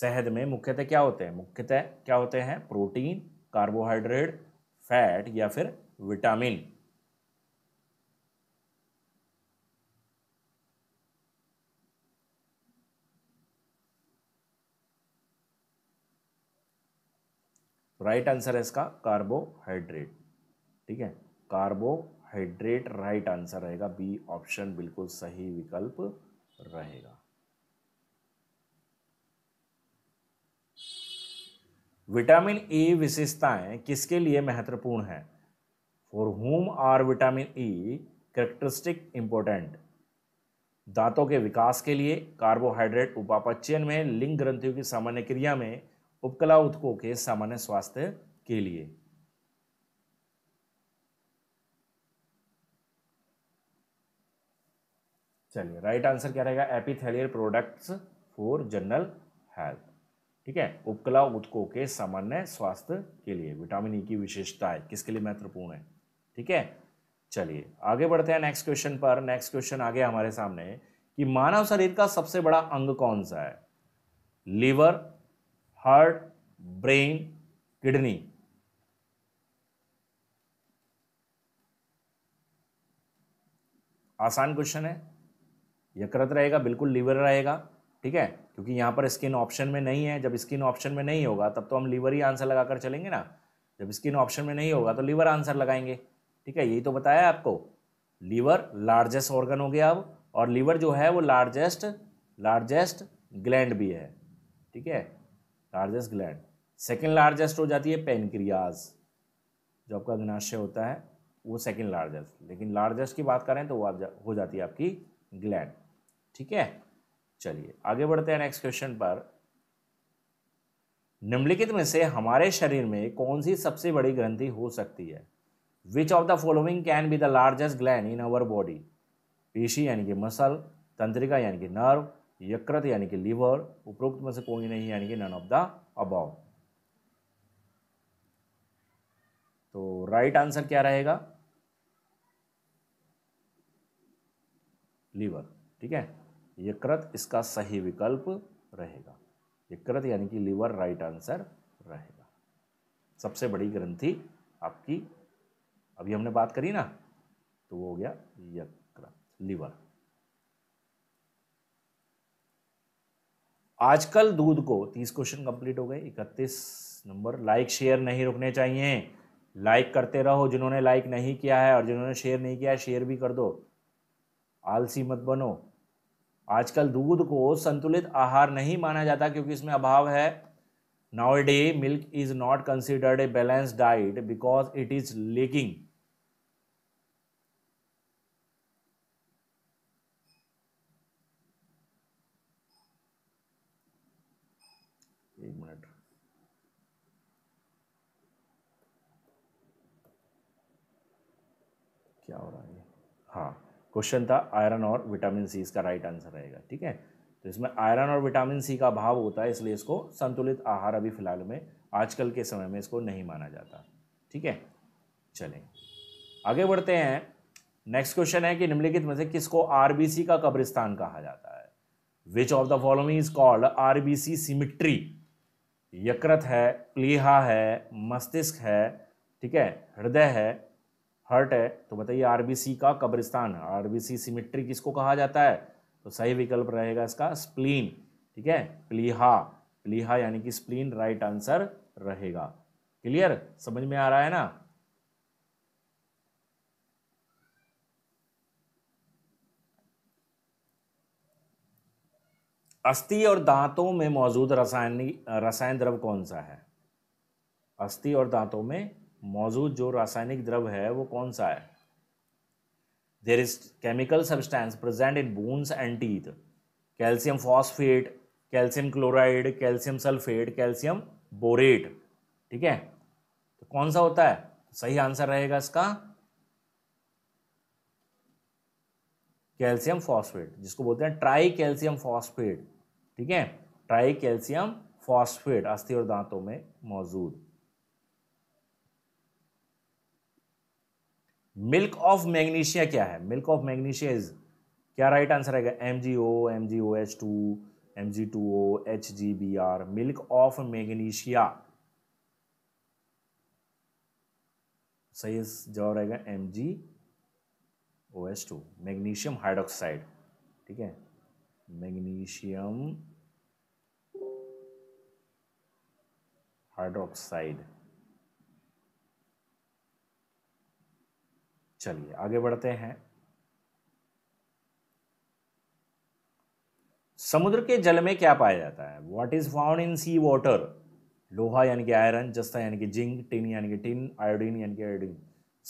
शहद में मुख्यतः क्या होते हैं मुख्यतः क्या होते हैं प्रोटीन कार्बोहाइड्रेट फैट या फिर विटामिन राइट आंसर है इसका कार्बोहाइड्रेट ठीक है कार्बोहाइड्रेट राइट आंसर रहेगा बी ऑप्शन बिल्कुल सही विकल्प रहेगा विटामिन ए विशेषताएं किसके लिए महत्वपूर्ण है for whom are vitamin E characteristic important दांतों के विकास के लिए कार्बोहाइड्रेट उपापचयन में लिंग ग्रंथियों की सामान्य क्रिया में उपकला उत्को के सामान्य स्वास्थ्य के लिए चलिए राइट आंसर क्या रहेगा epithelial products for general health ठीक है उपकला उत्को के सामान्य स्वास्थ्य के लिए विटामिन ई e की विशेषता है किसके लिए महत्वपूर्ण है ठीक है चलिए आगे बढ़ते हैं नेक्स्ट क्वेश्चन पर नेक्स्ट क्वेश्चन आ गया हमारे सामने कि मानव शरीर का सबसे बड़ा अंग कौन सा है लीवर हार्ट ब्रेन किडनी आसान क्वेश्चन है यकृत रहेगा बिल्कुल लीवर रहेगा ठीक है क्योंकि यहाँ पर स्किन ऑप्शन में नहीं है जब स्किन ऑप्शन में नहीं होगा तब तो हम लीवर ही आंसर लगा कर चलेंगे ना जब स्किन ऑप्शन में नहीं होगा तो लीवर आंसर लगाएंगे ठीक है यही तो बताया आपको लीवर लार्जेस्ट ऑर्गन हो गया अब और लीवर जो है वो लार्जेस्ट लार्जेस्ट ग्लैंड भी है ठीक है लार्जेस्ट ग्लैंड सेकेंड लार्जेस्ट हो जाती है पेनक्रियाज जो आपका अग्नाशय होता है वो सेकेंड लार्जेस्ट लेकिन लार्जेस्ट की बात करें तो वो आप जा, हो जाती है आपकी ग्लैंड ठीक है चलिए आगे बढ़ते हैं नेक्स्ट क्वेश्चन पर निम्नलिखित में से हमारे शरीर में कौन सी सबसे बड़ी ग्रंथि हो सकती है which of the following can be the largest gland in our body पेशी यानी कि मसल तंत्रिका यानी कि नर्व यकृत यानी कि लीवर उपरोक्त में से कोई नहीं यानी कि नन ऑफ द अबाव तो राइट right आंसर क्या रहेगा लीवर ठीक है यकृत कृत इसका सही विकल्प रहेगा यकृत यानी कि लीवर राइट आंसर रहेगा सबसे बड़ी ग्रंथि आपकी अभी हमने बात करी ना तो वो हो गया यकृत लीवर आजकल दूध को तीस क्वेश्चन कंप्लीट हो गए इकतीस नंबर लाइक शेयर नहीं रुकने चाहिए लाइक करते रहो जिन्होंने लाइक नहीं किया है और जिन्होंने शेयर नहीं किया है शेयर भी कर दो आलसी मत बनो आजकल दूध को संतुलित आहार नहीं माना जाता क्योंकि इसमें अभाव है nowadays milk is not considered a balance diet because it is lacking क्या हो रहा है हाँ क्वेश्चन था आयरन और विटामिन सी इसका राइट आंसर रहेगा ठीक है तो इसमें आयरन और विटामिन सी का अभाव होता है इसलिए इसको संतुलित आहार अभी फिलहाल में आजकल के समय में इसको नहीं माना जाता ठीक है चलें आगे बढ़ते हैं नेक्स्ट क्वेश्चन है कि निम्नलिखित में से किसको आरबीसी का कब्रिस्तान कहा जाता है which of the following is called RBC cemetery यकृत है प्लीहा है मस्तिष्क है ठीक है हृदय है हर्ट है तो बताइए आरबीसी का कब्रिस्तान आरबीसी सिमेट्री किसको कहा जाता है तो सही विकल्प रहेगा इसका स्प्लीन ठीक है प्लीहा प्लीहा यानी कि स्प्लीन राइट आंसर रहेगा क्लियर समझ में आ रहा है ना अस्थि और दांतों में मौजूद रासायनिक रसायन द्रव कौन सा है अस्थि और दांतों में मौजूद जो रासायनिक द्रव है वो कौन सा है there is chemical substance present in bones and teeth calcium phosphate calcium chloride calcium sulphate calcium borate ठीक है तो कौन सा होता है सही आंसर रहेगा इसका कैल्शियम फॉस्फेट जिसको बोलते हैं ट्राई कैल्शियम फॉस्फेट ठीक है ट्राई कैल्शियम फॉस्फेट अस्थि और दांतों में मौजूद मिल्क ऑफ मैग्नीशिया क्या है मिल्क ऑफ मैग्नीशिया इज क्या राइट आंसर आएगा M G O M G O H two M G two O H G B R milk of magnesia सही जवाब रहेगा M G O H two magnesium hydroxide ठीक है magnesium hydroxide चलिए आगे बढ़ते हैं समुद्र के जल में क्या पाया जाता है what is found in sea water लोहा यानी कि आयरन जस्ता यानी कि जिंक टिन यानी कि टिन आयोडीन यानी कि आयोडीन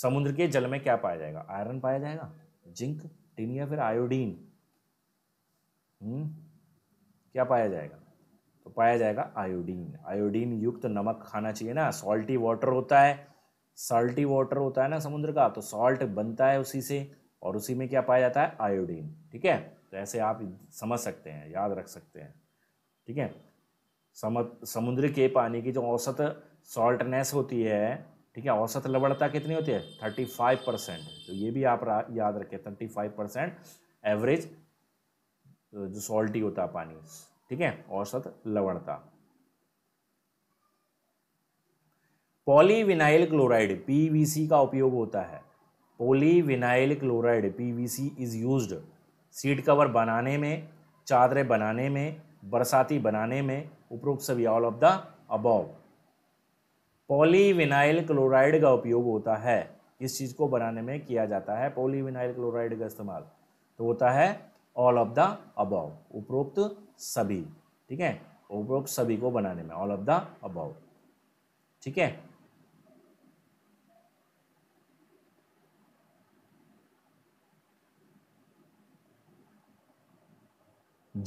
समुद्र के जल में क्या पाया जाएगा आयरन पाया जाएगा जिंक टिन या फिर आयोडीन हम्म, क्या पाया जाएगा तो पाया जाएगा आयोडीन आयोडीन युक्त नमक खाना चाहिए ना सॉल्टी वाटर होता है साल्टी वाटर होता है ना समुद्र का तो सॉल्ट बनता है उसी से और उसी में क्या पाया जाता है आयोडीन ठीक है तो ऐसे आप समझ सकते हैं याद रख सकते हैं ठीक है सम समुद्र के पानी की जो औसत सॉल्टनेस होती है ठीक है औसत लवणता कितनी होती है थर्टी फाइव परसेंट तो ये भी आप याद रखें थर्टी फाइव परसेंट एवरेज जो सॉल्टी होता है पानी ठीक है औसत लवणता पॉलीविनाइल क्लोराइड पीवीसी का उपयोग होता है polyvinyl chloride PVC is used seat cover बनाने में चादरें बनाने में बरसाती बनाने में उपरोक्त सभी all of the above polyvinyl chloride का उपयोग होता है इस चीज़ को बनाने में किया जाता है पॉलीविनाइल क्लोराइड का इस्तेमाल तो होता है ऑल ऑफ द अबव उपरोक्त सभी ठीक है उपरोक्त सभी को बनाने में ऑल ऑफ द अबव ठीक है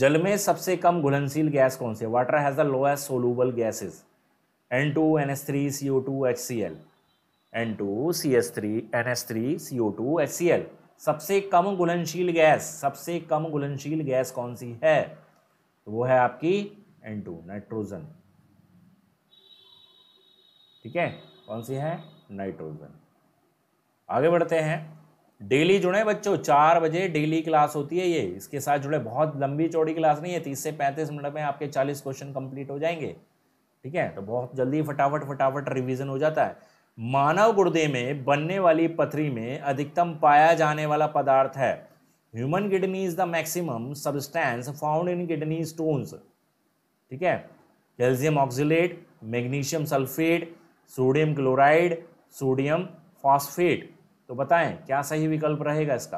जल में सबसे कम घुलनशील गैस कौन सी है water has the lowest soluble gases N two N S three C O two H C L N two C S three N S three C O two H C L सबसे कम घुलनशील gas सबसे कम घुलनशील gas कौन सी है तो वो है आपकी एन टू नाइट्रोजन ठीक है कौन सी है नाइट्रोजन आगे बढ़ते हैं डेली जुड़े बच्चों चार बजे डेली क्लास होती है ये इसके साथ जुड़े बहुत लंबी चौड़ी क्लास नहीं है तीस से पैंतीस मिनट में आपके चालीस क्वेश्चन कंप्लीट हो जाएंगे ठीक है तो बहुत जल्दी फटाफट फटाफट रिविजन हो जाता है मानव गुर्दे में बनने वाली पथरी में अधिकतम पाया जाने वाला पदार्थ है human kidney is the maximum substance found in kidney stones ठीक है calcium oxalate magnesium sulphate sodium chloride sodium phosphate तो बताएं क्या सही विकल्प रहेगा इसका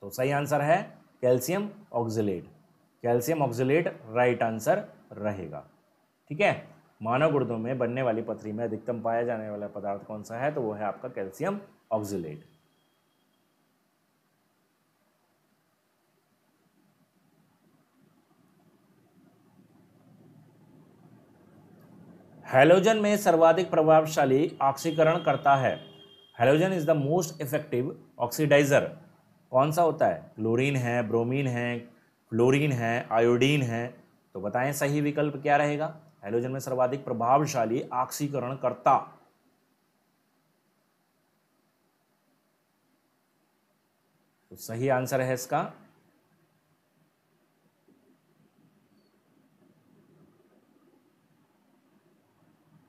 तो सही आंसर है calcium oxalate calcium oxalate right answer रहेगा ठीक है मानव गुर्दों में बनने वाली पथरी में अधिकतम पाया जाने वाला पदार्थ कौन सा है तो वो है आपका कैल्शियम ऑक्जिलेट हेलोजन में सर्वाधिक प्रभावशाली ऑक्सीकरण करता है halogen is the most effective oxidiser कौन सा होता है क्लोरीन है ब्रोमीन है फ्लोरीन है आयोडीन है तो बताएं सही विकल्प क्या रहेगा हेलोजन में सर्वाधिक प्रभावशाली ऑक्सीकरण करता तो सही आंसर है इसका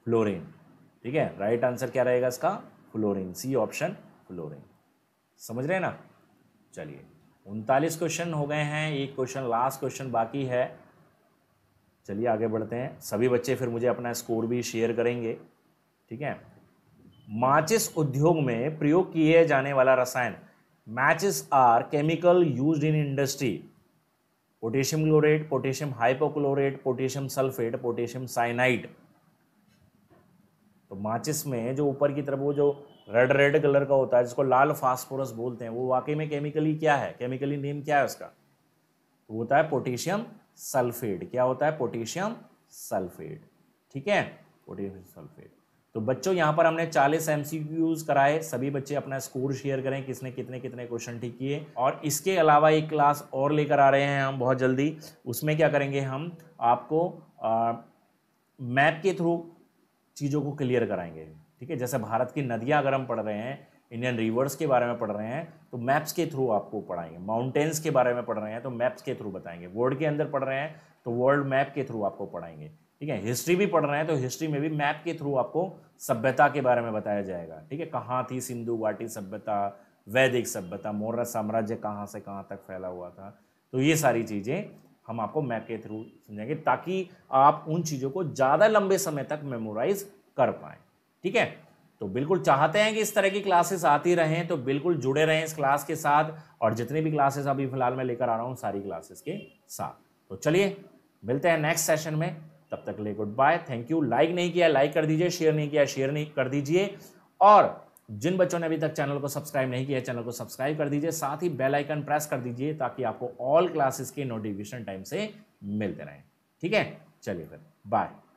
फ्लोरीन ठीक है राइट आंसर क्या रहेगा इसका फ्लोरीन सी ऑप्शन फ्लोरीन समझ रहे हैं ना चलिए उनतालीस क्वेश्चन हो गए हैं एक क्वेश्चन लास्ट क्वेश्चन बाकी है चलिए आगे बढ़ते हैं सभी बच्चे फिर मुझे अपना स्कोर भी शेयर करेंगे ठीक है माचिस उद्योग में प्रयोग किए जाने वाला रसायन matches are chemical used in industry potassium chlorate potassium hypochlorate potassium sulphate potassium cyanide तो माचिस में जो ऊपर की तरफ वो जो रेड रेड कलर का होता है जिसको लाल फास्फोरस बोलते हैं वो वाकई में केमिकली क्या है केमिकली नेम क्या है उसका वो होता है पोटेशियम सल्फेट क्या होता है पोटेशियम सल्फेट ठीक है पोटेशियम सल्फेट तो बच्चों यहाँ पर हमने 40 एम कराए सभी बच्चे अपना स्कोर शेयर करें किसने कितने कितने क्वेश्चन ठीक किए और इसके अलावा एक क्लास और लेकर आ रहे हैं हम बहुत जल्दी उसमें क्या करेंगे हम आपको मैप के थ्रू चीज़ों को क्लियर कराएंगे ठीक है जैसे भारत की नदियाँ अगर हम पढ़ रहे हैं इंडियन रिवर्स के बारे में पढ़ रहे हैं तो मैप्स के थ्रू आपको पढ़ाएंगे माउंटेन्स के बारे में पढ़ रहे हैं तो मैप्स के थ्रू बताएंगे वर्ल्ड के अंदर पढ़ रहे हैं तो वर्ल्ड मैप के थ्रू आपको पढ़ाएंगे ठीक है हिस्ट्री भी पढ़ रहे हैं तो हिस्ट्री में भी मैप के थ्रू आपको सभ्यता के बारे में बताया जाएगा ठीक है कहाँ थी सिंधु घाटी सभ्यता वैदिक सभ्यता मौर्य साम्राज्य कहाँ से कहाँ तक फैला हुआ था तो ये सारी चीज़ें हम आपको मैप के थ्रू समझाएंगे ताकि आप उन चीज़ों को ज़्यादा लंबे समय तक मेमोराइज कर पाए ठीक है तो बिल्कुल चाहते हैं कि इस तरह की क्लासेस आती रहें तो बिल्कुल जुड़े रहें इस क्लास के साथ और जितनी भी क्लासेस अभी फिलहाल मैं लेकर आ रहा हूँ सारी क्लासेस के साथ तो चलिए मिलते हैं नेक्स्ट सेशन में तब तक ले goodbye thank you like नहीं किया लाइक कर दीजिए शेयर नहीं किया शेयर नहीं कर दीजिए और जिन बच्चों ने अभी तक चैनल को सब्सक्राइब नहीं किया चैनल को सब्सक्राइब कर दीजिए साथ ही बेल आइकन प्रेस कर दीजिए ताकि आपको ऑल क्लासेस के नोटिफिकेशन टाइम से मिलते रहें ठीक है चलिए फिर बाय